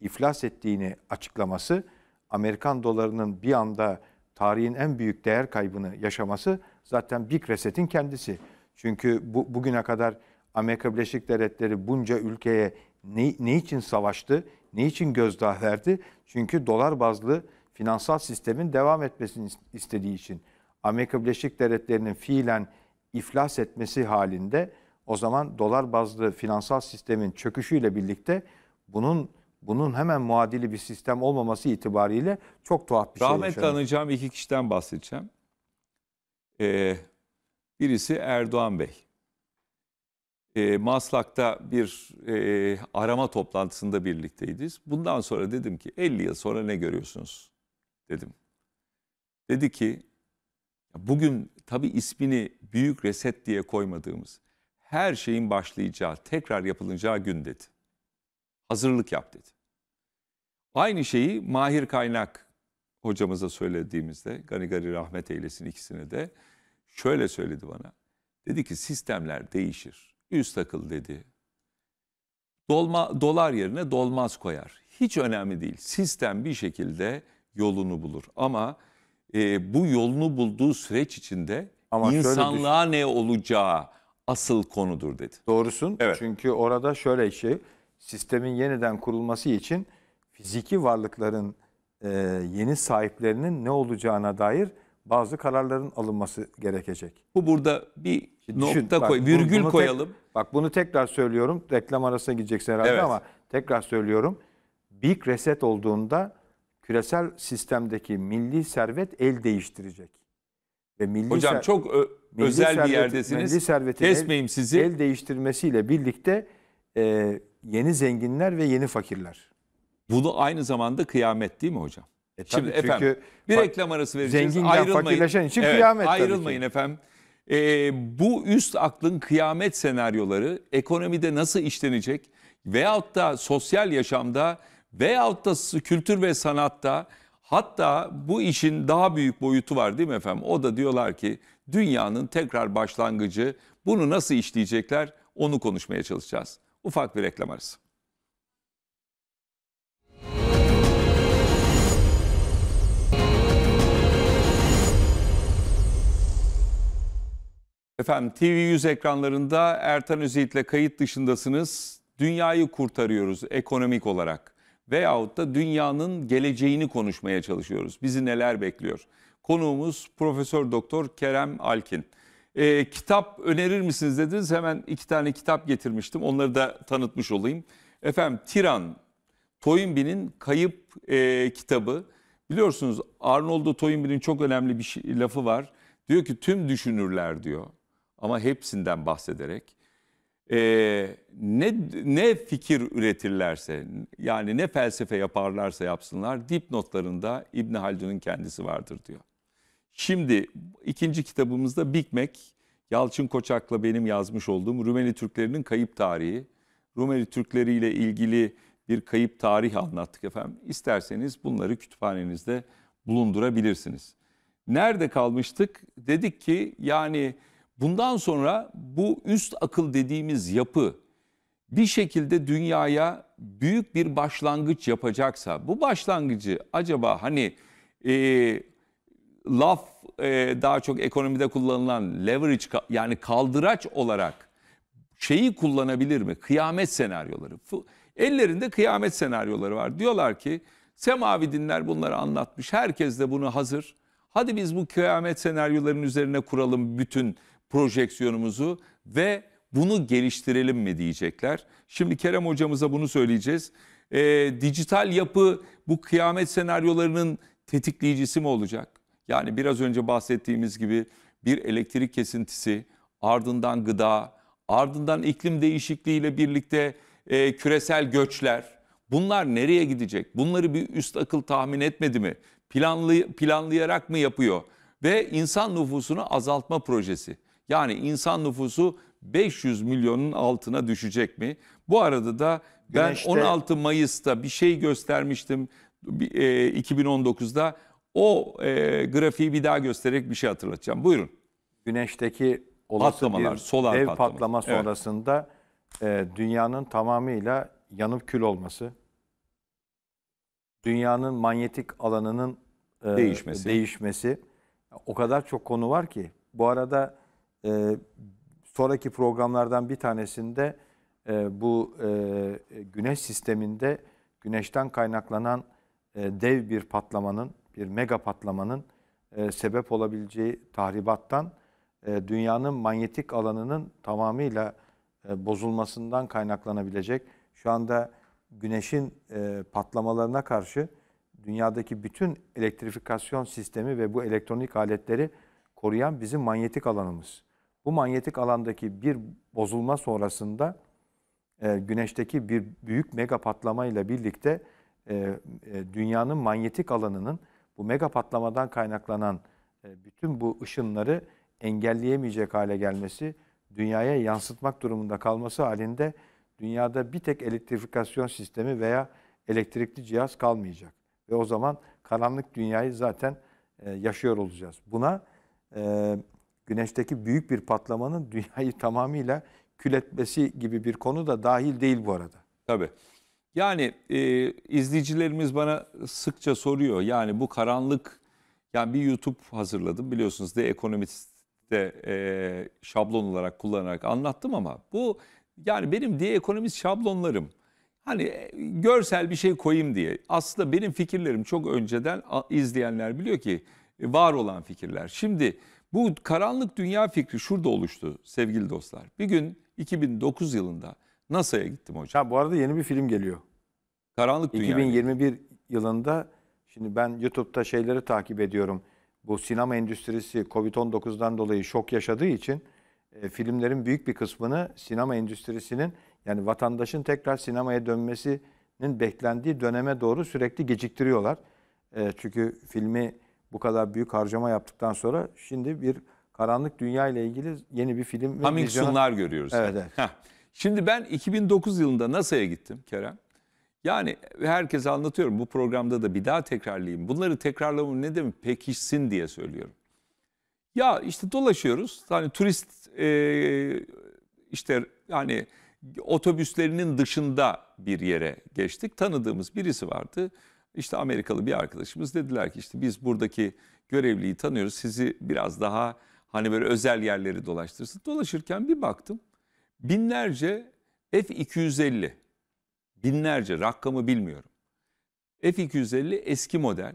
iflas ettiğini açıklaması, Amerikan dolarının bir anda tarihin en büyük değer kaybını yaşaması zaten bir resetin kendisi. Çünkü bu, bugüne kadar Amerika Birleşik Devletleri bunca ülkeye ne, ne için savaştı? Ne için gözdağı verdi? Çünkü dolar bazlı finansal sistemin devam etmesini istediği için. Amerika Birleşik Devletleri'nin fiilen iflas etmesi halinde o zaman dolar bazlı finansal sistemin çöküşüyle birlikte bunun bunun hemen muadili bir sistem olmaması itibariyle çok tuhaf bir Rahmet şey. Rahmetle anacağım iki kişiden bahsedeceğim. Ee, birisi Erdoğan Bey e, Maslak'ta bir e, arama toplantısında birlikteydiz. Bundan sonra dedim ki 50 yıl sonra ne görüyorsunuz dedim. Dedi ki bugün tabi ismini büyük reset diye koymadığımız her şeyin başlayacağı, tekrar yapılacağı gün dedi. Hazırlık yap dedi. Aynı şeyi Mahir Kaynak hocamıza söylediğimizde, Gani Gani rahmet eylesin ikisini de, şöyle söyledi bana. Dedi ki sistemler değişir 100 takıl dedi. Dolma, dolar yerine dolmaz koyar. Hiç önemli değil. Sistem bir şekilde yolunu bulur. Ama e, bu yolunu bulduğu süreç içinde Ama insanlığa ne olacağı asıl konudur dedi. Doğrusun. Evet. Çünkü orada şöyle şey, sistemin yeniden kurulması için fiziki varlıkların e, yeni sahiplerinin ne olacağına dair bazı kararların alınması gerekecek. Bu burada bir Şimdi Nokta düşün, bak, koy, virgül bunu koyalım. Tek, bak bunu tekrar söylüyorum. Reklam arasına gideceksin herhalde evet. ama tekrar söylüyorum. Big reset olduğunda küresel sistemdeki milli servet el değiştirecek. Ve milli Hocam çok milli özel servet, bir yerdesiniz. Milli servetin Kesmeyeyim el, sizi. el değiştirmesiyle birlikte e, yeni zenginler ve yeni fakirler. Bunu aynı zamanda kıyamet değil mi hocam? E, Şimdi çünkü efendim bir reklam arası vereceğiz. Zenginler ayrılmayın. fakirleşen için evet, kıyamet Ayrılmayın efendim. E, bu üst aklın kıyamet senaryoları ekonomide nasıl işlenecek veyahut da sosyal yaşamda veyahut da kültür ve sanatta hatta bu işin daha büyük boyutu var değil mi efendim? O da diyorlar ki dünyanın tekrar başlangıcı bunu nasıl işleyecekler onu konuşmaya çalışacağız. Ufak bir reklam arası. Efendim TV100 ekranlarında Ertan ile kayıt dışındasınız. Dünyayı kurtarıyoruz ekonomik olarak veyahut da dünyanın geleceğini konuşmaya çalışıyoruz. Bizi neler bekliyor? Konuğumuz Profesör Doktor Kerem Alkin. Ee, kitap önerir misiniz dediniz. Hemen iki tane kitap getirmiştim. Onları da tanıtmış olayım. Efendim Tiran, Toynbee'nin Kayıp e, kitabı. Biliyorsunuz Arnoldo Toynbee'nin çok önemli bir şey, lafı var. Diyor ki tüm düşünürler diyor ama hepsinden bahsederek e, ne ne fikir üretirlerse yani ne felsefe yaparlarsa yapsınlar dipnotlarında İbn Haldun'un kendisi vardır diyor. Şimdi ikinci kitabımızda Big Mac, Yalçın Koçak'la benim yazmış olduğum Rumeli Türklerinin kayıp tarihi. Rumeli Türkleri ile ilgili bir kayıp tarih anlattık efendim. İsterseniz bunları kütüphanenizde bulundurabilirsiniz. Nerede kalmıştık? Dedik ki yani Bundan sonra bu üst akıl dediğimiz yapı bir şekilde dünyaya büyük bir başlangıç yapacaksa bu başlangıcı acaba hani e, laf e, daha çok ekonomide kullanılan leverage yani kaldıraç olarak şeyi kullanabilir mi? Kıyamet senaryoları. Ellerinde kıyamet senaryoları var. Diyorlar ki semavi dinler bunları anlatmış. Herkes de bunu hazır. Hadi biz bu kıyamet senaryolarının üzerine kuralım bütün projeksiyonumuzu ve bunu geliştirelim mi diyecekler. Şimdi Kerem hocamıza bunu söyleyeceğiz. E, dijital yapı bu kıyamet senaryolarının tetikleyicisi mi olacak? Yani biraz önce bahsettiğimiz gibi bir elektrik kesintisi, ardından gıda, ardından iklim değişikliğiyle birlikte e, küresel göçler. Bunlar nereye gidecek? Bunları bir üst akıl tahmin etmedi mi? Planlı, planlayarak mı yapıyor? Ve insan nüfusunu azaltma projesi. Yani insan nüfusu 500 milyonun altına düşecek mi? Bu arada da ben Güneşte... 16 Mayıs'ta bir şey göstermiştim 2019'da. E, o e, grafiği bir daha göstererek bir şey hatırlatacağım. Buyurun. Güneşteki olası Patlamalar, bir solar dev patlama sonrasında evet. e, dünyanın tamamıyla yanıp kül olması, dünyanın manyetik alanının e, değişmesi. değişmesi. O kadar çok konu var ki. Bu arada e, sonraki programlardan bir tanesinde e, bu e, güneş sisteminde güneşten kaynaklanan e, dev bir patlamanın, bir mega patlamanın e, sebep olabileceği tahribattan e, dünyanın manyetik alanının tamamıyla e, bozulmasından kaynaklanabilecek. Şu anda güneşin e, patlamalarına karşı dünyadaki bütün elektrifikasyon sistemi ve bu elektronik aletleri koruyan bizim manyetik alanımız. Bu manyetik alandaki bir bozulma sonrasında e, güneşteki bir büyük mega patlamayla birlikte e, e, dünyanın manyetik alanının bu mega patlamadan kaynaklanan e, bütün bu ışınları engelleyemeyecek hale gelmesi, dünyaya yansıtmak durumunda kalması halinde dünyada bir tek elektrifikasyon sistemi veya elektrikli cihaz kalmayacak. Ve o zaman karanlık dünyayı zaten e, yaşıyor olacağız. Buna e, güneşteki büyük bir patlamanın dünyayı tamamıyla kül etmesi gibi bir konu da dahil değil bu arada. Tabii. Yani e, izleyicilerimiz bana sıkça soruyor. Yani bu karanlık, yani bir YouTube hazırladım biliyorsunuz de ekonomist'te e, şablon olarak kullanarak anlattım ama bu yani benim diye ekonomist şablonlarım. Hani e, görsel bir şey koyayım diye. Aslında benim fikirlerim çok önceden izleyenler biliyor ki e, var olan fikirler. Şimdi bu karanlık dünya fikri şurada oluştu sevgili dostlar. Bir gün 2009 yılında NASA'ya gittim hocam. Ha, bu arada yeni bir film geliyor. Karanlık dünya. 2021 yani. yılında şimdi ben YouTube'da şeyleri takip ediyorum. Bu sinema endüstrisi Covid-19'dan dolayı şok yaşadığı için e, filmlerin büyük bir kısmını sinema endüstrisinin yani vatandaşın tekrar sinemaya dönmesinin beklendiği döneme doğru sürekli geciktiriyorlar. E, çünkü filmi bu kadar büyük harcama yaptıktan sonra şimdi bir karanlık dünya ile ilgili yeni bir film. Hummingsunlar vizyona... görüyoruz. Evet, evet. Şimdi ben 2009 yılında NASA'ya gittim Kerem. Yani herkese anlatıyorum bu programda da bir daha tekrarlayayım. Bunları tekrarlamam ne demek pekişsin diye söylüyorum. Ya işte dolaşıyoruz. Hani turist e, işte yani otobüslerinin dışında bir yere geçtik. Tanıdığımız birisi vardı. İşte Amerikalı bir arkadaşımız dediler ki işte biz buradaki görevliyi tanıyoruz. Sizi biraz daha hani böyle özel yerleri dolaştırsın. Dolaşırken bir baktım. Binlerce F-250. Binlerce rakamı bilmiyorum. F-250 eski model.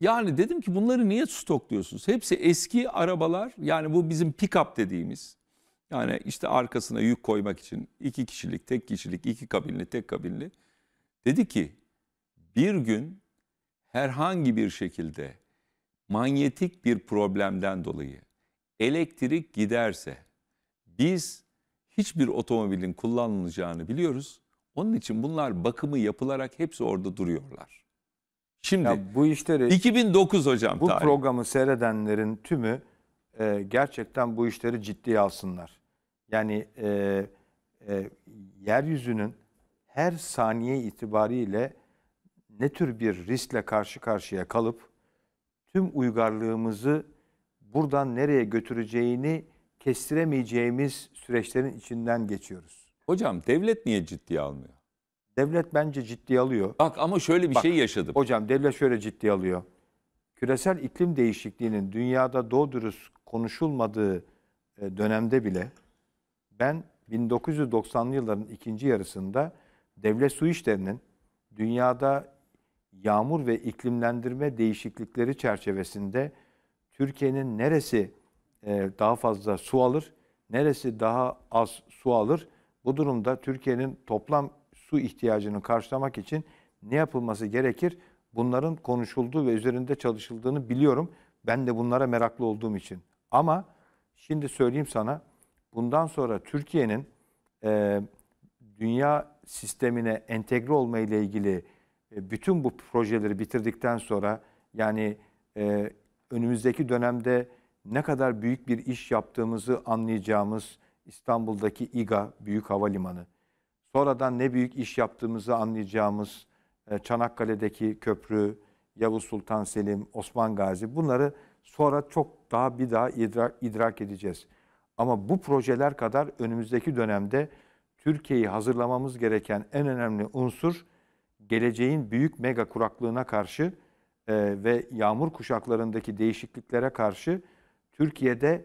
Yani dedim ki bunları niye stokluyorsunuz? Hepsi eski arabalar. Yani bu bizim pick-up dediğimiz. Yani işte arkasına yük koymak için iki kişilik, tek kişilik, iki kabinli, tek kabinli. Dedi ki bir gün herhangi bir şekilde manyetik bir problemden dolayı elektrik giderse biz hiçbir otomobilin kullanılacağını biliyoruz. Onun için bunlar bakımı yapılarak hepsi orada duruyorlar. Şimdi ya bu işleri 2009 hocam bu tarih. programı seyredenlerin tümü e, gerçekten bu işleri ciddiye alsınlar. Yani e, e, yeryüzünün her saniye itibariyle ne tür bir riskle karşı karşıya kalıp tüm uygarlığımızı buradan nereye götüreceğini kestiremeyeceğimiz süreçlerin içinden geçiyoruz. Hocam devlet niye ciddiye almıyor? Devlet bence ciddiye alıyor. Bak ama şöyle bir Bak, şey yaşadım. Hocam devlet şöyle ciddiye alıyor. Küresel iklim değişikliğinin dünyada doğru dürüst konuşulmadığı e, dönemde bile ben 1990'lı yılların ikinci yarısında devlet su işlerinin dünyada yağmur ve iklimlendirme değişiklikleri çerçevesinde Türkiye'nin neresi e, daha fazla su alır, neresi daha az su alır? Bu durumda Türkiye'nin toplam su ihtiyacını karşılamak için ne yapılması gerekir? Bunların konuşulduğu ve üzerinde çalışıldığını biliyorum. Ben de bunlara meraklı olduğum için. Ama şimdi söyleyeyim sana bundan sonra Türkiye'nin e, dünya sistemine entegre olma ile ilgili e, bütün bu projeleri bitirdikten sonra yani e, önümüzdeki dönemde ne kadar büyük bir iş yaptığımızı anlayacağımız İstanbul'daki İGA Büyük Havalimanı, sonradan ne büyük iş yaptığımızı anlayacağımız e, Çanakkale'deki köprü, Yavuz Sultan Selim, Osman Gazi bunları sonra çok daha bir daha idrak, idrak edeceğiz. Ama bu projeler kadar önümüzdeki dönemde Türkiye'yi hazırlamamız gereken en önemli unsur geleceğin büyük mega kuraklığına karşı e, ve yağmur kuşaklarındaki değişikliklere karşı Türkiye'de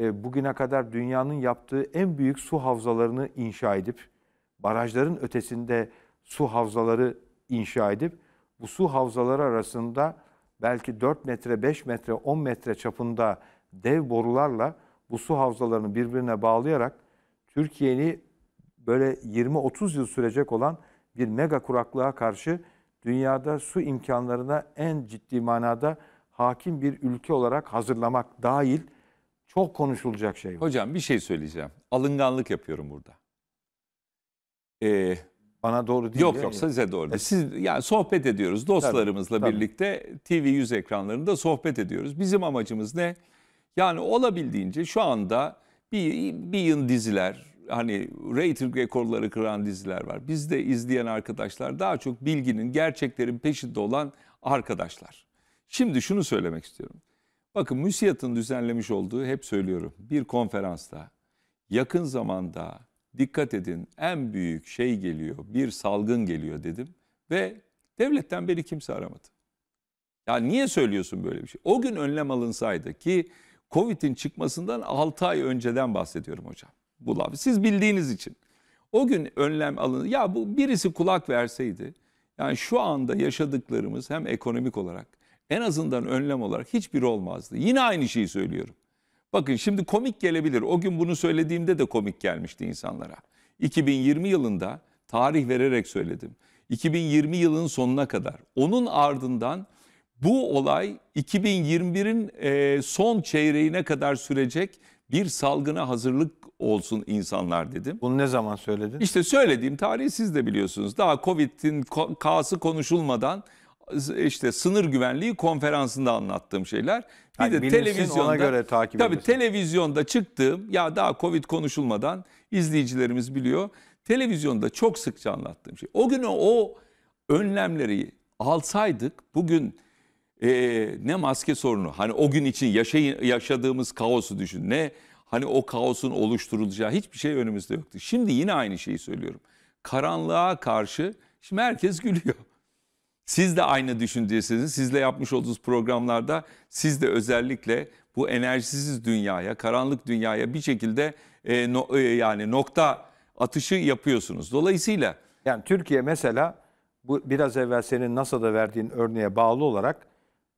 e, bugüne kadar dünyanın yaptığı en büyük su havzalarını inşa edip, barajların ötesinde su havzaları inşa edip, bu su havzaları arasında belki 4 metre, 5 metre, 10 metre çapında dev borularla bu su havzalarını birbirine bağlayarak Türkiye'yi böyle 20-30 yıl sürecek olan bir mega kuraklığa karşı dünyada su imkanlarına en ciddi manada hakim bir ülke olarak hazırlamak dahil çok konuşulacak şey var. Hocam bir şey söyleyeceğim. Alınganlık yapıyorum burada. Ee, Bana doğru değil. Yok değil yok mi? size doğru. Değil. E, Siz yani sohbet ediyoruz dostlarımızla tabii, tabii. birlikte TV100 ekranlarında sohbet ediyoruz. Bizim amacımız ne? Yani olabildiğince şu anda bir, bir yıl diziler, hani rating rekorları kıran diziler var. Biz de izleyen arkadaşlar daha çok bilginin, gerçeklerin peşinde olan arkadaşlar. Şimdi şunu söylemek istiyorum. Bakın MÜSİAD'ın düzenlemiş olduğu hep söylüyorum bir konferansta yakın zamanda dikkat edin en büyük şey geliyor bir salgın geliyor dedim ve devletten beni kimse aramadı. Ya niye söylüyorsun böyle bir şey? O gün önlem alınsaydı ki Covid'in çıkmasından 6 ay önceden bahsediyorum hocam bu laf. Siz bildiğiniz için. O gün önlem alınır. Ya bu birisi kulak verseydi, yani şu anda yaşadıklarımız hem ekonomik olarak en azından önlem olarak hiçbir olmazdı. Yine aynı şeyi söylüyorum. Bakın şimdi komik gelebilir. O gün bunu söylediğimde de komik gelmişti insanlara. 2020 yılında tarih vererek söyledim. 2020 yılının sonuna kadar. Onun ardından bu olay 2021'in e, son çeyreğine kadar sürecek bir salgına hazırlık olsun insanlar dedim. Bunu ne zaman söyledin? İşte söylediğim tarihi siz de biliyorsunuz. Daha Covid'in K'sı konuşulmadan işte sınır güvenliği konferansında anlattığım şeyler. Bir yani de bilinsin, televizyonda ona göre takip Tabii edesin. televizyonda çıktığım ya daha Covid konuşulmadan izleyicilerimiz biliyor. Televizyonda çok sıkça anlattığım şey. O gün o önlemleri alsaydık bugün e, ne maske sorunu hani o gün için yaşayın, yaşadığımız kaosu düşün ne hani o kaosun oluşturulacağı hiçbir şey önümüzde yoktu. Şimdi yine aynı şeyi söylüyorum. Karanlığa karşı şimdi herkes gülüyor. Siz de aynı düşüncesiniz. Sizle yapmış olduğunuz programlarda siz de özellikle bu enerjisiz dünyaya, karanlık dünyaya bir şekilde e, no, e, yani nokta atışı yapıyorsunuz. Dolayısıyla yani Türkiye mesela bu biraz evvel senin NASA'da verdiğin örneğe bağlı olarak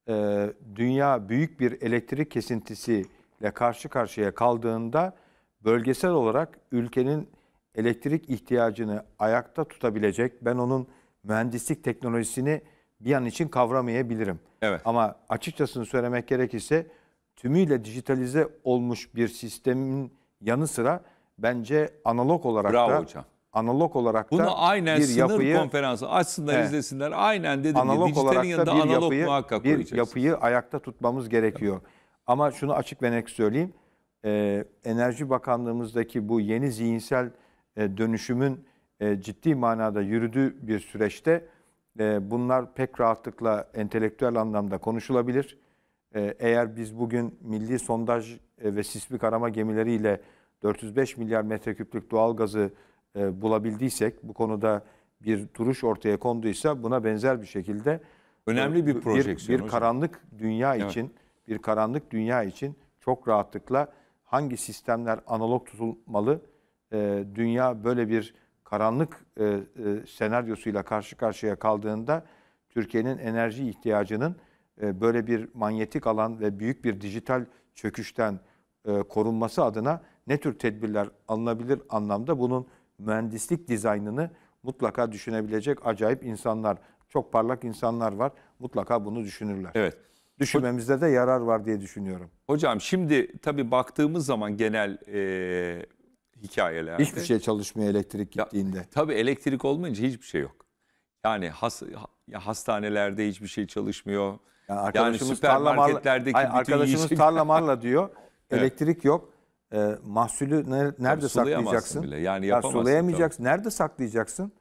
e, dünya büyük bir elektrik kesintisiyle karşı karşıya kaldığında bölgesel olarak ülkenin elektrik ihtiyacını ayakta tutabilecek, ben onun mühendislik teknolojisini bir an için kavramayabilirim. Evet. Ama açıkçası söylemek gerekirse tümüyle dijitalize olmuş bir sistemin yanı sıra bence analog olarak Bravo da hocam analog olarak da Bunu aynen bir sınır yapıyı, konferansı açsınlar, he, izlesinler. Aynen dedim analog ya olarak da bir analog yapıyı, muhakkak bir yapıyı ayakta tutmamız gerekiyor. Evet. Ama şunu açık ve net söyleyeyim. Ee, Enerji Bakanlığımızdaki bu yeni zihinsel e, dönüşümün e, ciddi manada yürüdüğü bir süreçte e, bunlar pek rahatlıkla entelektüel anlamda konuşulabilir. E, eğer biz bugün milli sondaj e, ve sismik arama gemileriyle 405 milyar metreküplük doğal gazı e, bulabildiysek, bu konuda bir duruş ortaya konduysa buna benzer bir şekilde e, önemli bir projeksiyon. Bir, bir karanlık dünya evet. için, bir karanlık dünya için çok rahatlıkla hangi sistemler analog tutulmalı? E, dünya böyle bir karanlık senaryosuyla karşı karşıya kaldığında Türkiye'nin enerji ihtiyacının böyle bir manyetik alan ve büyük bir dijital çöküşten korunması adına ne tür tedbirler alınabilir anlamda bunun mühendislik dizaynını mutlaka düşünebilecek acayip insanlar, çok parlak insanlar var. Mutlaka bunu düşünürler. Evet. Düşünmemizde de yarar var diye düşünüyorum. Hocam şimdi tabii baktığımız zaman genel e, hikayelerde... Hiçbir şey çalışmıyor elektrik gittiğinde. Ya, tabii elektrik olmayınca hiçbir şey yok. Yani has, hastanelerde hiçbir şey çalışmıyor. Yani, arkadaşımız yani süpermarketlerdeki tarla marla, hayır, arkadaşımız tarla marla diyor. Elektrik yok. E, mahsulü ne, nerede Tabii saklayacaksın? Bile. Yani yapamazsın. Ya, sulayamayacaksın. Tabii. Nerede saklayacaksın?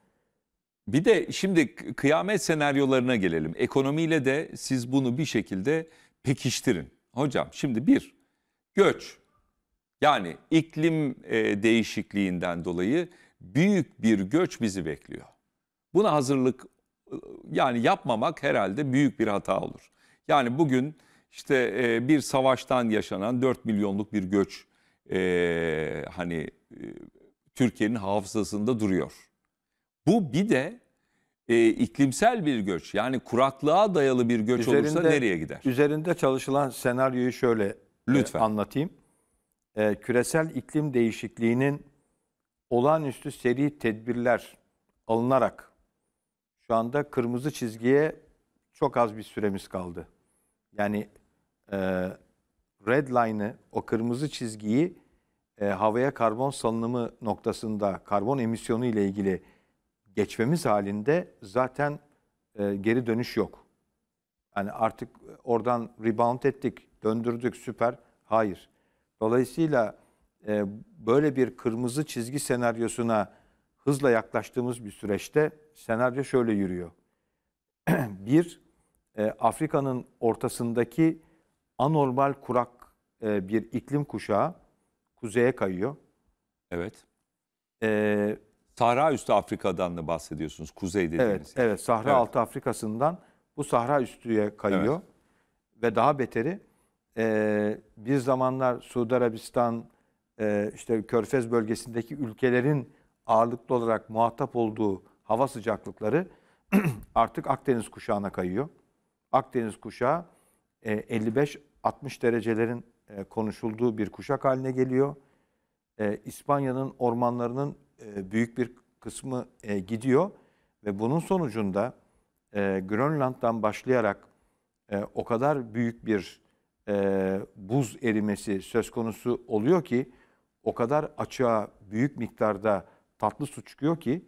Bir de şimdi kıyamet senaryolarına gelelim. Ekonomiyle de siz bunu bir şekilde pekiştirin. Hocam şimdi bir, göç. Yani iklim e, değişikliğinden dolayı büyük bir göç bizi bekliyor. Buna hazırlık e, yani yapmamak herhalde büyük bir hata olur. Yani bugün işte e, bir savaştan yaşanan 4 milyonluk bir göç e, hani e, Türkiye'nin hafızasında duruyor. Bu bir de e, iklimsel bir göç yani kuraklığa dayalı bir göç üzerinde, olursa nereye gider? Üzerinde çalışılan senaryoyu şöyle e, Lütfen. E, anlatayım. E, küresel iklim değişikliğinin olağanüstü seri tedbirler alınarak şu anda kırmızı çizgiye çok az bir süremiz kaldı. Yani e, red line'ı, o kırmızı çizgiyi e, havaya karbon salınımı noktasında karbon emisyonu ile ilgili geçmemiz halinde zaten e, geri dönüş yok. Yani artık e, oradan rebound ettik, döndürdük süper. Hayır. Dolayısıyla e, böyle bir kırmızı çizgi senaryosuna hızla yaklaştığımız bir süreçte senaryo şöyle yürüyor. bir, e, Afrika'nın ortasındaki anormal kurak e, bir iklim kuşağı kuzeye kayıyor. Evet. E, Sahra üstü Afrika'dan da bahsediyorsunuz. Kuzey dediğiniz. Evet, yani. evet Sahra evet. altı Afrika'sından bu Sahra üstüye kayıyor. Evet. Ve daha beteri e, bir zamanlar Suudi Arabistan e, işte Körfez bölgesindeki ülkelerin ağırlıklı olarak muhatap olduğu hava sıcaklıkları artık Akdeniz kuşağına kayıyor. Akdeniz kuşağı e, 55-60 derecelerin e, konuşulduğu bir kuşak haline geliyor. E, İspanya'nın ormanlarının e, büyük bir kısmı gidiyor ve bunun sonucunda e, Grönland'dan başlayarak o kadar büyük bir buz erimesi söz konusu oluyor ki o kadar açığa büyük miktarda tatlı su çıkıyor ki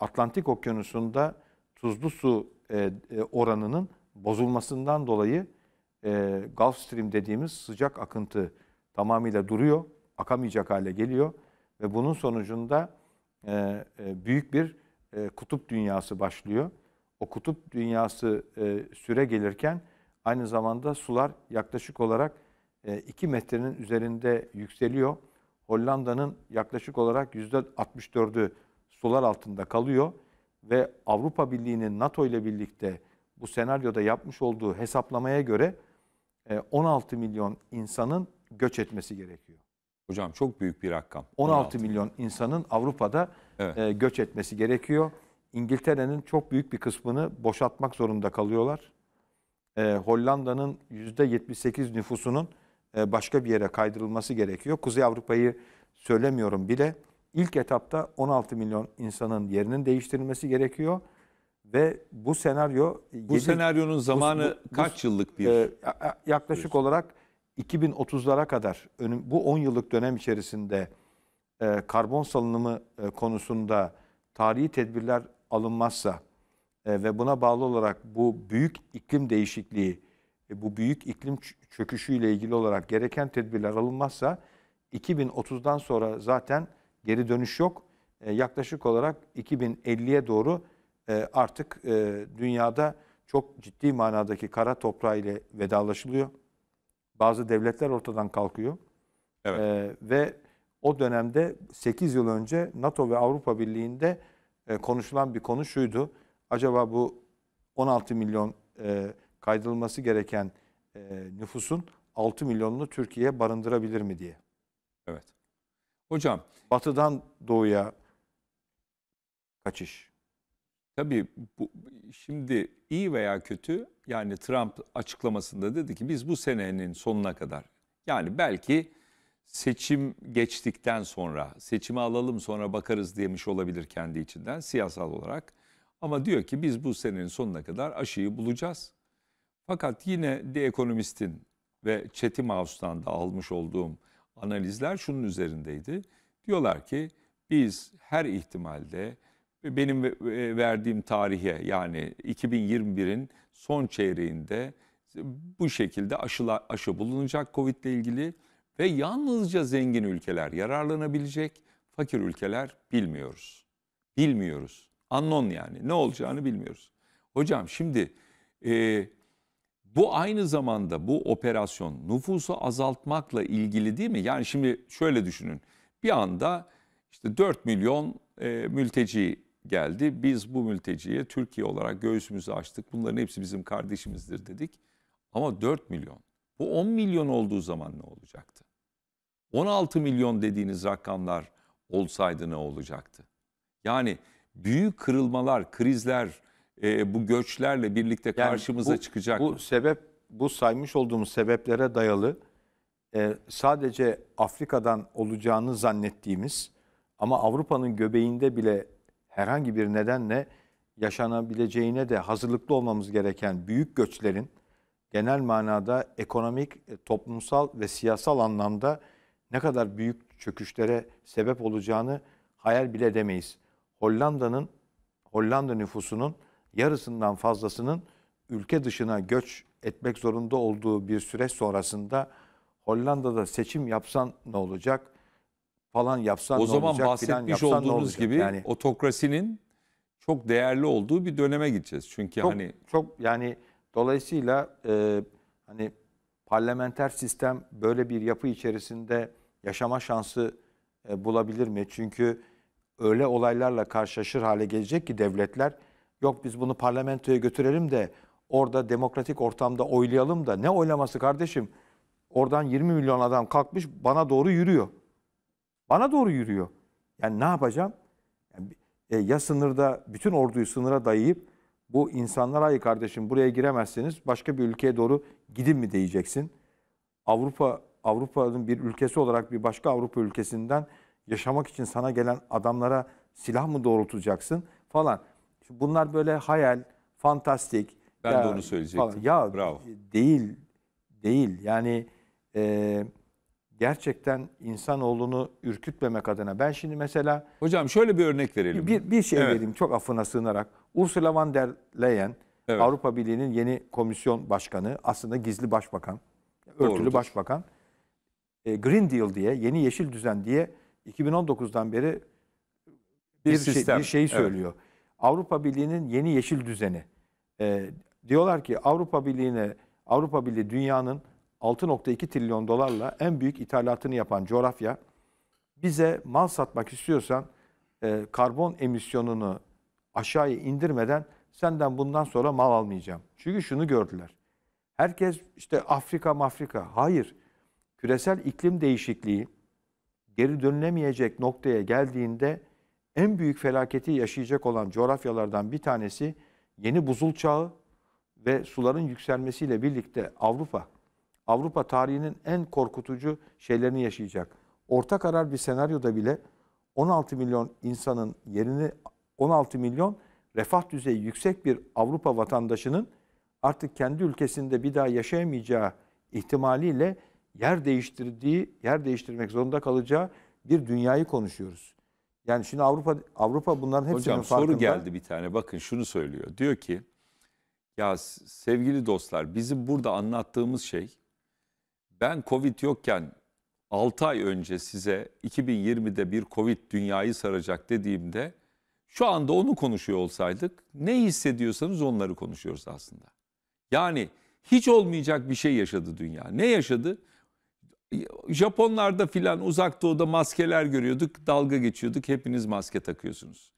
Atlantik Okyanusu'nda tuzlu su oranının bozulmasından dolayı e, Gulf Stream dediğimiz sıcak akıntı tamamıyla duruyor, akamayacak hale geliyor ve bunun sonucunda e, e, büyük bir e, kutup dünyası başlıyor. O kutup dünyası e, süre gelirken aynı zamanda sular yaklaşık olarak 2 e, metrenin üzerinde yükseliyor. Hollanda'nın yaklaşık olarak %64'ü sular altında kalıyor ve Avrupa Birliği'nin NATO ile birlikte bu senaryoda yapmış olduğu hesaplamaya göre 16 e, milyon insanın göç etmesi gerekiyor. Hocam çok büyük bir rakam. 16, 16 milyon insanın Avrupa'da evet. E, göç etmesi gerekiyor. İngiltere'nin çok büyük bir kısmını boşaltmak zorunda kalıyorlar. E, Hollanda'nın %78 nüfusunun e, başka bir yere kaydırılması gerekiyor. Kuzey Avrupa'yı söylemiyorum bile. İlk etapta 16 milyon insanın yerinin değiştirilmesi gerekiyor. Ve bu senaryo... E, bu yedi, senaryonun zamanı bu, bu, kaç yıllık bir? E, yaklaşık olarak 2030'lara kadar önüm, bu 10 yıllık dönem içerisinde e, karbon salınımı e, konusunda tarihi tedbirler alınmazsa e, ve buna bağlı olarak bu büyük iklim değişikliği, e, bu büyük iklim çöküşüyle ilgili olarak gereken tedbirler alınmazsa 2030'dan sonra zaten geri dönüş yok. E, yaklaşık olarak 2050'ye doğru ee, artık e, dünyada çok ciddi manadaki kara toprağı ile vedalaşılıyor. Bazı devletler ortadan kalkıyor. Evet. E, ve o dönemde 8 yıl önce NATO ve Avrupa Birliği'nde e, konuşulan bir konu şuydu. Acaba bu 16 milyon e, kaydırılması gereken e, nüfusun 6 milyonunu Türkiye'ye barındırabilir mi diye. Evet. Hocam. Batıdan doğuya kaçış. Tabii bu, şimdi iyi veya kötü yani Trump açıklamasında dedi ki biz bu senenin sonuna kadar yani belki seçim geçtikten sonra seçimi alalım sonra bakarız demiş olabilir kendi içinden siyasal olarak. Ama diyor ki biz bu senenin sonuna kadar aşıyı bulacağız. Fakat yine The Economist'in ve Chatham House'dan da almış olduğum analizler şunun üzerindeydi. Diyorlar ki biz her ihtimalde benim verdiğim tarihe yani 2021'in son çeyreğinde bu şekilde aşıla, aşı bulunacak COVID ile ilgili ve yalnızca zengin ülkeler yararlanabilecek, fakir ülkeler bilmiyoruz. Bilmiyoruz. Anon yani ne olacağını bilmiyoruz. Hocam şimdi e, bu aynı zamanda bu operasyon nüfusu azaltmakla ilgili değil mi? Yani şimdi şöyle düşünün bir anda işte 4 milyon e, mülteci geldi. Biz bu mülteciye Türkiye olarak göğsümüzü açtık. Bunların hepsi bizim kardeşimizdir dedik. Ama 4 milyon. Bu 10 milyon olduğu zaman ne olacaktı? 16 milyon dediğiniz rakamlar olsaydı ne olacaktı? Yani büyük kırılmalar, krizler e, bu göçlerle birlikte karşımıza yani bu, çıkacak. Bu mı? sebep bu saymış olduğumuz sebeplere dayalı e, sadece Afrika'dan olacağını zannettiğimiz ama Avrupa'nın göbeğinde bile herhangi bir nedenle yaşanabileceğine de hazırlıklı olmamız gereken büyük göçlerin genel manada ekonomik, e, toplumsal ve siyasal anlamda ne kadar büyük çöküşlere sebep olacağını hayal bile edemeyiz. Hollanda'nın Hollanda nüfusunun yarısından fazlasının ülke dışına göç etmek zorunda olduğu bir süreç sonrasında Hollanda'da seçim yapsan ne olacak? falan yapsan o ne zaman olacak, bahsetmiş yapsan olduğunuz olacak? gibi yani, otokrasinin çok değerli olduğu bir döneme gideceğiz. Çünkü çok, hani çok yani dolayısıyla e, hani parlamenter sistem böyle bir yapı içerisinde yaşama şansı e, bulabilir mi? Çünkü öyle olaylarla karşılaşır hale gelecek ki devletler yok biz bunu parlamentoya götürelim de orada demokratik ortamda oylayalım da ne oylaması kardeşim? Oradan 20 milyon adam kalkmış bana doğru yürüyor. Bana doğru yürüyor. Yani ne yapacağım? Yani, e, ya sınırda bütün orduyu sınıra dayayıp bu insanlara ay kardeşim buraya giremezseniz başka bir ülkeye doğru gidin mi diyeceksin. Avrupa Avrupa'nın bir ülkesi olarak bir başka Avrupa ülkesinden yaşamak için sana gelen adamlara silah mı doğrultacaksın falan. Şimdi bunlar böyle hayal, fantastik. Ben ya, de onu söyleyecektim. Falan. Ya Bravo. değil, değil. Yani e, gerçekten insanoğlunu ürkütmemek adına. Ben şimdi mesela... Hocam şöyle bir örnek verelim. Bir, bir şey evet. vereyim çok affına sığınarak. Ursula von der Leyen, evet. Avrupa Birliği'nin yeni komisyon başkanı, aslında gizli başbakan, örtülü Doğrudur. başbakan. E, Green Deal diye, yeni yeşil düzen diye 2019'dan beri bir, bir, Şey, bir şeyi söylüyor. Evet. Avrupa Birliği'nin yeni yeşil düzeni. E, diyorlar ki Avrupa Birliği'ne, Avrupa Birliği dünyanın 6.2 trilyon dolarla en büyük ithalatını yapan coğrafya bize mal satmak istiyorsan e, karbon emisyonunu aşağıya indirmeden senden bundan sonra mal almayacağım. Çünkü şunu gördüler. Herkes işte Afrika mafrika. Hayır. Küresel iklim değişikliği geri dönülemeyecek noktaya geldiğinde en büyük felaketi yaşayacak olan coğrafyalardan bir tanesi yeni buzul çağı ve suların yükselmesiyle birlikte Avrupa Avrupa tarihinin en korkutucu şeylerini yaşayacak. Orta karar bir senaryoda bile 16 milyon insanın yerini 16 milyon refah düzeyi yüksek bir Avrupa vatandaşının artık kendi ülkesinde bir daha yaşayamayacağı ihtimaliyle yer değiştirdiği, yer değiştirmek zorunda kalacağı bir dünyayı konuşuyoruz. Yani şimdi Avrupa Avrupa bunların hepsinin Hocam, farkında. soru geldi bir tane. Bakın şunu söylüyor. Diyor ki ya sevgili dostlar bizim burada anlattığımız şey ben Covid yokken 6 ay önce size 2020'de bir Covid dünyayı saracak dediğimde şu anda onu konuşuyor olsaydık ne hissediyorsanız onları konuşuyoruz aslında. Yani hiç olmayacak bir şey yaşadı dünya. Ne yaşadı? Japonlarda filan uzak doğuda maskeler görüyorduk, dalga geçiyorduk. Hepiniz maske takıyorsunuz.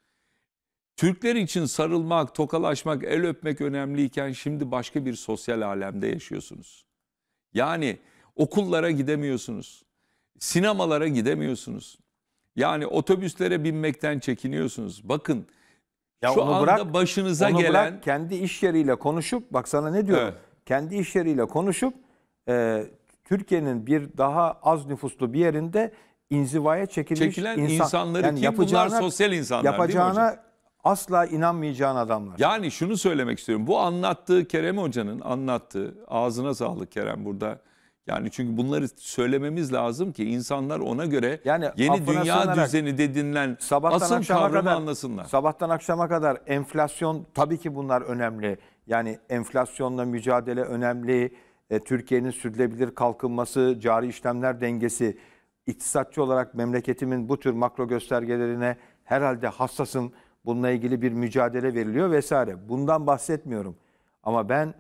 Türkler için sarılmak, tokalaşmak, el öpmek önemliyken şimdi başka bir sosyal alemde yaşıyorsunuz. Yani Okullara gidemiyorsunuz. Sinemalara gidemiyorsunuz. Yani otobüslere binmekten çekiniyorsunuz. Bakın ya şu anda bırak, başınıza onu gelen... Bırak, kendi iş yeriyle konuşup, bak sana ne diyorum? Evet. Kendi iş yeriyle konuşup e, Türkiye'nin bir daha az nüfuslu bir yerinde inzivaya çekilmiş Çekilen insan, insanları yani kim? Bunlar sosyal insanlar Yapacağına asla inanmayacağın adamlar. Yani şunu söylemek istiyorum. Bu anlattığı Kerem Hoca'nın anlattığı, ağzına sağlık Kerem burada yani çünkü bunları söylememiz lazım ki insanlar ona göre yani yeni dünya düzeni dedinilen sabahtan asıl kavramı kadar, anlasınlar. Sabahtan akşama kadar enflasyon tabii ki bunlar önemli. Yani enflasyonla mücadele önemli. E, Türkiye'nin sürdürülebilir kalkınması, cari işlemler dengesi. İktisatçı olarak memleketimin bu tür makro göstergelerine herhalde hassasım. Bununla ilgili bir mücadele veriliyor vesaire. Bundan bahsetmiyorum. Ama ben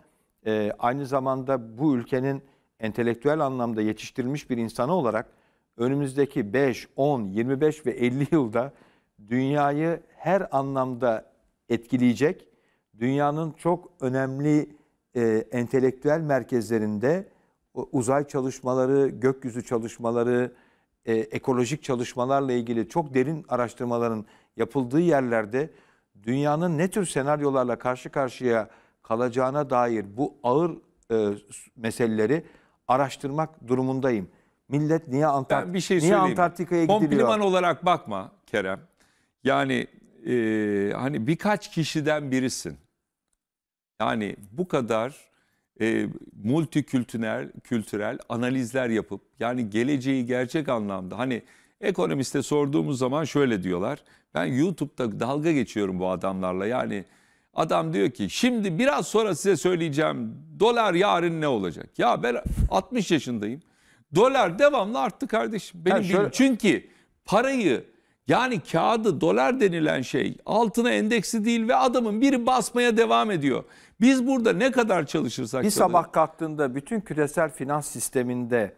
e, aynı zamanda bu ülkenin entelektüel anlamda yetiştirilmiş bir insanı olarak önümüzdeki 5, 10, 25 ve 50 yılda dünyayı her anlamda etkileyecek, dünyanın çok önemli e, entelektüel merkezlerinde uzay çalışmaları, gökyüzü çalışmaları, e, ekolojik çalışmalarla ilgili çok derin araştırmaların yapıldığı yerlerde dünyanın ne tür senaryolarla karşı karşıya kalacağına dair bu ağır e, meseleleri araştırmak durumundayım. Millet niye Antarktika'ya ben bir şey niye Antarktika'ya gidiliyor? Kompliman olarak bakma Kerem. Yani e, hani birkaç kişiden birisin. Yani bu kadar e, multikültürel kültürel analizler yapıp yani geleceği gerçek anlamda hani ekonomiste sorduğumuz zaman şöyle diyorlar. Ben YouTube'da dalga geçiyorum bu adamlarla. Yani Adam diyor ki şimdi biraz sonra size söyleyeceğim dolar yarın ne olacak? Ya ben 60 yaşındayım. Dolar devamlı arttı kardeşim. Benim yani şöyle... Çünkü parayı yani kağıdı dolar denilen şey altına endeksi değil ve adamın biri basmaya devam ediyor. Biz burada ne kadar çalışırsak... Bir kadar... sabah kalktığında bütün küresel finans sisteminde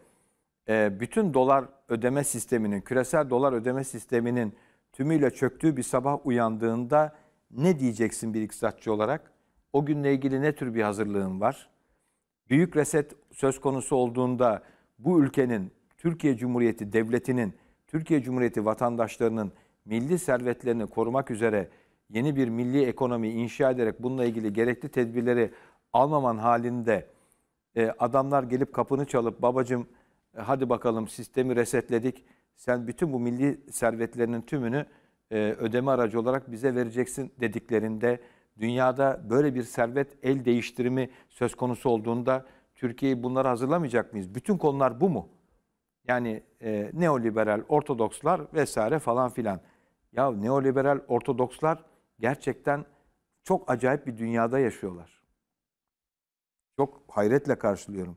e, bütün dolar ödeme sisteminin, küresel dolar ödeme sisteminin tümüyle çöktüğü bir sabah uyandığında ne diyeceksin bir iktisatçı olarak? O günle ilgili ne tür bir hazırlığın var? Büyük reset söz konusu olduğunda bu ülkenin, Türkiye Cumhuriyeti devletinin, Türkiye Cumhuriyeti vatandaşlarının milli servetlerini korumak üzere yeni bir milli ekonomi inşa ederek bununla ilgili gerekli tedbirleri almaman halinde e, adamlar gelip kapını çalıp babacım e, hadi bakalım sistemi resetledik. Sen bütün bu milli servetlerinin tümünü e, ödeme aracı olarak bize vereceksin dediklerinde dünyada böyle bir servet el değiştirimi söz konusu olduğunda Türkiye'yi bunları hazırlamayacak mıyız? Bütün konular bu mu? Yani e, neoliberal ortodokslar vesaire falan filan. Ya neoliberal ortodokslar gerçekten çok acayip bir dünyada yaşıyorlar. Çok hayretle karşılıyorum.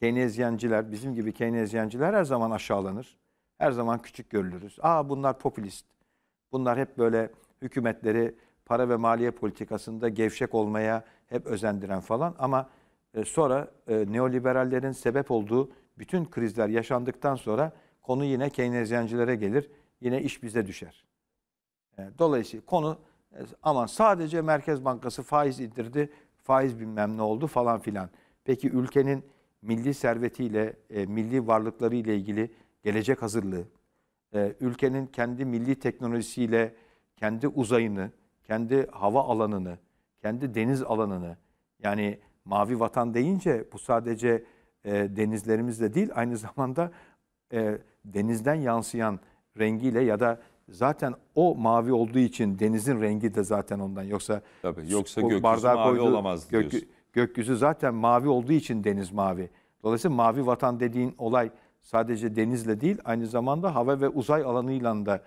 Keynesyenciler, bizim gibi Keynesyenciler her zaman aşağılanır. Her zaman küçük görülürüz. Aa bunlar popülist. Bunlar hep böyle hükümetleri para ve maliye politikasında gevşek olmaya hep özendiren falan ama e, sonra e, neoliberallerin sebep olduğu bütün krizler yaşandıktan sonra konu yine Keynesyencilere gelir. Yine iş bize düşer. E, dolayısıyla konu aman sadece Merkez Bankası faiz indirdi, faiz bilmem ne oldu falan filan. Peki ülkenin milli servetiyle, milli varlıkları ile ilgili gelecek hazırlığı, ee, ülkenin kendi milli teknolojisiyle kendi uzayını, kendi hava alanını, kendi deniz alanını yani mavi vatan deyince bu sadece e, denizlerimizle değil aynı zamanda e, denizden yansıyan rengiyle ya da zaten o mavi olduğu için denizin rengi de zaten ondan yoksa Tabii, yoksa gökyüzü bardağı mavi koyduğu, olamaz gök, diyorsun. Gökyüzü zaten mavi olduğu için deniz mavi. Dolayısıyla mavi vatan dediğin olay sadece denizle değil aynı zamanda hava ve uzay alanıyla da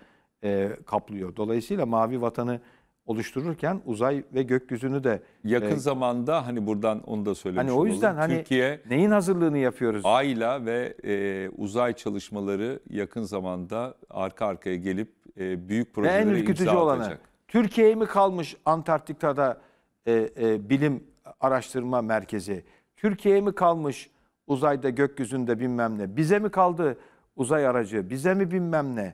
e, kaplıyor. Dolayısıyla mavi vatanı oluştururken uzay ve gökyüzünü de yakın e, zamanda hani buradan onu da söylemiş Hani o yüzden olalım. hani Türkiye neyin hazırlığını yapıyoruz? Ayla ve e, uzay çalışmaları yakın zamanda arka arkaya gelip e, büyük projelere imza en ürkütücü olanı Türkiye mi kalmış Antarktika'da e, e, bilim araştırma merkezi? Türkiye mi kalmış uzayda gökyüzünde bilmem ne. Bize mi kaldı uzay aracı? Bize mi bilmem ne?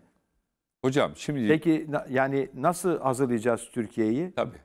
Hocam şimdi... Peki yani nasıl hazırlayacağız Türkiye'yi? Tabii.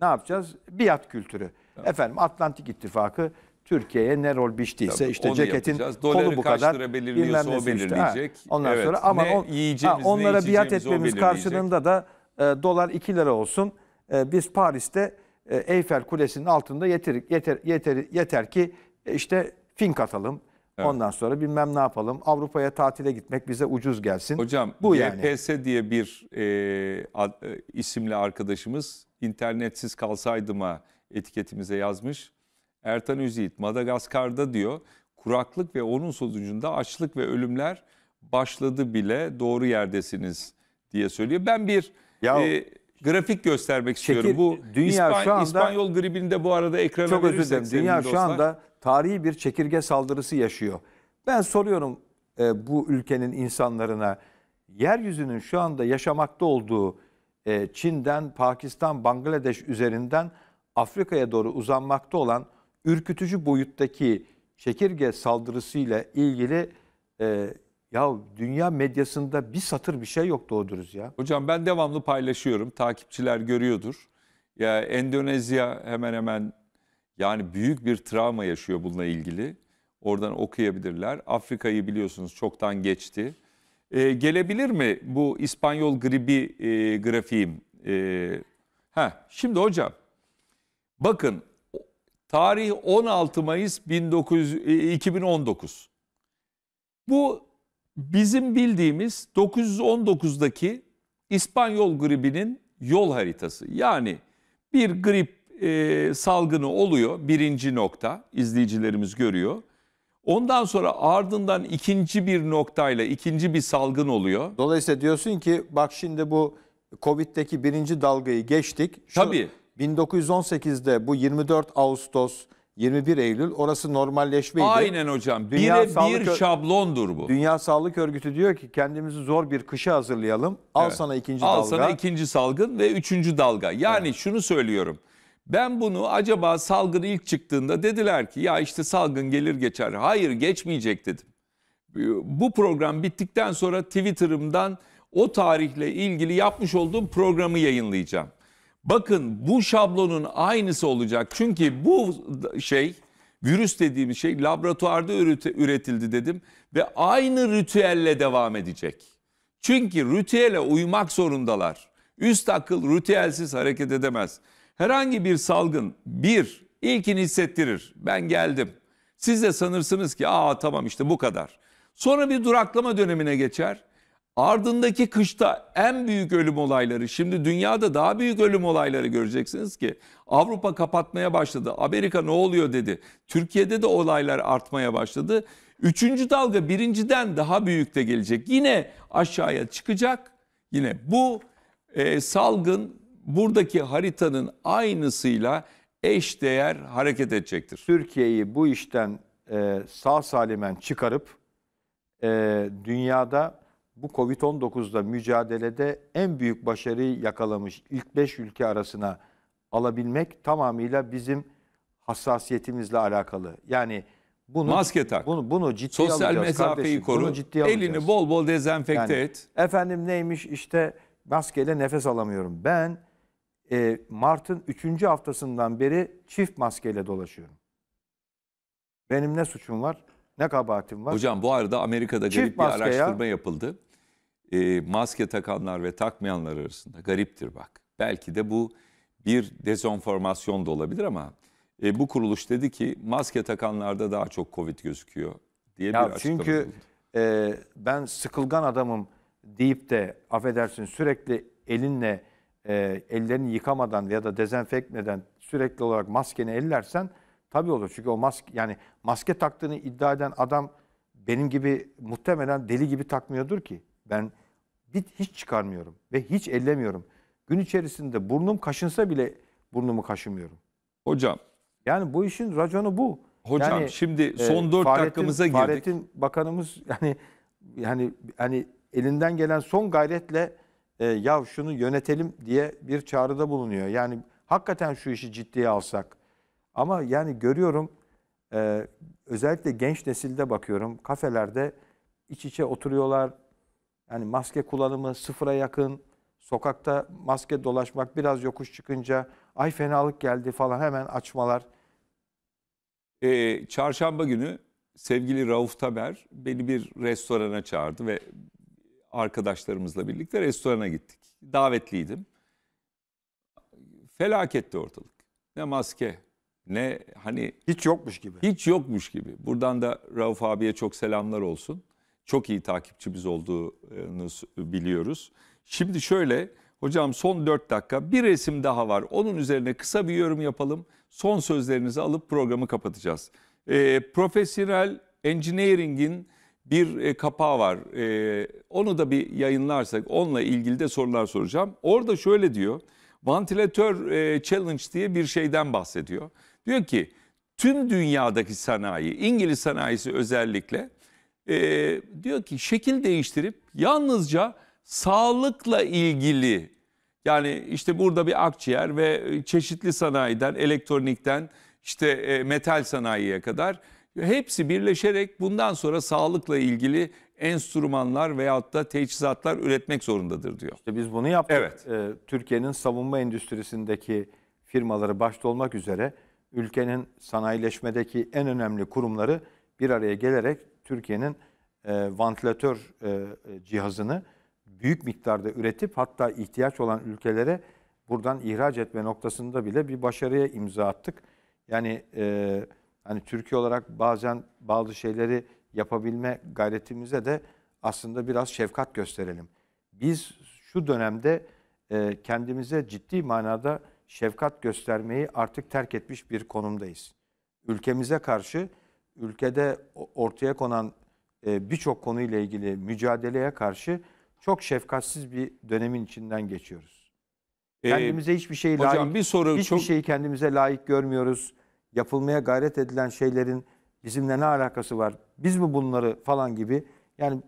Ne yapacağız? Biat kültürü. Tamam. Efendim Atlantik İttifakı Türkiye'ye ne rol biçtiyse Tabii, işte ceketin yapacağız. kolu bu kadar. Doları belirliyorsa bilmem o belirleyecek. Ha, ondan evet. sonra ama ne on, ha, onlara ne biat etmemiz karşılığında da e, dolar 2 lira olsun. E, biz Paris'te e, Eyfel Kulesi'nin altında yeter, yeter, yeter, yeter ki e, işte Fin katalım, Evet. Ondan sonra bilmem ne yapalım. Avrupa'ya tatile gitmek bize ucuz gelsin. Hocam bu YPS yani. diye bir e, ad, e, isimli arkadaşımız internetsiz kalsaydıma etiketimize yazmış. Ertan Üzeyit Madagaskar'da diyor kuraklık ve onun sonucunda açlık ve ölümler başladı bile doğru yerdesiniz diye söylüyor. Ben bir ya, e, grafik göstermek şekil, istiyorum. Bu dünya İspan şu anda İspanyol gribini bu arada ekrana çok verirsek. Çok özür dilerim. Dünya dostlar. şu anda tarihi bir çekirge saldırısı yaşıyor. Ben soruyorum e, bu ülkenin insanlarına yeryüzünün şu anda yaşamakta olduğu e, Çin'den, Pakistan, Bangladeş üzerinden Afrika'ya doğru uzanmakta olan ürkütücü boyuttaki çekirge saldırısı ile ilgili e, ya dünya medyasında bir satır bir şey yok doğduruz ya. Hocam ben devamlı paylaşıyorum. Takipçiler görüyordur. Ya Endonezya hemen hemen yani büyük bir travma yaşıyor bununla ilgili. Oradan okuyabilirler. Afrika'yı biliyorsunuz çoktan geçti. Ee, gelebilir mi bu İspanyol gribi e, grafiğim? E, ee, heh, şimdi hocam bakın tarih 16 Mayıs 19, e, 2019. Bu bizim bildiğimiz 919'daki İspanyol gribinin yol haritası. Yani bir grip e, salgını oluyor. Birinci nokta izleyicilerimiz görüyor. Ondan sonra ardından ikinci bir noktayla ikinci bir salgın oluyor. Dolayısıyla diyorsun ki bak şimdi bu Covid'deki birinci dalgayı geçtik. Şu Tabii. 1918'de bu 24 Ağustos 21 Eylül orası normalleşmeydi. Aynen hocam. Dünya Bire Sağlık bir şablondur bu. Dünya Sağlık Örgütü diyor ki kendimizi zor bir kışa hazırlayalım. Al evet. sana ikinci Al dalga. Al sana ikinci salgın ve üçüncü dalga. Yani evet. şunu söylüyorum. Ben bunu acaba salgın ilk çıktığında dediler ki ya işte salgın gelir geçer. Hayır geçmeyecek dedim. Bu program bittikten sonra Twitter'ımdan o tarihle ilgili yapmış olduğum programı yayınlayacağım. Bakın bu şablonun aynısı olacak. Çünkü bu şey virüs dediğimiz şey laboratuvarda üretildi dedim ve aynı ritüelle devam edecek. Çünkü ritüele uymak zorundalar. Üst akıl ritüelsiz hareket edemez. Herhangi bir salgın bir ilkini hissettirir. Ben geldim. Siz de sanırsınız ki aa tamam işte bu kadar. Sonra bir duraklama dönemine geçer. Ardındaki kışta en büyük ölüm olayları, şimdi dünyada daha büyük ölüm olayları göreceksiniz ki Avrupa kapatmaya başladı, Amerika ne oluyor dedi. Türkiye'de de olaylar artmaya başladı. Üçüncü dalga birinciden daha büyük de gelecek. Yine aşağıya çıkacak. Yine bu e, salgın buradaki haritanın aynısıyla eş değer hareket edecektir. Türkiye'yi bu işten e, sağ salimen çıkarıp e, dünyada bu Covid-19'da mücadelede en büyük başarıyı yakalamış ilk 5 ülke arasına alabilmek tamamıyla bizim hassasiyetimizle alakalı. Yani bunu Maske tak. Bunu bunu ciddi Sosyal mesafeyi kardeşim. koru. Bunu Elini bol bol dezenfekte Yani et. Efendim neymiş işte maskeyle nefes alamıyorum. Ben e, Mart'ın 3. haftasından beri çift maskeyle dolaşıyorum. Benim ne suçum var, ne kabahatim var? Hocam bu arada Amerika'da çift garip bir maskeye- araştırma yapıldı. E, maske takanlar ve takmayanlar arasında gariptir bak. Belki de bu bir dezenformasyon da olabilir ama e, bu kuruluş dedi ki maske takanlarda daha çok Covid gözüküyor diye bir Ya açıklama çünkü e, ben sıkılgan adamım deyip de affedersin sürekli elinle e, ellerini yıkamadan ya da dezenfekmeden sürekli olarak maskeni ellersen tabii olur. Çünkü o mask yani maske taktığını iddia eden adam benim gibi muhtemelen deli gibi takmıyordur ki. Ben bir hiç çıkarmıyorum ve hiç ellemiyorum. Gün içerisinde burnum kaşınsa bile burnumu kaşımıyorum. Hocam. Yani bu işin raconu bu. Hocam yani, şimdi e, son 4 e, dakikamıza girdik. Fahrettin Bakanımız yani yani hani elinden gelen son gayretle e, ya şunu yönetelim diye bir çağrıda bulunuyor. Yani hakikaten şu işi ciddiye alsak. Ama yani görüyorum e, özellikle genç nesilde bakıyorum kafelerde iç içe oturuyorlar. Yani maske kullanımı sıfıra yakın. Sokakta maske dolaşmak biraz yokuş çıkınca ay fenalık geldi falan hemen açmalar. Ee, çarşamba günü sevgili Rauf Tamer beni bir restorana çağırdı ve arkadaşlarımızla birlikte restorana gittik. Davetliydim. Felaketti ortalık. Ne maske, ne hani... Hiç yokmuş gibi. Hiç yokmuş gibi. Buradan da Rauf abiye çok selamlar olsun. Çok iyi takipçimiz olduğunu biliyoruz. Şimdi şöyle, hocam son 4 dakika bir resim daha var. Onun üzerine kısa bir yorum yapalım. Son sözlerinizi alıp programı kapatacağız. E, profesyonel engineering'in bir e, kapağı var. E, onu da bir yayınlarsak onunla ilgili de sorular soracağım. Orada şöyle diyor. Vantilatör e, Challenge diye bir şeyden bahsediyor. Diyor ki tüm dünyadaki sanayi, İngiliz sanayisi özellikle diyor ki şekil değiştirip yalnızca sağlıkla ilgili yani işte burada bir akciğer ve çeşitli sanayiden, elektronikten işte metal sanayiye kadar Hepsi birleşerek bundan sonra sağlıkla ilgili enstrümanlar veyahut da teçhizatlar üretmek zorundadır diyor. İşte biz bunu yaptık. Evet. Ee, Türkiye'nin savunma endüstrisindeki firmaları başta olmak üzere ülkenin sanayileşmedeki en önemli kurumları bir araya gelerek Türkiye'nin e, vantilatör e, cihazını büyük miktarda üretip hatta ihtiyaç olan ülkelere buradan ihraç etme noktasında bile bir başarıya imza attık. Yani e, hani Türkiye olarak bazen bazı şeyleri yapabilme gayretimize de aslında biraz şefkat gösterelim. Biz şu dönemde e, kendimize ciddi manada şefkat göstermeyi artık terk etmiş bir konumdayız. Ülkemize karşı, ülkede ortaya konan e, birçok konuyla ilgili mücadeleye karşı çok şefkatsiz bir dönemin içinden geçiyoruz. E, kendimize hiçbir şey layık, hocam bir soru hiçbir çok... şeyi kendimize layık görmüyoruz yapılmaya gayret edilen şeylerin bizimle ne alakası var? Biz mi bunları falan gibi. Yani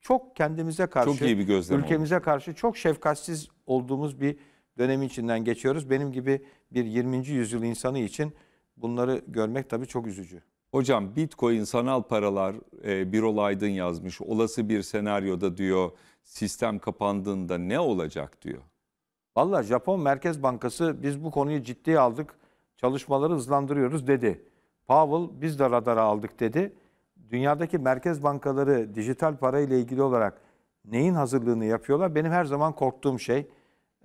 çok kendimize karşı, çok iyi bir ülkemize oldu. karşı çok şefkatsiz olduğumuz bir dönem içinden geçiyoruz. Benim gibi bir 20. yüzyıl insanı için bunları görmek tabii çok üzücü. Hocam Bitcoin sanal paralar e, bir olaydın yazmış. Olası bir senaryoda diyor sistem kapandığında ne olacak diyor. Valla Japon Merkez Bankası biz bu konuyu ciddiye aldık çalışmaları hızlandırıyoruz dedi. Powell biz de radara aldık dedi. Dünyadaki merkez bankaları dijital para ile ilgili olarak neyin hazırlığını yapıyorlar? Benim her zaman korktuğum şey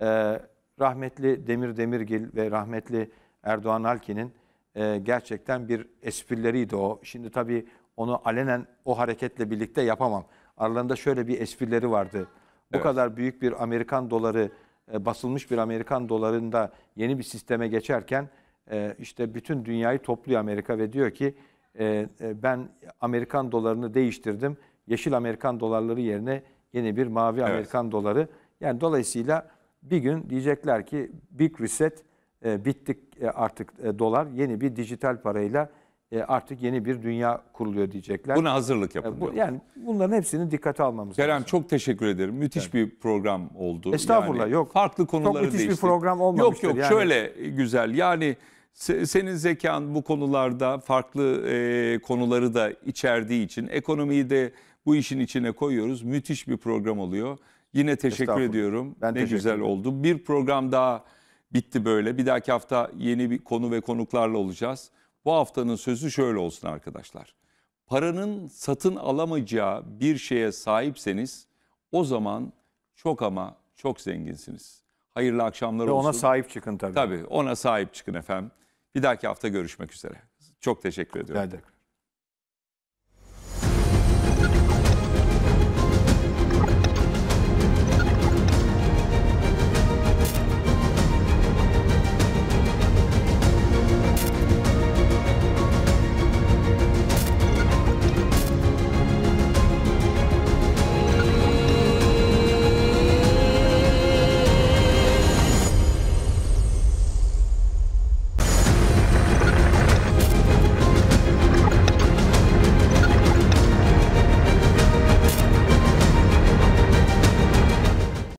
e, rahmetli Demir Demirgil ve rahmetli Erdoğan Alkin'in e, gerçekten bir esprileriydi o. Şimdi tabii onu alenen o hareketle birlikte yapamam. Aralarında şöyle bir esprileri vardı. Bu evet. kadar büyük bir Amerikan doları, e, basılmış bir Amerikan dolarında yeni bir sisteme geçerken ee, işte bütün dünyayı topluyor Amerika ve diyor ki ee, e, ben Amerikan dolarını değiştirdim. Yeşil Amerikan dolarları yerine yeni bir mavi evet. Amerikan doları. Yani dolayısıyla bir gün diyecekler ki Big Reset e, bittik e, artık dolar yeni bir dijital parayla e, artık yeni bir dünya kuruluyor diyecekler. Buna hazırlık yapın. E, yani bunların hepsini dikkate almamız Kerem, lazım. Kerem çok teşekkür ederim. Müthiş evet. bir program oldu. Estağfurullah yani, yok. Farklı konuları değişti. Çok müthiş bir program olmamıştır. Yok yok yani. şöyle güzel yani senin zekan bu konularda farklı e, konuları da içerdiği için ekonomiyi de bu işin içine koyuyoruz. Müthiş bir program oluyor. Yine teşekkür ediyorum. Ben ne teşekkür güzel ederim. oldu. Bir program daha bitti böyle. Bir dahaki hafta yeni bir konu ve konuklarla olacağız. Bu haftanın sözü şöyle olsun arkadaşlar. Paranın satın alamayacağı bir şeye sahipseniz o zaman çok ama çok zenginsiniz. Hayırlı akşamlar Ve olsun. ona sahip çıkın tabii. Tabii ona sahip çıkın efendim. Bir dahaki hafta görüşmek üzere. Çok teşekkür ediyorum. Rica